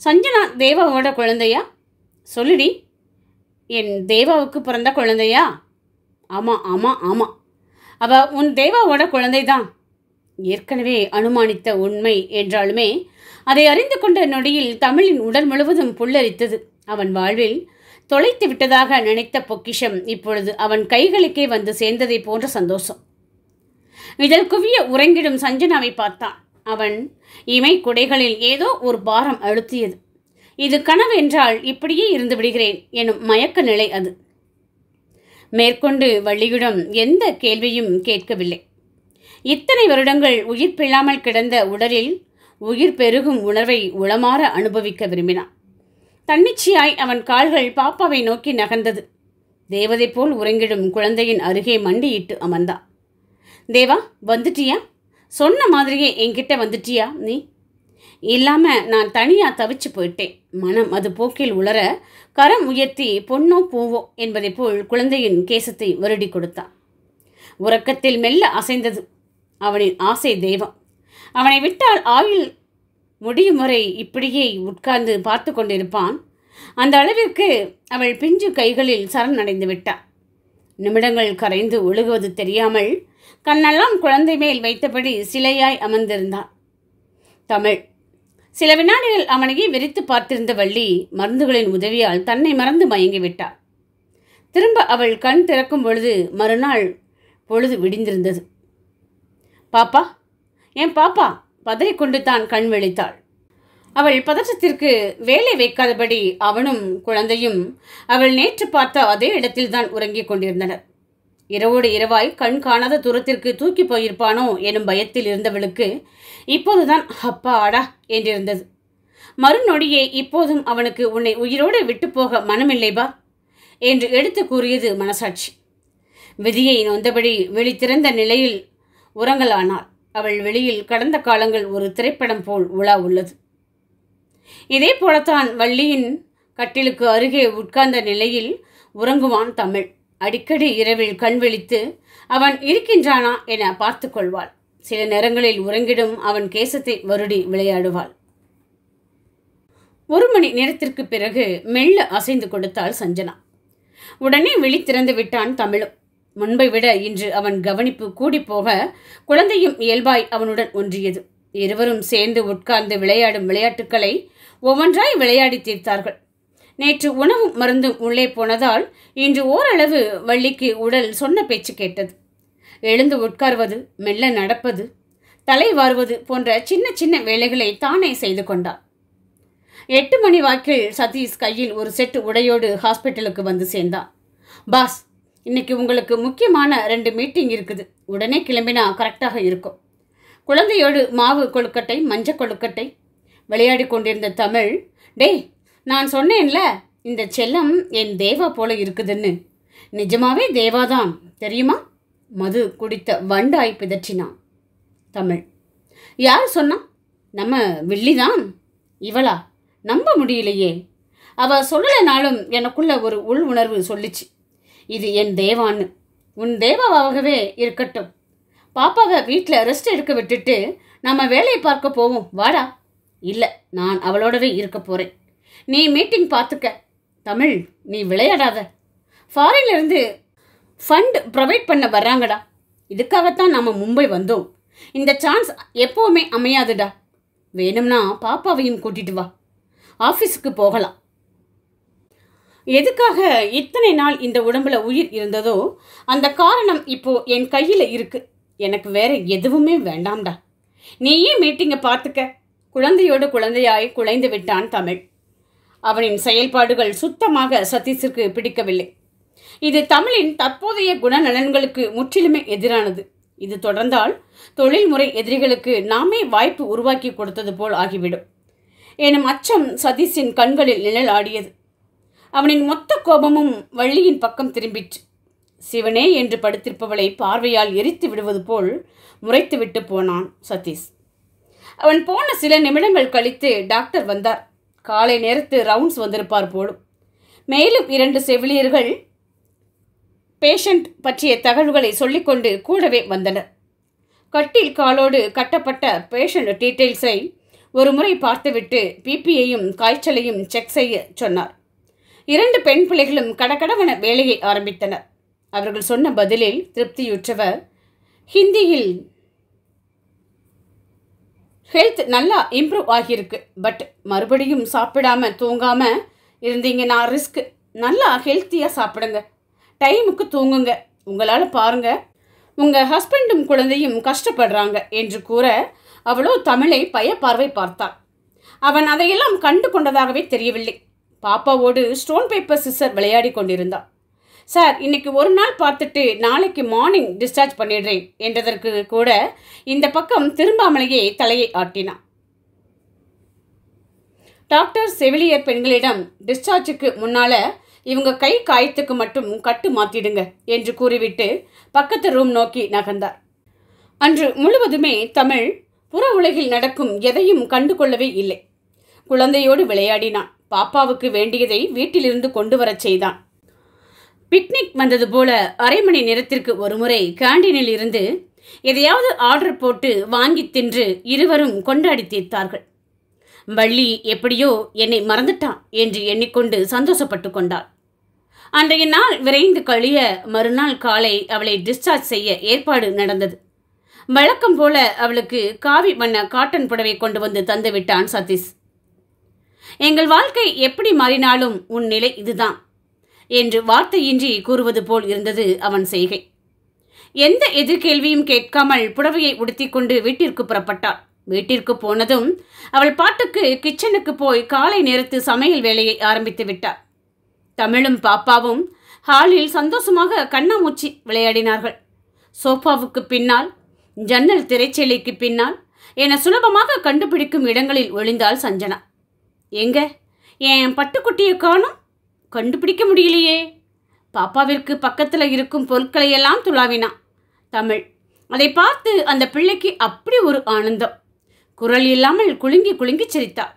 சஞ்சனா தேவாவோட குழந்தையா சொல்லுடி என் தேவாவுக்கு பிறந்த குழந்தையா ஆமாம் ஆமாம் ஆமாம் அவள் உன் தேவாவோட குழந்தை தான் ஏற்கனவே அனுமானித்த உண்மை என்றாலுமே அதை அறிந்து கொண்ட நொடியில் தமிழின் உடல் முழுவதும் புல்லரித்தது அவன் வாழ்வில் தொலைத்து விட்டதாக நினைத்த பொக்கிஷம் இப்பொழுது அவன் கைகளுக்கே வந்து சேர்ந்ததை போன்ற சந்தோஷம் இதில் குவிய உறங்கிடும் சஞ்சனாவை பார்த்தான் அவன் இமை குடைகளில் ஏதோ ஒரு பாரம் அழுத்தியது இது கனவு என்றால் இப்படியே இருந்து விடுகிறேன் எனும் மயக்க நிலை அது மேற்கொண்டு வள்ளியிடம் எந்த கேள்வியும் கேட்கவில்லை இத்தனை வருடங்கள் உயிர் பிழாமல் கிடந்த உடலில் உயிர் பெருகும் உணர்வை உளமாற அனுபவிக்க விரும்பினான் தன்னிச்சையாய் அவன் கால்கள் பாப்பாவை நோக்கி நகர்ந்தது தேவதை போல் உறங்கிடும் குழந்தையின் அருகே மண்டியிட்டு அமர்ந்தான் தேவா வந்துட்டியா சொன்ன மாதிரியே என்கிட்ட வந்துட்டியா நீ இல்லாமல் நான் தனியாக தவிச்சு போயிட்டேன் மனம் அது போக்கில் உலர கரம் உயர்த்தி பொன்னோ பூவோ என்பதை போல் குழந்தையின் கேசத்தை வருடி கொடுத்தான் உறக்கத்தில் மெல்ல அசைந்தது அவனின் ஆசை தெய்வம் அவனை விட்டால் ஆயுள் முடியும் வரை இப்படியே உட்கார்ந்து பார்த்து கொண்டிருப்பான் அந்த அளவிற்கு அவள் பிஞ்சு கைகளில் சரண் அடைந்து விட்டாள் நிமிடங்கள் கரைந்து ஒழுகுவது தெரியாமல் கண்ணெல்லாம் குழந்தை மேல் வைத்தபடி சிலையாய் அமர்ந்திருந்தான் தமிழ் சில வினாடிகள் அவனையே விரித்து பார்த்திருந்த வள்ளி மருந்துகளின் உதவியால் தன்னை மறந்து மயங்கிவிட்டாள் திரும்ப அவள் கண் திறக்கும் பொழுது மறுநாள் பொழுது விடிந்திருந்தது பாப்பா என் பாப்பா பதறிக்கொண்டு தான் கண் விழித்தாள் அவள் பதற்றத்திற்கு வேலை வைக்காதபடி அவனும் குழந்தையும் அவள் நேற்று பார்த்த அதே இடத்தில்தான் உறங்கிக் கொண்டிருந்தனர் இரவோடு இரவாய் கண் காணாத தூரத்திற்கு தூக்கி போயிருப்பானோ எனும் பயத்தில் இருந்தவளுக்கு இப்போதுதான் அப்பா ஆடா என்றிருந்தது மறுநொடியே இப்போதும் அவனுக்கு உன்னை உயிரோடு விட்டு போக மனமில்லைபா என்று எடுத்து கூறியது மனசாட்சி விதியை நொந்தபடி வெளித்திறந்த நிலையில் உறங்கலானாள் அவள் வெளியில் கடந்த காலங்கள் ஒரு திரைப்படம் போல் உலா உள்ளது இதே போலத்தான் வள்ளியின் கட்டிலுக்கு அருகே உட்கார்ந்த நிலையில் உறங்குவான் தமிழ் அடிக்கடி இரவில் கண் விழித்து அவன் இருக்கின்றானா என பார்த்து கொள்வாள் சில நேரங்களில் உறங்கிடும் அவன் கேசத்தை வருடி விளையாடுவாள் ஒரு மணி நேரத்திற்கு பிறகு மெல்ல அசைந்து கொடுத்தாள் சஞ்சனா உடனே விழித்திறந்து விட்டான் தமிழும் முன்பை விட இன்று அவன் கவனிப்பு கூடிப்போக குழந்தையும் இயல்பாய் அவனுடன் ஒன்றியது இருவரும் சேர்ந்து உட்கார்ந்து விளையாடும் விளையாட்டுக்களை ஒவ்வொன்றாய் விளையாடி தீர்த்தார்கள் நேற்று உணவும் மருந்தும் உள்ளே போனதால் இன்று ஓரளவு வள்ளிக்கு உடல் சொன்ன பேச்சு கேட்டது எழுந்து உட்கார்வது மெல்ல நடப்பது தலை வாருவது போன்ற சின்ன சின்ன வேலைகளை தானே செய்து கொண்டார் எட்டு மணி வாக்கில் சதீஷ் கையில் ஒரு செட்டு உடையோடு ஹாஸ்பிட்டலுக்கு வந்து சேர்ந்தான் பாஸ் இன்னைக்கு உங்களுக்கு முக்கியமான ரெண்டு மீட்டிங் இருக்குது உடனே கிளம்பினா கரெக்டாக இருக்கும் குழந்தையோடு மாவு கொழுக்கட்டை மஞ்சள் கொழுக்கட்டை விளையாடி கொண்டிருந்த தமிழ் டேய் நான் சொன்னேன்ல இந்த செல்லம் என் தேவா போல இருக்குதுன்னு நிஜமாவே தேவாதான் தெரியுமா மது குடித்த வண்டாய் பிதற்றினான் தமிழ் யார் சொன்னா நம்ம வில்லிதான் இவளா நம்ப முடியலையே அவ சொல்லலைனாலும் எனக்குள்ள ஒரு உள் உணர்வு சொல்லிச்சு இது என் தேவான்னு உன் தேவாவாகவே இருக்கட்டும் பாப்பாவை வீட்டில் ரெஸ்ட் எடுக்க விட்டுட்டு நம்ம வேலையை பார்க்க போவோம் வாடா இல்லை நான் அவளோடவே இருக்க போகிறேன் நீ மீட்டிங் பார்த்துக்க தமிழ் நீ விளையாடாத ஃபாரின்லேருந்து ஃபண்ட் ப்ரொவைட் பண்ண வர்றாங்கடா இதுக்காகத்தான் நாம் மும்பை வந்தோம் இந்த சான்ஸ் எப்போவுமே அமையாதுடா வேணும்னா பாப்பாவையும் கூட்டிட்டு வா ஆஃபீஸுக்கு போகலாம் எதுக்காக இத்தனை நாள் இந்த உடம்புல உயிர் இருந்ததோ அந்த காரணம் இப்போ என் கையில் இருக்கு எனக்கு வேற எதுவுமே வேண்டாம்டா நீயே மீட்டிங்கை பார்த்துக்க குழந்தையோடு குழந்தையாய் குலைந்து விட்டான் தமிழ் அவனின் செயல்பாடுகள் சுத்தமாக சதீஷிற்கு பிடிக்கவில்லை இது தமிழின் தற்போதைய குணநலன்களுக்கு முற்றிலுமே எதிரானது இது தொடர்ந்தால் தொழில்முறை எதிரிகளுக்கு நாமே வாய்ப்பு உருவாக்கி கொடுத்தது போல் ஆகிவிடும் எனும் அச்சம் சதீஷின் கண்களில் நிழல் ஆடியது அவனின் மொத்த கோபமும் வள்ளியின் பக்கம் திரும்பிற்று சிவனே என்று படுத்திருப்பவளை பார்வையால் எரித்து விடுவது போல் முறைத்துவிட்டு போனான் சதீஷ் அவன் போன சில நிமிடங்கள் கழித்து டாக்டர் வந்தார் காலை நேரத்து ரவுண்ட்ஸ் வந்திருப்பார் போலும் மேலும் இரண்டு செவிலியர்கள் பேஷண்ட் பற்றிய தகவல்களை சொல்லிக்கொண்டு கூடவே வந்தனர் கட்டில் காலோடு கட்டப்பட்ட பேஷண்ட் டீட்டெயில்ஸை ஒரு முறை பார்த்துவிட்டு பிபியையும் காய்ச்சலையும் செக் செய்ய சொன்னார் இரண்டு பெண் பிள்ளைகளும் கடகடவன வேலையை ஆரம்பித்தனர் அவர்கள் சொன்ன பதிலில் திருப்தியுற்றவர் ஹிந்தியில் ஹெல்த் நல்லா இம்ப்ரூவ் ஆகியிருக்கு பட் மறுபடியும் சாப்பிடாமல் தூங்காமல் நான் ரிஸ்க் நல்லா ஹெல்த்தியாக சாப்பிடுங்க டைமுக்கு தூங்குங்க உங்களால் பாருங்கள் உங்கள் ஹஸ்பண்டும் குழந்தையும் கஷ்டப்படுறாங்க என்று கூற அவளோ தமிழை பய பார்வை பார்த்தாள் அவன் அதையெல்லாம் கண்டு கொண்டதாகவே தெரியவில்லை பாப்பாவோடு ஸ்டோன் பேப்பர் சிஸ்டர் விளையாடி கொண்டிருந்தான் சார் இன்னைக்கு ஒரு நாள் பார்த்துட்டு நாளைக்கு மார்னிங் டிஸ்சார்ஜ் பண்ணிடுறேன் என்றதற்கு கூட இந்த பக்கம் திரும்பாமலேயே தலையை ஆட்டினான் டாக்டர் செவிலியர் பெண்களிடம் டிஸ்சார்ஜுக்கு முன்னால் இவங்க கை காயத்துக்கு மட்டும் கட்டு மாற்றிடுங்க என்று கூறிவிட்டு பக்கத்து ரூம் நோக்கி நகர்ந்தார் அன்று முழுவதுமே தமிழ் புற உலகில் நடக்கும் எதையும் கண்டு கொள்ளவே இல்லை குழந்தையோடு விளையாடினான் பாப்பாவுக்கு வேண்டியதை வீட்டிலிருந்து கொண்டு வரச் செய்தான் பிக்னிக் வந்தது போல அரை மணி நேரத்திற்கு ஒருமுறை கேண்டீனில் இருந்து எதையாவது ஆர்டர் போட்டு வாங்கி தின்று இருவரும் கொண்டாடி தீர்த்தார்கள் வள்ளி எப்படியோ என்னை மறந்துட்டான் என்று எண்ணிக்கொண்டு சந்தோஷப்பட்டு கொண்டாள் அன்றைய நாள் விரைந்து கழிய மறுநாள் காலை அவளை டிஸ்சார்ஜ் செய்ய ஏற்பாடு நடந்தது வழக்கம் போல அவளுக்கு காவி வண்ண காட்டன் புடவை கொண்டு வந்து தந்துவிட்டான் சதீஷ் எங்கள் வாழ்க்கை எப்படி மாறினாலும் உன் நிலை இதுதான் என்று வார்த்தையின்றி கூறுவது போல் இருந்தது அவன் செய்கை எந்த எதிர்கேள்வியும் கேட்காமல் புடவையை உடுத்திக்கொண்டு வீட்டிற்கு புறப்பட்டாள் வீட்டிற்கு போனதும் அவள் பாட்டுக்கு கிச்சனுக்கு போய் காலை நேரத்து சமையல் வேலையை ஆரம்பித்து விட்டாள் தமிழும் பாப்பாவும் ஹாலில் சந்தோஷமாக கண்ணாமூச்சி விளையாடினார்கள் சோஃபாவுக்கு பின்னால் ஜன்னல் திரைச்சேலைக்கு பின்னால் என சுலபமாக கண்டுபிடிக்கும் இடங்களில் ஒளிந்தாள் சஞ்சனா எங்க என் பட்டுக்குட்டியை காணும் கண்டுபிடிக்க முடியலையே பாப்பாவிற்கு பக்கத்தில் இருக்கும் பொருட்களை எல்லாம் துளாவினான் தமிழ் அதை பார்த்து அந்த பிள்ளைக்கு அப்படி ஒரு ஆனந்தம் குரல் இல்லாமல் குலுங்கி குலுங்கி சிரித்தாள்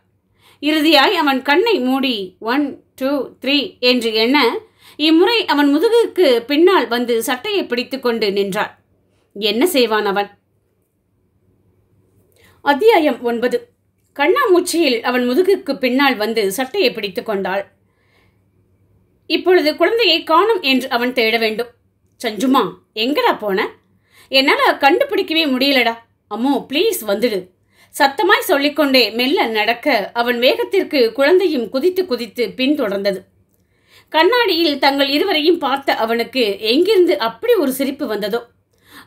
இறுதியாய் அவன் கண்ணை மூடி ஒன் டூ த்ரீ என்று எண்ண இம்முறை அவன் முதுகுக்கு பின்னால் வந்து சட்டையை பிடித்து கொண்டு நின்றாள் என்ன செய்வான் அவன் அத்தியாயம் ஒன்பது கண்ணாமூச்சியில் அவன் முதுகுக்கு பின்னால் வந்து சட்டையை பிடித்து கொண்டாள் இப்பொழுது குழந்தையை காணும் என்று அவன் தேட வேண்டும் சஞ்சுமா எங்கடா போன என்னால் கண்டுபிடிக்கவே முடியலடா அம்மோ ப்ளீஸ் வந்துடு சத்தமாய் சொல்லிக்கொண்டே மெல்ல நடக்க அவன் வேகத்திற்கு குழந்தையும் குதித்து குதித்து பின்தொடர்ந்தது கண்ணாடியில் தங்கள் இருவரையும் பார்த்த அவனுக்கு எங்கிருந்து அப்படி ஒரு சிரிப்பு வந்ததோ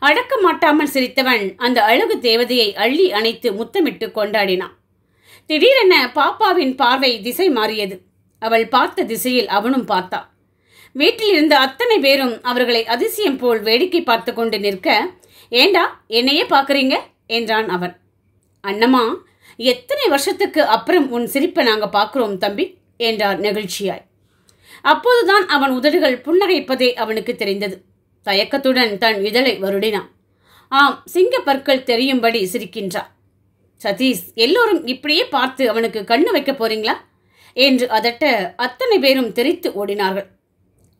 அடக்க மாட்டாமல் சிரித்தவன் அந்த அழகு தேவதையை அள்ளி அணைத்து முத்தமிட்டு கொண்டாடினான் திடீரென பாப்பாவின் பார்வை திசை மாறியது அவள் பார்த்த திசையில் அவனும் பார்த்தான் வீட்டில் இருந்த அத்தனை பேரும் அவர்களை அதிசயம் போல் வேடிக்கை பார்த்து கொண்டு நிற்க ஏண்டா என்னையே பார்க்குறீங்க என்றான் அவன் அண்ணம்மா எத்தனை வருஷத்துக்கு அப்புறம் உன் சிரிப்பை நாங்கள் பார்க்குறோம் தம்பி என்றார் நெகிழ்ச்சியாய் அப்போதுதான் அவன் உதடுகள் புன்னகைப்பதே அவனுக்கு தெரிந்தது தயக்கத்துடன் தன் இதழை வருடினான் ஆம் சிங்க பற்கள் தெரியும்படி சிரிக்கின்றார் சதீஷ் எல்லோரும் இப்படியே பார்த்து அவனுக்கு கண்ணு வைக்க போறீங்களா என்று அதட்ட அத்தனை பேரும் தெரித்து ஓடினார்கள்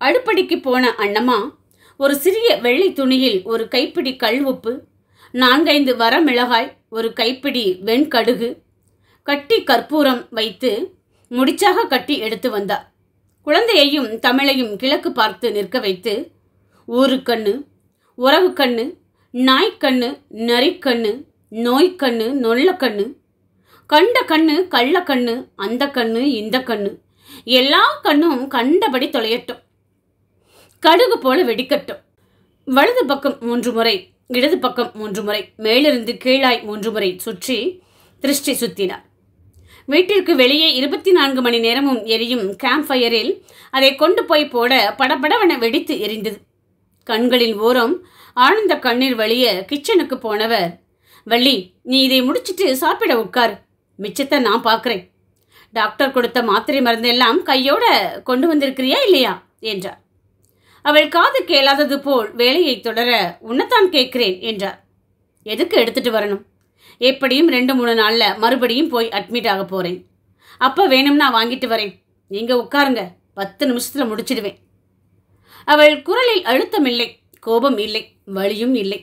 அடுப்படிக்கு போன அண்ணம்மா ஒரு சிறிய வெள்ளை துணியில் ஒரு கைப்பிடி கல் உப்பு நான்கைந்து வரமிளகாய் ஒரு கைப்பிடி வெண்கடுகு கட்டி கற்பூரம் வைத்து முடிச்சாக கட்டி எடுத்து வந்தார் குழந்தையையும் தமிழையும் கிழக்கு பார்த்து நிற்க வைத்து உறவு கண்ணு நாய்க்கண்ணு நரிக்கண்ணு நோய்க்கண்ணு நொல்லக்கண்ணு கண்ட கண்ணு கள்ள கண்ணு அந்த கண்ணு இந்த கண்ணு எல்லா கண்ணும் கண்டபடி தொலையட்டும் கடுகு போல வெடிக்கட்டும் வலது பக்கம் மூன்று முறை இடது பக்கம் மூன்று முறை மேலிருந்து கீழாய் மூன்று முறை சுற்றி திருஷ்டி சுத்தினார் வீட்டிற்கு வெளியே இருபத்தி நான்கு மணி நேரமும் எரியும் கேம்ப் ஃபயரில் அதை கொண்டு போய் போட படபடவென வெடித்து எரிந்தது கண்களின் ஓரம் ஆனந்த கண்ணீர் வழிய கிச்சனுக்கு போனவர் வள்ளி நீ இதை முடிச்சிட்டு சாப்பிட உட்கார் மிச்சத்தை நான் பார்க்குறேன் டாக்டர் கொடுத்த மாத்திரை மருந்து எல்லாம் கையோட கொண்டு வந்திருக்கிறியா இல்லையா என்றார் அவள் காது கேளாதது போல் வேலையை தொடர உன்னைத்தான் கேட்கிறேன் என்றார் எதுக்கு எடுத்துட்டு வரணும் எப்படியும் ரெண்டு மூணு நாளில் மறுபடியும் போய் அட்மிட் ஆக போகிறேன் அப்போ வேணும்னா வாங்கிட்டு வரேன் நீங்கள் உட்காருங்க பத்து நிமிஷத்தில் முடிச்சிடுவேன் அவள் குரலில் அழுத்தம் இல்லை கோபம் இல்லை வழியும் இல்லை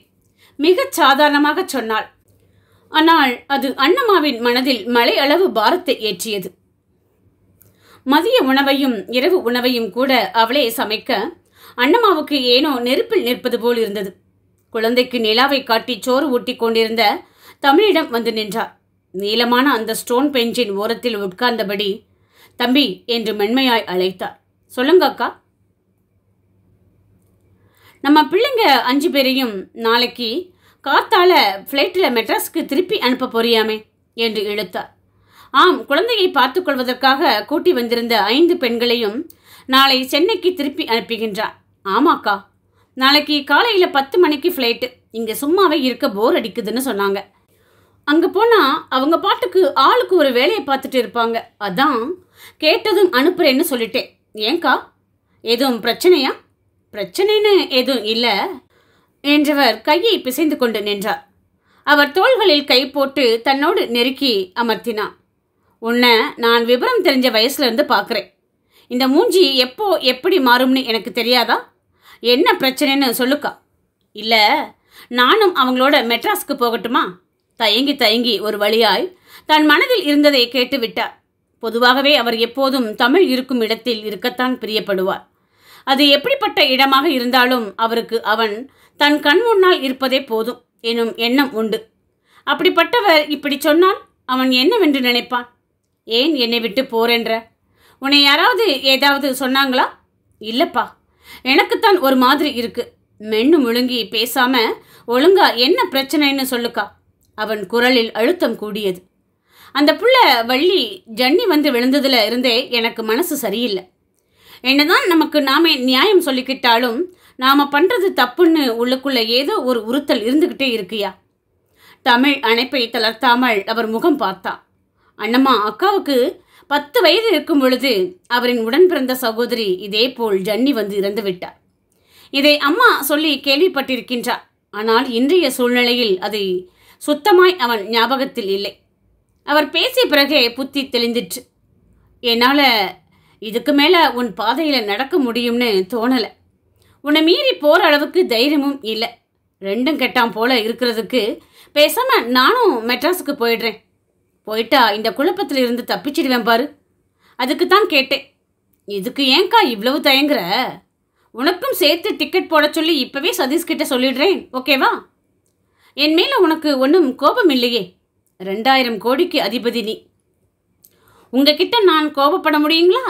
மிகச் சாதாரணமாக சொன்னாள் ஆனால் அது அண்ணம்மாவின் மனதில் மலை அளவு பாரத்தை ஏற்றியது மதிய உணவையும் இரவு உணவையும் கூட அவளே சமைக்க அண்ணம்மாவுக்கு ஏனோ நெருப்பில் நிற்பது போல் இருந்தது குழந்தைக்கு நிலாவை காட்டி சோறு ஊட்டி கொண்டிருந்த தமிழிடம் வந்து நின்றார் நீளமான அந்த ஸ்டோன் பெஞ்சின் ஓரத்தில் உட்கார்ந்தபடி தம்பி என்று மென்மையாய் அழைத்தார் சொல்லுங்க அக்கா நம்ம பிள்ளைங்க அஞ்சு பேரையும் நாளைக்கு காத்தால ஃப்ளைட்டில் மெட்ராஸ்க்கு திருப்பி அனுப்ப போறியாமே என்று இழுத்தார் ஆம் குழந்தையை பார்த்து கொள்வதற்காக கூட்டி வந்திருந்த ஐந்து பெண்களையும் நாளை சென்னைக்கு திருப்பி அனுப்புகின்றார் ஆமாக்கா நாளைக்கு காலையில் பத்து மணிக்கு ஃப்ளைட்டு இங்கே சும்மாவே இருக்க போர் அடிக்குதுன்னு சொன்னாங்க அங்கே போனால் அவங்க பாட்டுக்கு ஆளுக்கு ஒரு வேலையை பார்த்துட்டு இருப்பாங்க அதான் கேட்டதும் அனுப்புகிறேன்னு சொல்லிட்டேன் ஏங்க்கா எதுவும் பிரச்சனையா பிரச்சனைன்னு எதுவும் இல்லை என்றவர் கையை பிசைந்து கொண்டு நின்றார் அவர் தோள்களில் கை போட்டு தன்னோடு நெருக்கி அமர்த்தினான் உன்னை நான் விவரம் தெரிஞ்ச வயசுலேருந்து பார்க்குறேன் இந்த மூஞ்சி எப்போ எப்படி மாறும்னு எனக்கு தெரியாதா என்ன பிரச்சனைன்னு சொல்லுக்கா இல்லை நானும் அவங்களோட மெட்ராஸ்க்கு போகட்டுமா தயங்கி தயங்கி ஒரு வழியாய் தன் மனதில் இருந்ததை கேட்டு விட்டார் பொதுவாகவே அவர் எப்போதும் தமிழ் இருக்கும் இடத்தில் இருக்கத்தான் பிரியப்படுவார் அது எப்படிப்பட்ட இடமாக இருந்தாலும் அவருக்கு அவன் தன் கண் முன்னால் இருப்பதே போதும் எனும் எண்ணம் உண்டு அப்படிப்பட்டவர் இப்படி சொன்னால் அவன் என்னவென்று நினைப்பான் ஏன் என்னை விட்டு போறென்ற உன்னை யாராவது ஏதாவது சொன்னாங்களா இல்லப்பா எனக்குத்தான் ஒரு மாதிரி இருக்கு மென்னு முழுங்கி பேசாம ஒழுங்கா என்ன பிரச்சனைன்னு சொல்லுக்கா அவன் குரலில் அழுத்தம் கூடியது அந்த புள்ள வள்ளி ஜன்னி வந்து விழுந்ததுல இருந்தே எனக்கு மனசு சரியில்லை என்னதான் நமக்கு நாமே நியாயம் சொல்லிக்கிட்டாலும் நாம் பண்ணுறது தப்புன்னு உள்ளுக்குள்ளே ஏதோ ஒரு உறுத்தல் இருந்துக்கிட்டே இருக்கியா தமிழ் அணைப்பை தளர்த்தாமல் அவர் முகம் பார்த்தா அண்ணம்மா அக்காவுக்கு பத்து வயது இருக்கும் பொழுது அவரின் உடன் பிறந்த சகோதரி இதே போல் ஜன்னி வந்து இறந்து விட்டார் இதை அம்மா சொல்லி கேள்விப்பட்டிருக்கின்றார் ஆனால் இன்றைய சூழ்நிலையில் அதை சுத்தமாய் அவன் ஞாபகத்தில் இல்லை அவர் பேசிய பிறகே புத்தி தெளிந்துட்டு என்னால் இதுக்கு மேலே உன் பாதையில் நடக்க முடியும்னு தோணலை உன்னை மீறி போகிற அளவுக்கு தைரியமும் இல்லை ரெண்டும் கெட்டான் போல இருக்கிறதுக்கு பேசாம நானும் மெட்ராஸுக்கு போயிடுறேன் போயிட்டா இந்த குழப்பத்தில் இருந்து தப்பிச்சிடுவேன் பாரு அதுக்கு தான் கேட்டேன் இதுக்கு ஏன்கா இவ்வளவு தயங்குற உனக்கும் சேர்த்து டிக்கெட் போட சொல்லி இப்போவே சதீஷ்கிட்ட சொல்லிடுறேன் ஓகேவா என் மேலே உனக்கு ஒன்றும் கோபம் இல்லையே ரெண்டாயிரம் கோடிக்கு அதிபதி நீ உங்ககிட்ட நான் கோபப்பட முடியுங்களா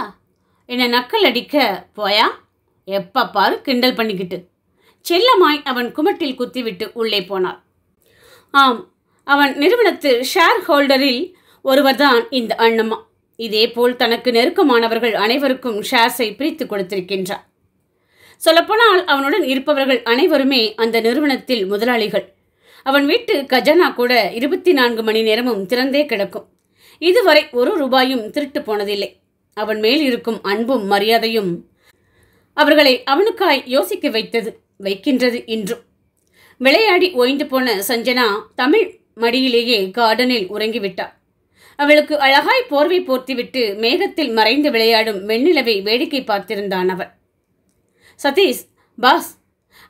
என்னை நக்கல் அடிக்க போயா எப்பப்பாரு கிண்டல் பண்ணிக்கிட்டு செல்லமாய் அவன் குமட்டில் குத்திவிட்டு உள்ளே போனார் ஆம் அவன் நிறுவனத்து ஷேர் ஹோல்டரில் ஒருவர்தான் இந்த அண்ணம்மா இதேபோல் தனக்கு நெருக்கமானவர்கள் அனைவருக்கும் ஷேர்ஸை பிரித்து கொடுத்திருக்கின்றார் சொல்லப்போனால் அவனுடன் இருப்பவர்கள் அனைவருமே அந்த நிறுவனத்தில் முதலாளிகள் அவன் வீட்டு கஜனா கூட இருபத்தி நான்கு மணி நேரமும் திறந்தே கிடக்கும் இதுவரை ஒரு ரூபாயும் திருட்டு போனதில்லை அவன் மேல் இருக்கும் அன்பும் மரியாதையும் அவர்களை அவனுக்காய் யோசிக்க வைத்தது வைக்கின்றது இன்றும் விளையாடி ஓய்ந்து போன சஞ்சனா தமிழ் மடியிலேயே கார்டனில் உறங்கிவிட்டாள் அவளுக்கு அழகாய் போர்வை போர்த்திவிட்டு மேகத்தில் மறைந்து விளையாடும் வெண்ணிலவை வேடிக்கை பார்த்திருந்தான் அவர் சதீஷ் பாஸ்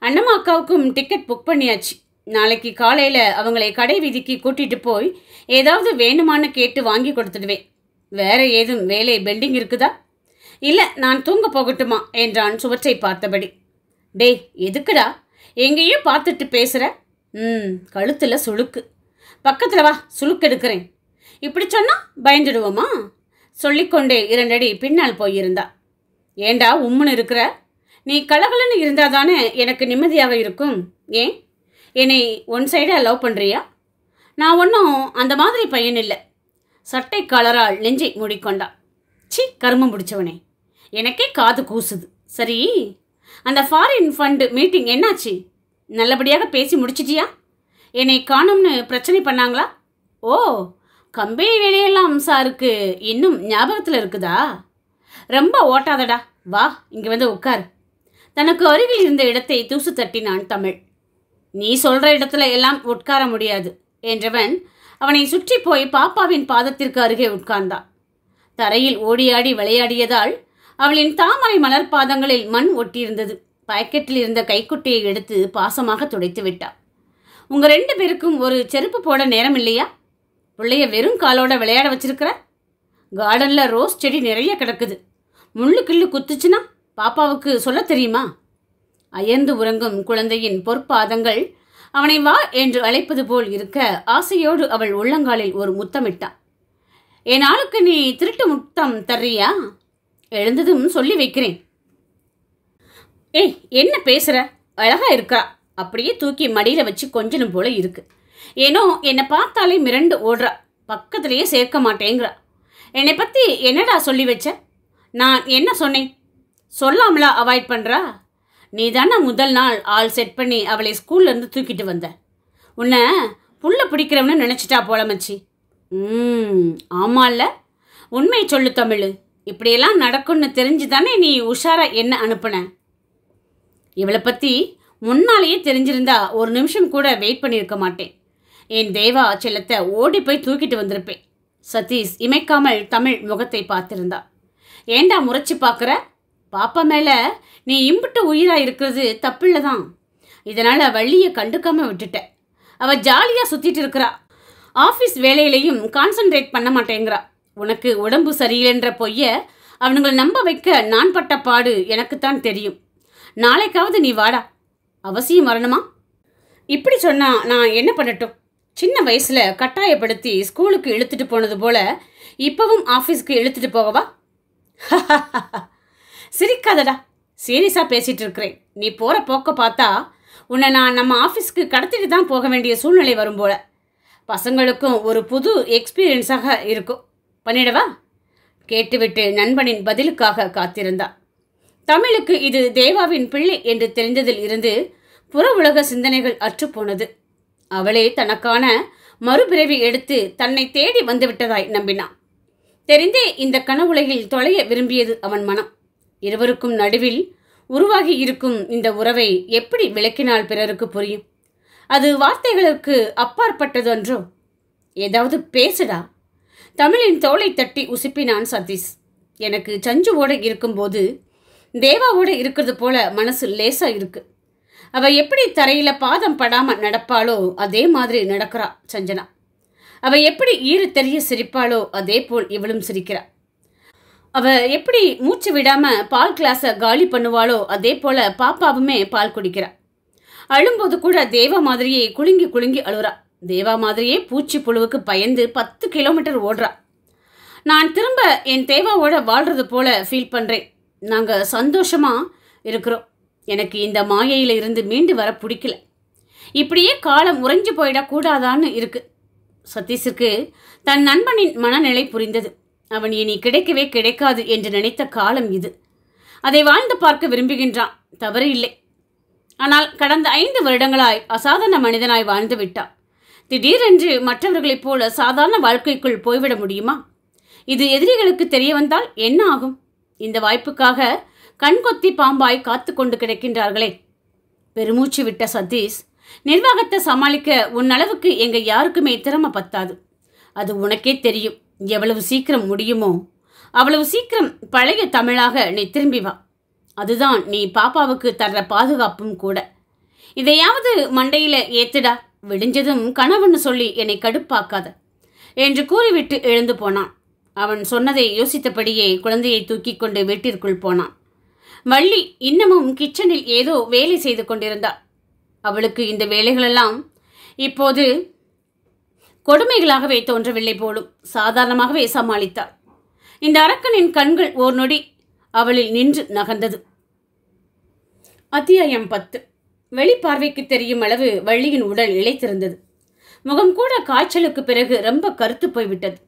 அண்ணம்மா அக்காவுக்கும் டிக்கெட் புக் பண்ணியாச்சு நாளைக்கு காலையில் அவங்களை கடை வீதிக்கு கூட்டிகிட்டு போய் ஏதாவது வேணுமான்னு கேட்டு வாங்கி கொடுத்துடுவேன் வேற ஏதும் வேலை பெண்டிங் இருக்குதா இல்லை நான் தூங்க போகட்டுமா என்றான் சுவற்றை பார்த்தபடி டே எதுக்குடா எங்கேயோ பார்த்துட்டு பேசுகிற ம் கழுத்தில் சுளுக்கு பக்கத்தில் வா சுளுக்கு எடுக்கிறேன் இப்படி சொன்னால் பயந்துடுவோமா சொல்லிக்கொண்டே இரண்டடி பின்னால் போயிருந்தா ஏண்டா உம்முன்னு இருக்கிற நீ கலகலன்னு இருந்தால் தானே எனக்கு நிம்மதியாக இருக்கும் ஏன் என்னை ஒன் சைடாக லவ் பண்ணுறியா நான் ஒன்றும் அந்த மாதிரி பையன் இல்லை சட்டை காலரால் நெஞ்சை மூடிக்கொண்டா சி கருமம் பிடிச்சவனே எனக்கே காது கூசுது சரி அந்த ஃபாரின் ஃபண்டு மீட்டிங் என்னாச்சு நல்லபடியாக பேசி முடிச்சிட்டியா என்னை காணும்னு பிரச்சனை பண்ணாங்களா ஓ கம்பெனி வேலையெல்லாம் சாருக்கு இன்னும் ஞாபகத்தில் இருக்குதா ரொம்ப ஓட்டாதடா வா இங்கே வந்து உட்கார் தனக்கு அருகில் இருந்த இடத்தை தூசு தட்டினான் தமிழ் நீ சொல்கிற இடத்துல எல்லாம் உட்கார முடியாது என்றவன் அவனை சுற்றி போய் பாப்பாவின் பாதத்திற்கு அருகே உட்கார்ந்தான் தரையில் ஓடியாடி விளையாடியதால் அவளின் தாமரை மலர் பாதங்களில் மண் ஒட்டியிருந்தது பாக்கெட்டில் இருந்த கைக்குட்டியை எடுத்து பாசமாக துடைத்து விட்டாள் உங்க ரெண்டு பேருக்கும் ஒரு செருப்பு போட நேரம் இல்லையா பிள்ளைய வெறும் காலோட விளையாட வச்சிருக்கிற கார்டனில் ரோஸ் செடி நிறைய கிடக்குது முள்ளு கிள்ளு குத்துச்சுன்னா பாப்பாவுக்கு சொல்ல தெரியுமா அயர்ந்து உறங்கும் குழந்தையின் பொற்பாதங்கள் அவனை வா என்று அழைப்பது போல் இருக்க ஆசையோடு அவள் உள்ளங்காலில் ஒரு முத்தமிட்டான் என் ஆளுக்கு நீ திருட்டு முத்தம் தர்றியா எழுந்ததும் சொல்லி வைக்கிறேன் ஏய் என்ன பேசுகிற அழகா இருக்கா அப்படியே தூக்கி மடியில் வச்சு கொஞ்சனும் போல இருக்கு ஏனோ என்னை பார்த்தாலே மிரண்டு ஓடுறா பக்கத்துலேயே சேர்க்க மாட்டேங்கிறா என்னை பற்றி என்னடா சொல்லி வச்ச நான் என்ன சொன்னேன் சொல்லாமலா அவாய்ட் பண்ணுறா நீ தானே முதல் நாள் ஆள் செட் பண்ணி அவளை ஸ்கூல்லேருந்து தூக்கிட்டு வந்த உன்னை புல்ல பிடிக்கிறவனு நினச்சிட்டா போல மச்சி ம் ஆமால்ல உண்மை சொல்லு தமிழ் இப்படியெல்லாம் நடக்கும்னு தெரிஞ்சு தானே நீ உஷாரா என்ன அனுப்புன இவளை பற்றி முன்னாலேயே தெரிஞ்சிருந்தா ஒரு நிமிஷம் கூட வெயிட் பண்ணியிருக்க மாட்டேன் என் தேவா செல்லத்தை ஓடி போய் தூக்கிட்டு வந்திருப்பேன் சதீஷ் இமைக்காமல் தமிழ் முகத்தை பார்த்திருந்தா ஏண்டா முறைச்சி பார்க்குற பாப்பா மேலே நீ இம்புட்டு உயிராக இருக்கிறது தப்பில்ல தான் இதனால் வள்ளியை கண்டுக்காமல் விட்டுட்ட அவள் ஜாலியாக சுற்றிட்டு இருக்கிறா ஆஃபீஸ் வேலையிலையும் கான்சன்ட்ரேட் பண்ண மாட்டேங்கிறா உனக்கு உடம்பு சரியில்லைன்ற பொய்ய அவனுங்களை நம்ப வைக்க நான் பட்ட பாடு எனக்குத்தான் தெரியும் நாளைக்காவது நீ வாடா அவசியம் வரணுமா இப்படி சொன்னா நான் என்ன பண்ணட்டும் சின்ன வயசில் கட்டாயப்படுத்தி ஸ்கூலுக்கு இழுத்துட்டு போனது போல இப்போவும் ஆஃபீஸ்க்கு இழுத்துட்டு போகவா (laughs) சிரிக்காதடா சீரியஸாக பேசிகிட்டு இருக்கிறேன் நீ போகிற போக்க பார்த்தா உன்னை நான் நம்ம ஆஃபீஸ்க்கு கடத்திட்டு தான் போக வேண்டிய சூழ்நிலை வரும் போல பசங்களுக்கும் ஒரு புது எக்ஸ்பீரியன்ஸாக இருக்கும் பண்ணிடவா கேட்டுவிட்டு நண்பனின் பதிலுக்காக காத்திருந்தார் தமிழுக்கு இது தேவாவின் பிள்ளை என்று தெரிந்ததில் இருந்து புற உலக சிந்தனைகள் அற்றுப்போனது அவளே தனக்கான மறுபிறவி எடுத்து தன்னை தேடி வந்துவிட்டதாய் நம்பினான் தெரிந்தே இந்த கனவுலகில் தொலைய விரும்பியது அவன் மனம் இருவருக்கும் நடுவில் உருவாகி இருக்கும் இந்த உறவை எப்படி விளக்கினால் பிறருக்கு புரியும் அது வார்த்தைகளுக்கு அப்பாற்பட்டதொன்றோ ஏதாவது பேசுடா தமிழின் தோலை தட்டி உசுப்பினான் சதீஷ் எனக்கு சஞ்சுவோடு இருக்கும்போது தேவாவோட இருக்கிறது போல மனசு லேசாக இருக்குது அவள் எப்படி தரையில் பாதம் படாமல் நடப்பாளோ அதே மாதிரி நடக்கிறா சஞ்சனா அவள் எப்படி ஈறு தெரிய சிரிப்பாளோ அதே போல் இவளும் சிரிக்கிறா அவள் எப்படி மூச்சு விடாமல் பால் கிளாஸை காலி பண்ணுவாளோ அதே போல் பாப்பாவுமே பால் குடிக்கிறா அழும்போது கூட தேவ மாதிரியே குலுங்கி குலுங்கி அழுறா தேவா மாதிரியே பூச்சி புழுவுக்கு பயந்து பத்து கிலோமீட்டர் ஓடுறா நான் திரும்ப என் தேவாவோட வாழ்றது போல ஃபீல் பண்ணுறேன் நாங்கள் சந்தோஷமாக இருக்கிறோம் எனக்கு இந்த மாயையில் இருந்து மீண்டு வர பிடிக்கல இப்படியே காலம் உறைஞ்சு போயிடக்கூடாதான்னு இருக்குது சதீஷுக்கு தன் நண்பனின் மனநிலை புரிந்தது அவன் இனி கிடைக்கவே கிடைக்காது என்று நினைத்த காலம் இது அதை வாழ்ந்து பார்க்க விரும்புகின்றான் தவறு இல்லை ஆனால் கடந்த ஐந்து வருடங்களாய் அசாதாரண மனிதனாய் வாழ்ந்து விட்டான் திடீரென்று மற்றவர்களைப் போல சாதாரண வாழ்க்கைக்குள் போய்விட முடியுமா இது எதிரிகளுக்கு தெரிய வந்தால் என்ன ஆகும் இந்த வாய்ப்புக்காக கண்கொத்தி பாம்பாய் காத்து கொண்டு கிடக்கின்றார்களே பெருமூச்சு விட்ட சதீஷ் நிர்வாகத்தை சமாளிக்க உன்னளவுக்கு எங்க யாருக்குமே திறமை பத்தாது அது உனக்கே தெரியும் எவ்வளவு சீக்கிரம் முடியுமோ அவ்வளவு சீக்கிரம் பழைய தமிழாக நீ திரும்பி வா அதுதான் நீ பாப்பாவுக்கு தர்ற பாதுகாப்பும் கூட இதையாவது மண்டையில் ஏத்துடா விடிஞ்சதும் கணவன் சொல்லி என்னை கடுப்பாக்காத என்று கூறிவிட்டு எழுந்து போனான் அவன் சொன்னதை யோசித்தபடியே குழந்தையை தூக்கி கொண்டு வீட்டிற்குள் போனான் வள்ளி இன்னமும் கிச்சனில் ஏதோ வேலை செய்து கொண்டிருந்தாள் அவளுக்கு இந்த வேலைகளெல்லாம் இப்போது கொடுமைகளாகவே தோன்றவில்லை போலும் சாதாரணமாகவே சமாளித்தாள் இந்த அரக்கனின் கண்கள் ஓர் நொடி அவளில் நின்று நகர்ந்தது அத்தியாயம் பத்து வெளிப்பார்வைக்கு தெரியும் அளவு வள்ளியின் உடல் இழைத்திருந்தது முகம் கூட காய்ச்சலுக்கு பிறகு ரொம்ப கருத்து போய்விட்டது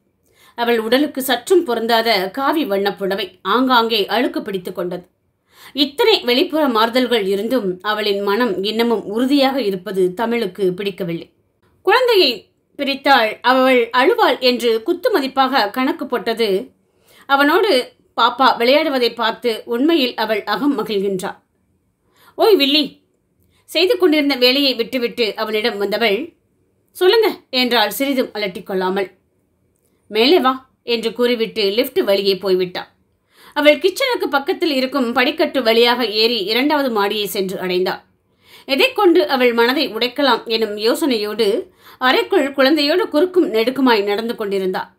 அவள் உடலுக்கு சற்றும் பொருந்தாத காவி வண்ணப்புடவை ஆங்காங்கே அழுக்கு பிடித்து கொண்டது இத்தனை வெளிப்புற மாறுதல்கள் இருந்தும் அவளின் மனம் இன்னமும் உறுதியாக இருப்பது தமிழுக்கு பிடிக்கவில்லை குழந்தையை பிரித்தாள் அவள் அழுவாள் என்று குத்து மதிப்பாக கணக்கு போட்டது அவனோடு பாப்பா விளையாடுவதை பார்த்து உண்மையில் அவள் அகம் மகிழ்கின்றாள் ஓய் வில்லி செய்து கொண்டிருந்த வேலையை விட்டுவிட்டு அவனிடம் வந்தவள் சொல்லுங்க என்றால் சிறிதும் அலட்டிக்கொள்ளாமல் மேலே வா என்று கூறிவிட்டு லிஃப்ட் வழியே போய்விட்டாள் அவள் கிச்சனுக்கு பக்கத்தில் இருக்கும் படிக்கட்டு வழியாக ஏறி இரண்டாவது மாடியை சென்று அடைந்தாள் எதை கொண்டு அவள் மனதை உடைக்கலாம் எனும் யோசனையோடு அறைக்குள் குழந்தையோடு குறுக்கும் நெடுக்குமாய் நடந்து கொண்டிருந்தாள்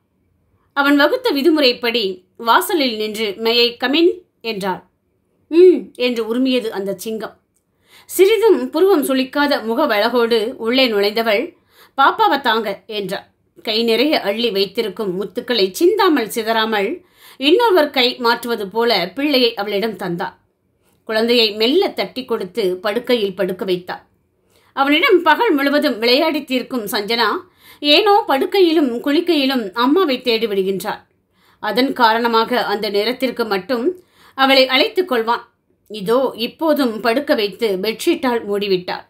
அவன் வகுத்த விதிமுறைப்படி வாசலில் நின்று மெயை கமின் என்றாள் ம் என்று உரிமையது அந்த சிங்கம் சிறிதும் புருவம் சுளிக்காத முகவழகோடு உள்ளே நுழைந்தவள் பாப்பாவை தாங்க என்றார் கை நிறைய அள்ளி வைத்திருக்கும் முத்துக்களை சிந்தாமல் சிதறாமல் இன்னொருவர் கை மாற்றுவது போல பிள்ளையை அவளிடம் தந்தார் குழந்தையை மெல்ல தட்டி கொடுத்து படுக்கையில் படுக்க வைத்தார் அவனிடம் பகல் முழுவதும் விளையாடி தீர்க்கும் சஞ்சனா ஏனோ படுக்கையிலும் குளிக்கையிலும் அம்மாவை தேடி அதன் காரணமாக அந்த நேரத்திற்கு மட்டும் அவளை அழைத்துக் கொள்வான் இதோ இப்போதும் படுக்க வைத்து பெட்ஷீட்டால் மூடிவிட்டார்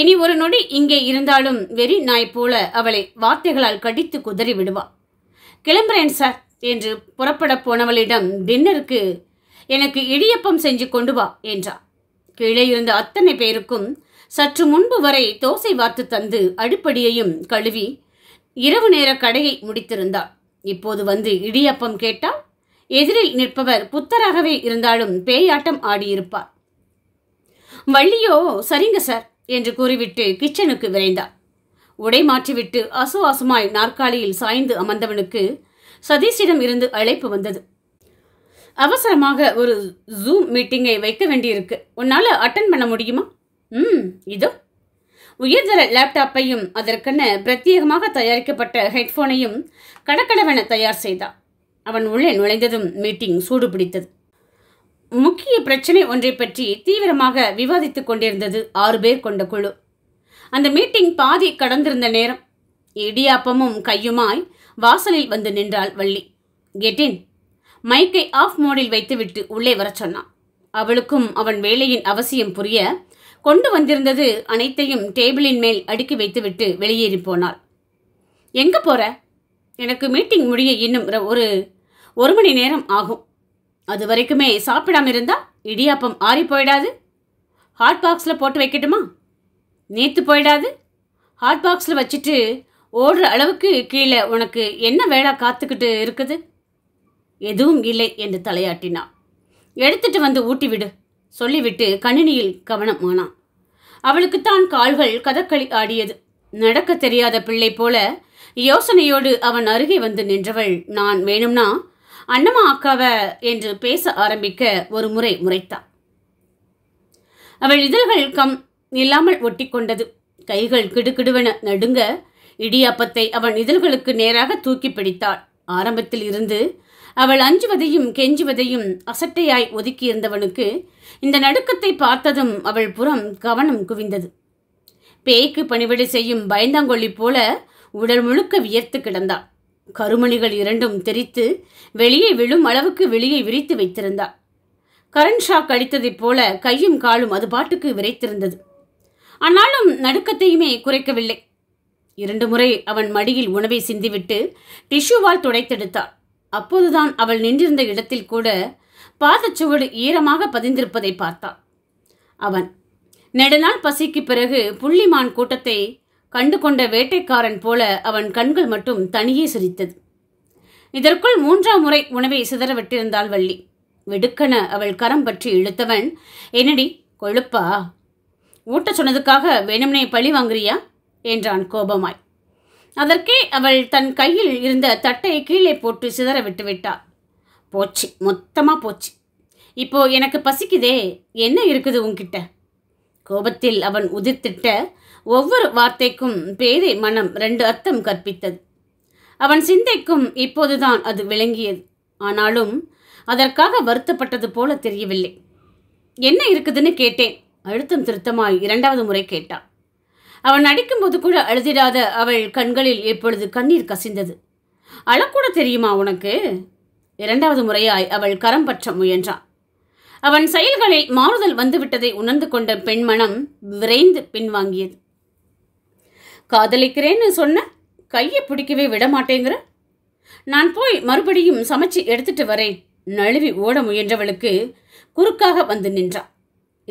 இனி ஒரு நொடி இங்கே இருந்தாலும் வெறி நாய் போல அவளை வார்த்தைகளால் கடித்து குதறி விடுவாள் கிளம்புறேன் சார் என்று புறப்பட போனவளிடம் டின்னருக்கு எனக்கு இடியப்பம் செஞ்சு கொண்டு வா என்றார் கீழே இருந்த அத்தனை பேருக்கும் சற்று முன்பு வரை தோசை வார்த்து தந்து அடுப்படியையும் கழுவி இரவு நேர கடையை முடித்திருந்தாள் இப்போது வந்து இடியப்பம் கேட்டால் எதிரில் நிற்பவர் புத்தராகவே இருந்தாலும் பேயாட்டம் ஆடியிருப்பார் வள்ளியோ சரிங்க சார் என்று கூறிவிட்டு கிச்சனுக்கு விரைந்தார் உடை மாற்றிவிட்டு அசுவாசுமாய் நாற்காலியில் சாய்ந்து அமர்ந்தவனுக்கு சதீஷிடம் இருந்து அழைப்பு வந்தது அவசரமாக ஒரு ஜூம் மீட்டிங்கை வைக்க வேண்டியிருக்கு உன்னால் அட்டன் பண்ண முடியுமா ம் இதோ உயர்தர லேப்டாப்பையும் அதற்கென பிரத்யேகமாக தயாரிக்கப்பட்ட ஹெட்ஃபோனையும் கடக்கடவென தயார் செய்தார் அவன் உள்ளே நுழைந்ததும் மீட்டிங் சூடு பிடித்தது முக்கிய பிரச்சனை ஒன்றை பற்றி தீவிரமாக விவாதித்துக் கொண்டிருந்தது ஆறு பேர் கொண்ட குழு அந்த மீட்டிங் பாதி கடந்திருந்த நேரம் இடியாப்பமும் கையுமாய் வாசலில் வந்து நின்றாள் வள்ளி கெட்டின் மைக்கை ஆஃப் மோடில் வைத்துவிட்டு உள்ளே வரச் சொன்னான் அவளுக்கும் அவன் வேலையின் அவசியம் புரிய கொண்டு வந்திருந்தது அனைத்தையும் டேபிளின் மேல் அடுக்கி வைத்துவிட்டு வெளியேறி போனாள் எங்க போற எனக்கு மீட்டிங் முடிய இன்னும் ஒரு ஒரு மணி நேரம் ஆகும் அது வரைக்குமே சாப்பிடாம இருந்தா இடியாப்பம் ஆறி போயிடாது ஹாட் பாக்ஸில் போட்டு வைக்கட்டுமா நேற்று போயிடாது ஹாட் பாக்ஸில் வச்சுட்டு ஓடுற அளவுக்கு கீழே உனக்கு என்ன வேலை காத்துக்கிட்டு இருக்குது எதுவும் இல்லை என்று தலையாட்டினான் எடுத்துட்டு வந்து ஊட்டிவிடு சொல்லிவிட்டு கணினியில் கவனம் ஆனான் அவளுக்குத்தான் கால்கள் கதக்களி ஆடியது நடக்க தெரியாத பிள்ளை போல யோசனையோடு அவன் அருகே வந்து நின்றவள் நான் வேணும்னா அண்ணம்மா அக்காவ என்று பேச ஆரம்பிக்க ஒரு முறை முறைத்தாள் அவள் இதழ்கள் கம் இல்லாமல் ஒட்டி கொண்டது கைகள் கிடுகிடுவென நடுங்க இடியாப்பத்தை அவன் இதழ்களுக்கு நேராக தூக்கி பிடித்தாள் ஆரம்பத்தில் இருந்து அவள் அஞ்சுவதையும் கெஞ்சுவதையும் அசட்டையாய் ஒதுக்கியிருந்தவனுக்கு இந்த நடுக்கத்தை பார்த்ததும் அவள் புறம் கவனம் குவிந்தது பேய்க்கு பணிவிடை செய்யும் பயந்தாங்கொல்லி போல உடல் முழுக்க வியர்த்து கிடந்தாள் கருமணிகள் இரண்டும் தெரித்து வெளியே விழும் அளவுக்கு வெளியே விரித்து வைத்திருந்தாள் கரண் ஷாக் அடித்ததைப் போல கையும் காலும் அது பாட்டுக்கு விரைத்திருந்தது ஆனாலும் நடுக்கத்தையுமே குறைக்கவில்லை இரண்டு முறை அவன் மடியில் உணவை சிந்திவிட்டு டிஷ்யூவால் துடைத்தெடுத்தாள் அப்போதுதான் அவள் நின்றிருந்த இடத்தில் கூட பாதச்சுவடு ஈரமாக பதிந்திருப்பதை பார்த்தாள் அவன் நெடுநாள் பசிக்கு பிறகு புள்ளிமான் கூட்டத்தை கண்டு கொண்ட வேட்டைக்காரன் போல அவன் கண்கள் மட்டும் தனியே சிரித்தது இதற்குள் மூன்றாம் முறை உணவை சிதறவிட்டிருந்தாள் வள்ளி வெடுக்கென அவள் கரம் பற்றி இழுத்தவன் என்னடி கொழுப்பா ஊட்ட சொன்னதுக்காக வேணும்னே பழி வாங்குறியா என்றான் கோபமாய் அதற்கே அவள் தன் கையில் இருந்த தட்டையை கீழே போட்டு சிதற விட்டு விட்டாள் போச்சு மொத்தமாக போச்சு இப்போ எனக்கு பசிக்குதே என்ன இருக்குது உன்கிட்ட கோபத்தில் அவன் உதிர்த்திட்ட ஒவ்வொரு வார்த்தைக்கும் பேதை மனம் ரெண்டு அர்த்தம் கற்பித்தது அவன் சிந்தைக்கும் இப்போதுதான் அது விளங்கியது ஆனாலும் அதற்காக வருத்தப்பட்டது போல தெரியவில்லை என்ன இருக்குதுன்னு கேட்டேன் அழுத்தம் திருத்தமாய் இரண்டாவது முறை கேட்டாள் அவன் நடிக்கும்போது கூட அழுதிடாத அவள் கண்களில் எப்பொழுது கண்ணீர் கசிந்தது அழக்கூட தெரியுமா உனக்கு இரண்டாவது முறையாய் அவள் கரம் பற்ற முயன்றான் அவன் செயல்களில் மாறுதல் வந்துவிட்டதை உணர்ந்து கொண்ட பெண்மணம் விரைந்து பின்வாங்கியது காதலிக்கிறேன்னு சொன்ன கையை பிடிக்கவே விட மாட்டேங்கிற நான் போய் மறுபடியும் சமைச்சு எடுத்துட்டு வரேன் நழுவி ஓட முயன்றவளுக்கு குறுக்காக வந்து நின்றான்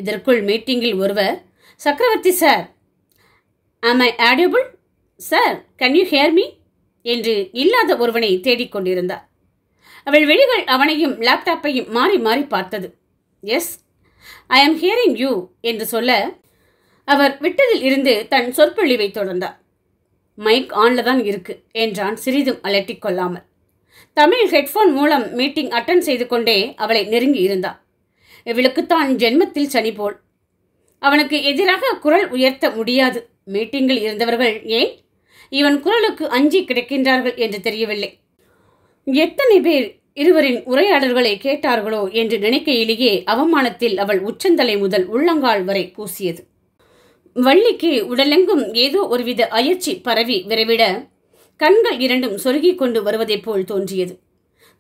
இதற்குள் மீட்டிங்கில் ஒருவர் Chakravarthi sir am I audible sir can you hear me என்று இல்லாத ஒருவனை தேடிக்கொண்டிருந்தார் அவள் விழிகள் அவனையும் லேப்டாப்பையும் மாறி மாறி பார்த்தது எஸ் ஐ ஆம் ஹியரிங் யூ என்று சொல்ல அவர் விட்டதில் இருந்து தன் சொற்பொழிவை தொடர்ந்தார் மைக் ஆன்ல தான் இருக்கு என்றான் சிறிதும் அலட்டிக் கொள்ளாமல் தமிழ் ஹெட்ஃபோன் மூலம் மீட்டிங் அட்டன் செய்து கொண்டே அவளை நெருங்கி இருந்தாள் இவளுக்குத்தான் ஜென்மத்தில் சனி போல் அவனுக்கு எதிராக குரல் உயர்த்த முடியாது மீட்டிங்கில் இருந்தவர்கள் ஏன் இவன் குரலுக்கு அஞ்சி கிடைக்கின்றார்கள் என்று தெரியவில்லை எத்தனை பேர் இருவரின் உரையாடல்களை கேட்டார்களோ என்று நினைக்கையிலேயே அவமானத்தில் அவள் உச்சந்தலை முதல் உள்ளங்கால் வரை கூசியது வள்ளிக்கு உடலெங்கும் ஏதோ ஒருவித அயற்சி பரவி விரைவிட கண்கள் இரண்டும் சொருகிக் கொண்டு வருவதைப் போல் தோன்றியது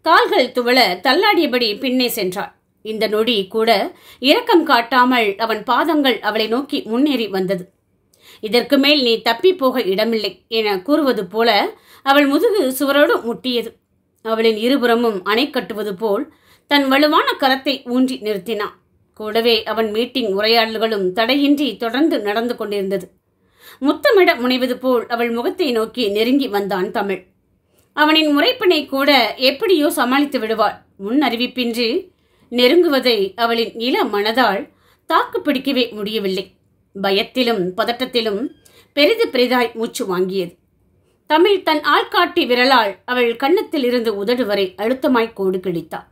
கால்கள் துவள தள்ளாடியபடி பின்னே சென்றாள் இந்த நொடி கூட இரக்கம் காட்டாமல் அவன் பாதங்கள் அவளை நோக்கி முன்னேறி வந்தது இதற்கு மேல் நீ தப்பி போக இடமில்லை என கூறுவது போல அவள் முதுகு சுவரோடு முட்டியது அவளின் இருபுறமும் அணை கட்டுவது போல் தன் வலுவான கரத்தை ஊன்றி நிறுத்தினான் கூடவே அவன் மீட்டிங் உரையாடல்களும் தடையின்றி தொடர்ந்து நடந்து கொண்டிருந்தது முத்தமிட முனைவது போல் அவள் முகத்தை நோக்கி நெருங்கி வந்தான் தமிழ் அவனின் முறைப்பினை கூட எப்படியோ சமாளித்து விடுவாள் முன் அறிவிப்பின்றி நெருங்குவதை அவளின் இள மனதால் தாக்கு பிடிக்கவே முடியவில்லை பயத்திலும் பதட்டத்திலும் பெரிது பெரிதாய் மூச்சு வாங்கியது தமிழ் தன் ஆள்காட்டி விரலால் அவள் கண்ணத்தில் இருந்து உதடு வரை அழுத்தமாய் கோடு கிழித்தாள்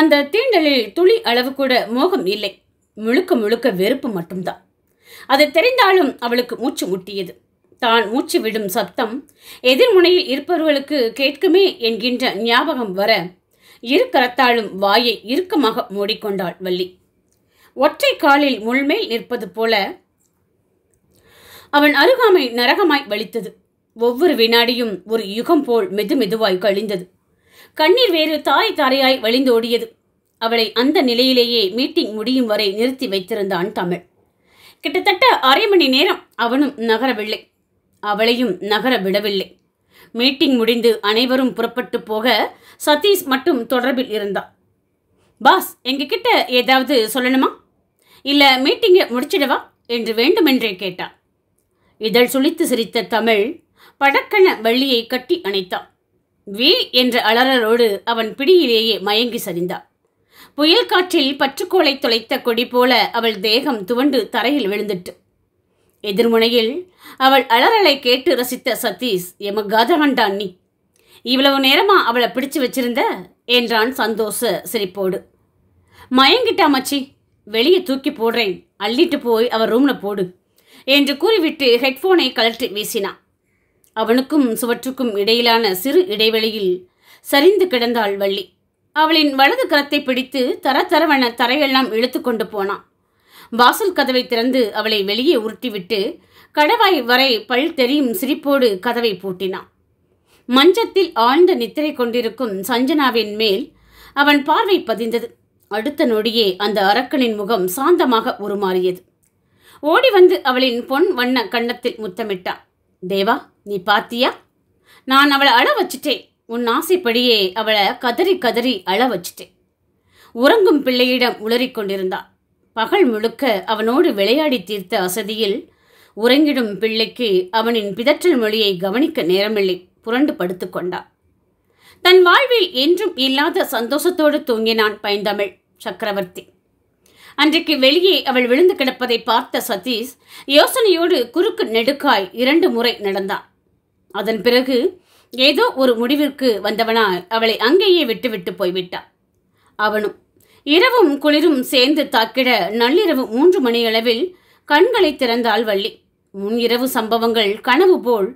அந்த தீண்டலில் துளி அளவு கூட மோகம் இல்லை முழுக்க முழுக்க வெறுப்பு மட்டும்தான் அது தெரிந்தாலும் அவளுக்கு மூச்சு முட்டியது தான் மூச்சு விடும் சத்தம் எதிர்முனையில் இருப்பவர்களுக்கு கேட்குமே என்கின்ற ஞாபகம் வர இரு கரத்தாலும் வாயை இறுக்கமாக மூடிக்கொண்டாள் வள்ளி ஒற்றை காலில் முள்மேல் நிற்பது போல அவன் அருகாமை நரகமாய் வலித்தது ஒவ்வொரு வினாடியும் ஒரு யுகம் போல் மெது மெதுவாய் கழிந்தது கண்ணீர் வேறு தாய் தாரையாய் வழிந்தோடியது அவளை அந்த நிலையிலேயே மீட்டிங் முடியும் வரை நிறுத்தி வைத்திருந்தான் தமிழ் கிட்டத்தட்ட அரை மணி நேரம் அவனும் நகரவில்லை அவளையும் நகர விடவில்லை மீட்டிங் முடிந்து அனைவரும் புறப்பட்டு போக சதீஷ் மட்டும் தொடர்பில் இருந்தார் பாஸ் எங்ககிட்ட ஏதாவது சொல்லணுமா இல்லை மீட்டிங்கை முடிச்சிடவா என்று வேண்டுமென்றே கேட்டான் இதழ் சுழித்து சிரித்த தமிழ் படக்கண வள்ளியை கட்டி அணைத்தான் வி என்ற அலறலோடு அவன் பிடியிலேயே மயங்கி சரிந்தாள் புயல் காற்றில் பற்றுக்கோளை தொலைத்த கொடி போல அவள் தேகம் துவண்டு தரையில் விழுந்துட்டு எதிர்முனையில் அவள் அலறலை கேட்டு ரசித்த சதீஷ் எம கதகண்டான் நீ இவ்வளவு நேரமா அவளை பிடிச்சு வச்சிருந்த என்றான் சந்தோஷ சிரிப்போடு மயங்கிட்டா மச்சி வெளியே தூக்கி போடுறேன் அள்ளிட்டு போய் அவர் ரூம்ல போடு என்று கூறிவிட்டு ஹெட்ஃபோனை கலற்றி வீசினான் அவனுக்கும் சுவற்றுக்கும் இடையிலான சிறு இடைவெளியில் சரிந்து கிடந்தாள் வள்ளி அவளின் வலது கரத்தை பிடித்து தர தரவென தரையெல்லாம் இழுத்து கொண்டு போனான் வாசல் கதவை திறந்து அவளை வெளியே உருட்டிவிட்டு கடவாய் வரை பல் தெரியும் சிரிப்போடு கதவை பூட்டினான் மஞ்சத்தில் ஆழ்ந்த நித்திரை கொண்டிருக்கும் சஞ்சனாவின் மேல் அவன் பார்வை பதிந்தது அடுத்த நொடியே அந்த அரக்கனின் முகம் சாந்தமாக உருமாறியது ஓடி வந்து அவளின் பொன் வண்ண கன்னத்தில் முத்தமிட்டான் தேவா நீ பாத்தியா நான் அவளை அழ வச்சுட்டேன் உன் ஆசைப்படியே அவளை கதறி கதறி அழ வச்சுட்டேன் உறங்கும் பிள்ளையிடம் உளறிக் கொண்டிருந்தாள் பகல் முழுக்க அவனோடு விளையாடி தீர்த்த அசதியில் உறங்கிடும் பிள்ளைக்கு அவனின் பிதற்றல் மொழியை கவனிக்க நேரமில்லை புரண்டு படுத்து கொண்டாள் தன் வாழ்வில் என்றும் இல்லாத சந்தோஷத்தோடு தூங்கினான் பைந்தமிழ் சக்கரவர்த்தி அன்றைக்கு வெளியே அவள் விழுந்து கிடப்பதை பார்த்த சதீஷ் யோசனையோடு குறுக்கு நெடுக்காய் இரண்டு முறை நடந்தான் அதன் பிறகு ஏதோ ஒரு முடிவிற்கு வந்தவனால் அவளை அங்கேயே விட்டுவிட்டு போய்விட்டான் அவனும் இரவும் குளிரும் சேர்ந்து தாக்கிட நள்ளிரவு மூன்று மணியளவில் கண்களை திறந்தாள் வள்ளி முன் இரவு சம்பவங்கள் கனவு போல்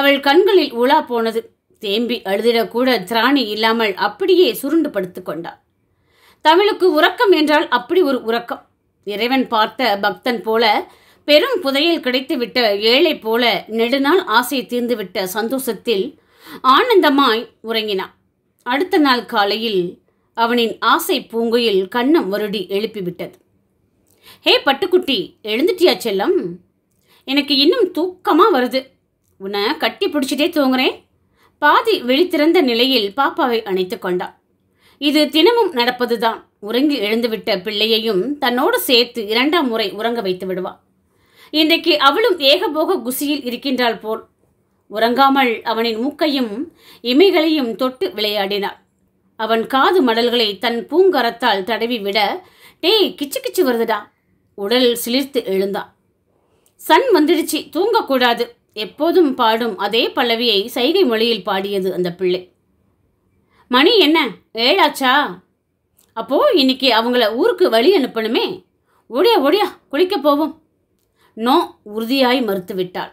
அவள் கண்களில் உலா போனது தேம்பி அழுதிடக்கூட திராணி இல்லாமல் அப்படியே சுருண்டு படுத்து கொண்டாள் தமிழுக்கு உறக்கம் என்றால் அப்படி ஒரு உறக்கம் இறைவன் பார்த்த பக்தன் போல பெரும் புதையில் கிடைத்துவிட்ட ஏழை போல நெடுநாள் ஆசை தீர்ந்துவிட்ட சந்தோஷத்தில் ஆனந்தமாய் உறங்கினான் அடுத்த நாள் காலையில் அவனின் ஆசை பூங்குயில் கண்ணம் வருடி எழுப்பிவிட்டது ஹே பட்டுக்குட்டி எழுந்துட்டியா செல்லம் எனக்கு இன்னும் தூக்கமாக வருது உன்னை கட்டி பிடிச்சிட்டே தூங்குறேன் பாதி வெளித்திறந்த நிலையில் பாப்பாவை அணைத்து கொண்டான் இது தினமும் நடப்பதுதான் உறங்கி எழுந்துவிட்ட பிள்ளையையும் தன்னோடு சேர்த்து இரண்டாம் முறை உறங்க வைத்து விடுவாள் இன்றைக்கு அவளும் ஏகபோக குசியில் இருக்கின்றாள் போல் உறங்காமல் அவனின் மூக்கையும் இமைகளையும் தொட்டு விளையாடினாள் அவன் காது மடல்களை தன் பூங்கரத்தால் தடவி விட டேய் கிச்சு கிச்சு வருதுடா உடல் சிலிர்த்து எழுந்தான் சன் வந்துடுச்சு தூங்கக்கூடாது எப்போதும் பாடும் அதே பல்லவியை சைகை மொழியில் பாடியது அந்த பிள்ளை மணி என்ன ஏழாச்சா அப்போது இன்னைக்கு அவங்கள ஊருக்கு வழி அனுப்பணுமே ஒடியா ஒடியா குளிக்க போவோம் நோ உறுதியாய் மறுத்து விட்டாள்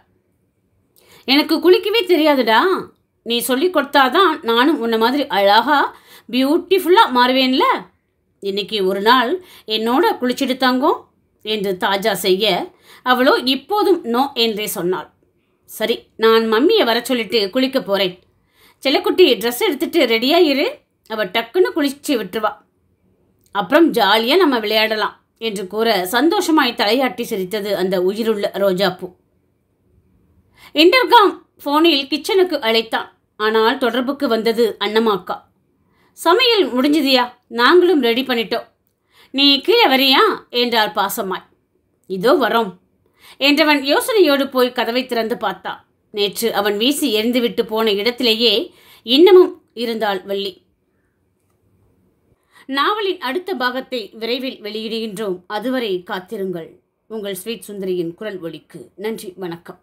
எனக்கு குளிக்கவே தெரியாதுடா நீ சொல்லி கொடுத்தாதான் நானும் உன்ன மாதிரி அழகா பியூட்டிஃபுல்லாக மாறுவேன்ல இன்னைக்கு ஒரு நாள் என்னோட குளிச்சுட்டு தாங்கோ என்று தாஜா செய்ய அவளோ இப்போதும் நோ என்றே சொன்னாள் சரி நான் மம்மியை வர சொல்லிட்டு குளிக்க போகிறேன் செல்லக்குட்டி ட்ரெஸ் எடுத்துகிட்டு ரெடியாக இரு அவள் டக்குன்னு குளிச்சு விட்டுருவா அப்புறம் ஜாலியாக நம்ம விளையாடலாம் என்று கூற சந்தோஷமாய் தலையாட்டி சிரித்தது அந்த உயிருள்ள ரோஜாப்பூ இண்டர்காம் ஃபோனில் கிச்சனுக்கு அழைத்தான் ஆனால் தொடர்புக்கு வந்தது அண்ணமாக்கா சமையல் முடிஞ்சதியா நாங்களும் ரெடி பண்ணிட்டோம் நீ கீழே வரியா என்றார் பாசமாய் இதோ வரோம் என்றவன் யோசனையோடு போய் கதவை திறந்து பார்த்தான் நேற்று அவன் வீசி எரிந்துவிட்டு போன இடத்திலேயே இன்னமும் இருந்தாள் வள்ளி நாவலின் அடுத்த பாகத்தை விரைவில் வெளியிடுகின்றோம் அதுவரை காத்திருங்கள் உங்கள் ஸ்வீட் சுந்தரியின் குரல் ஒலிக்கு நன்றி வணக்கம்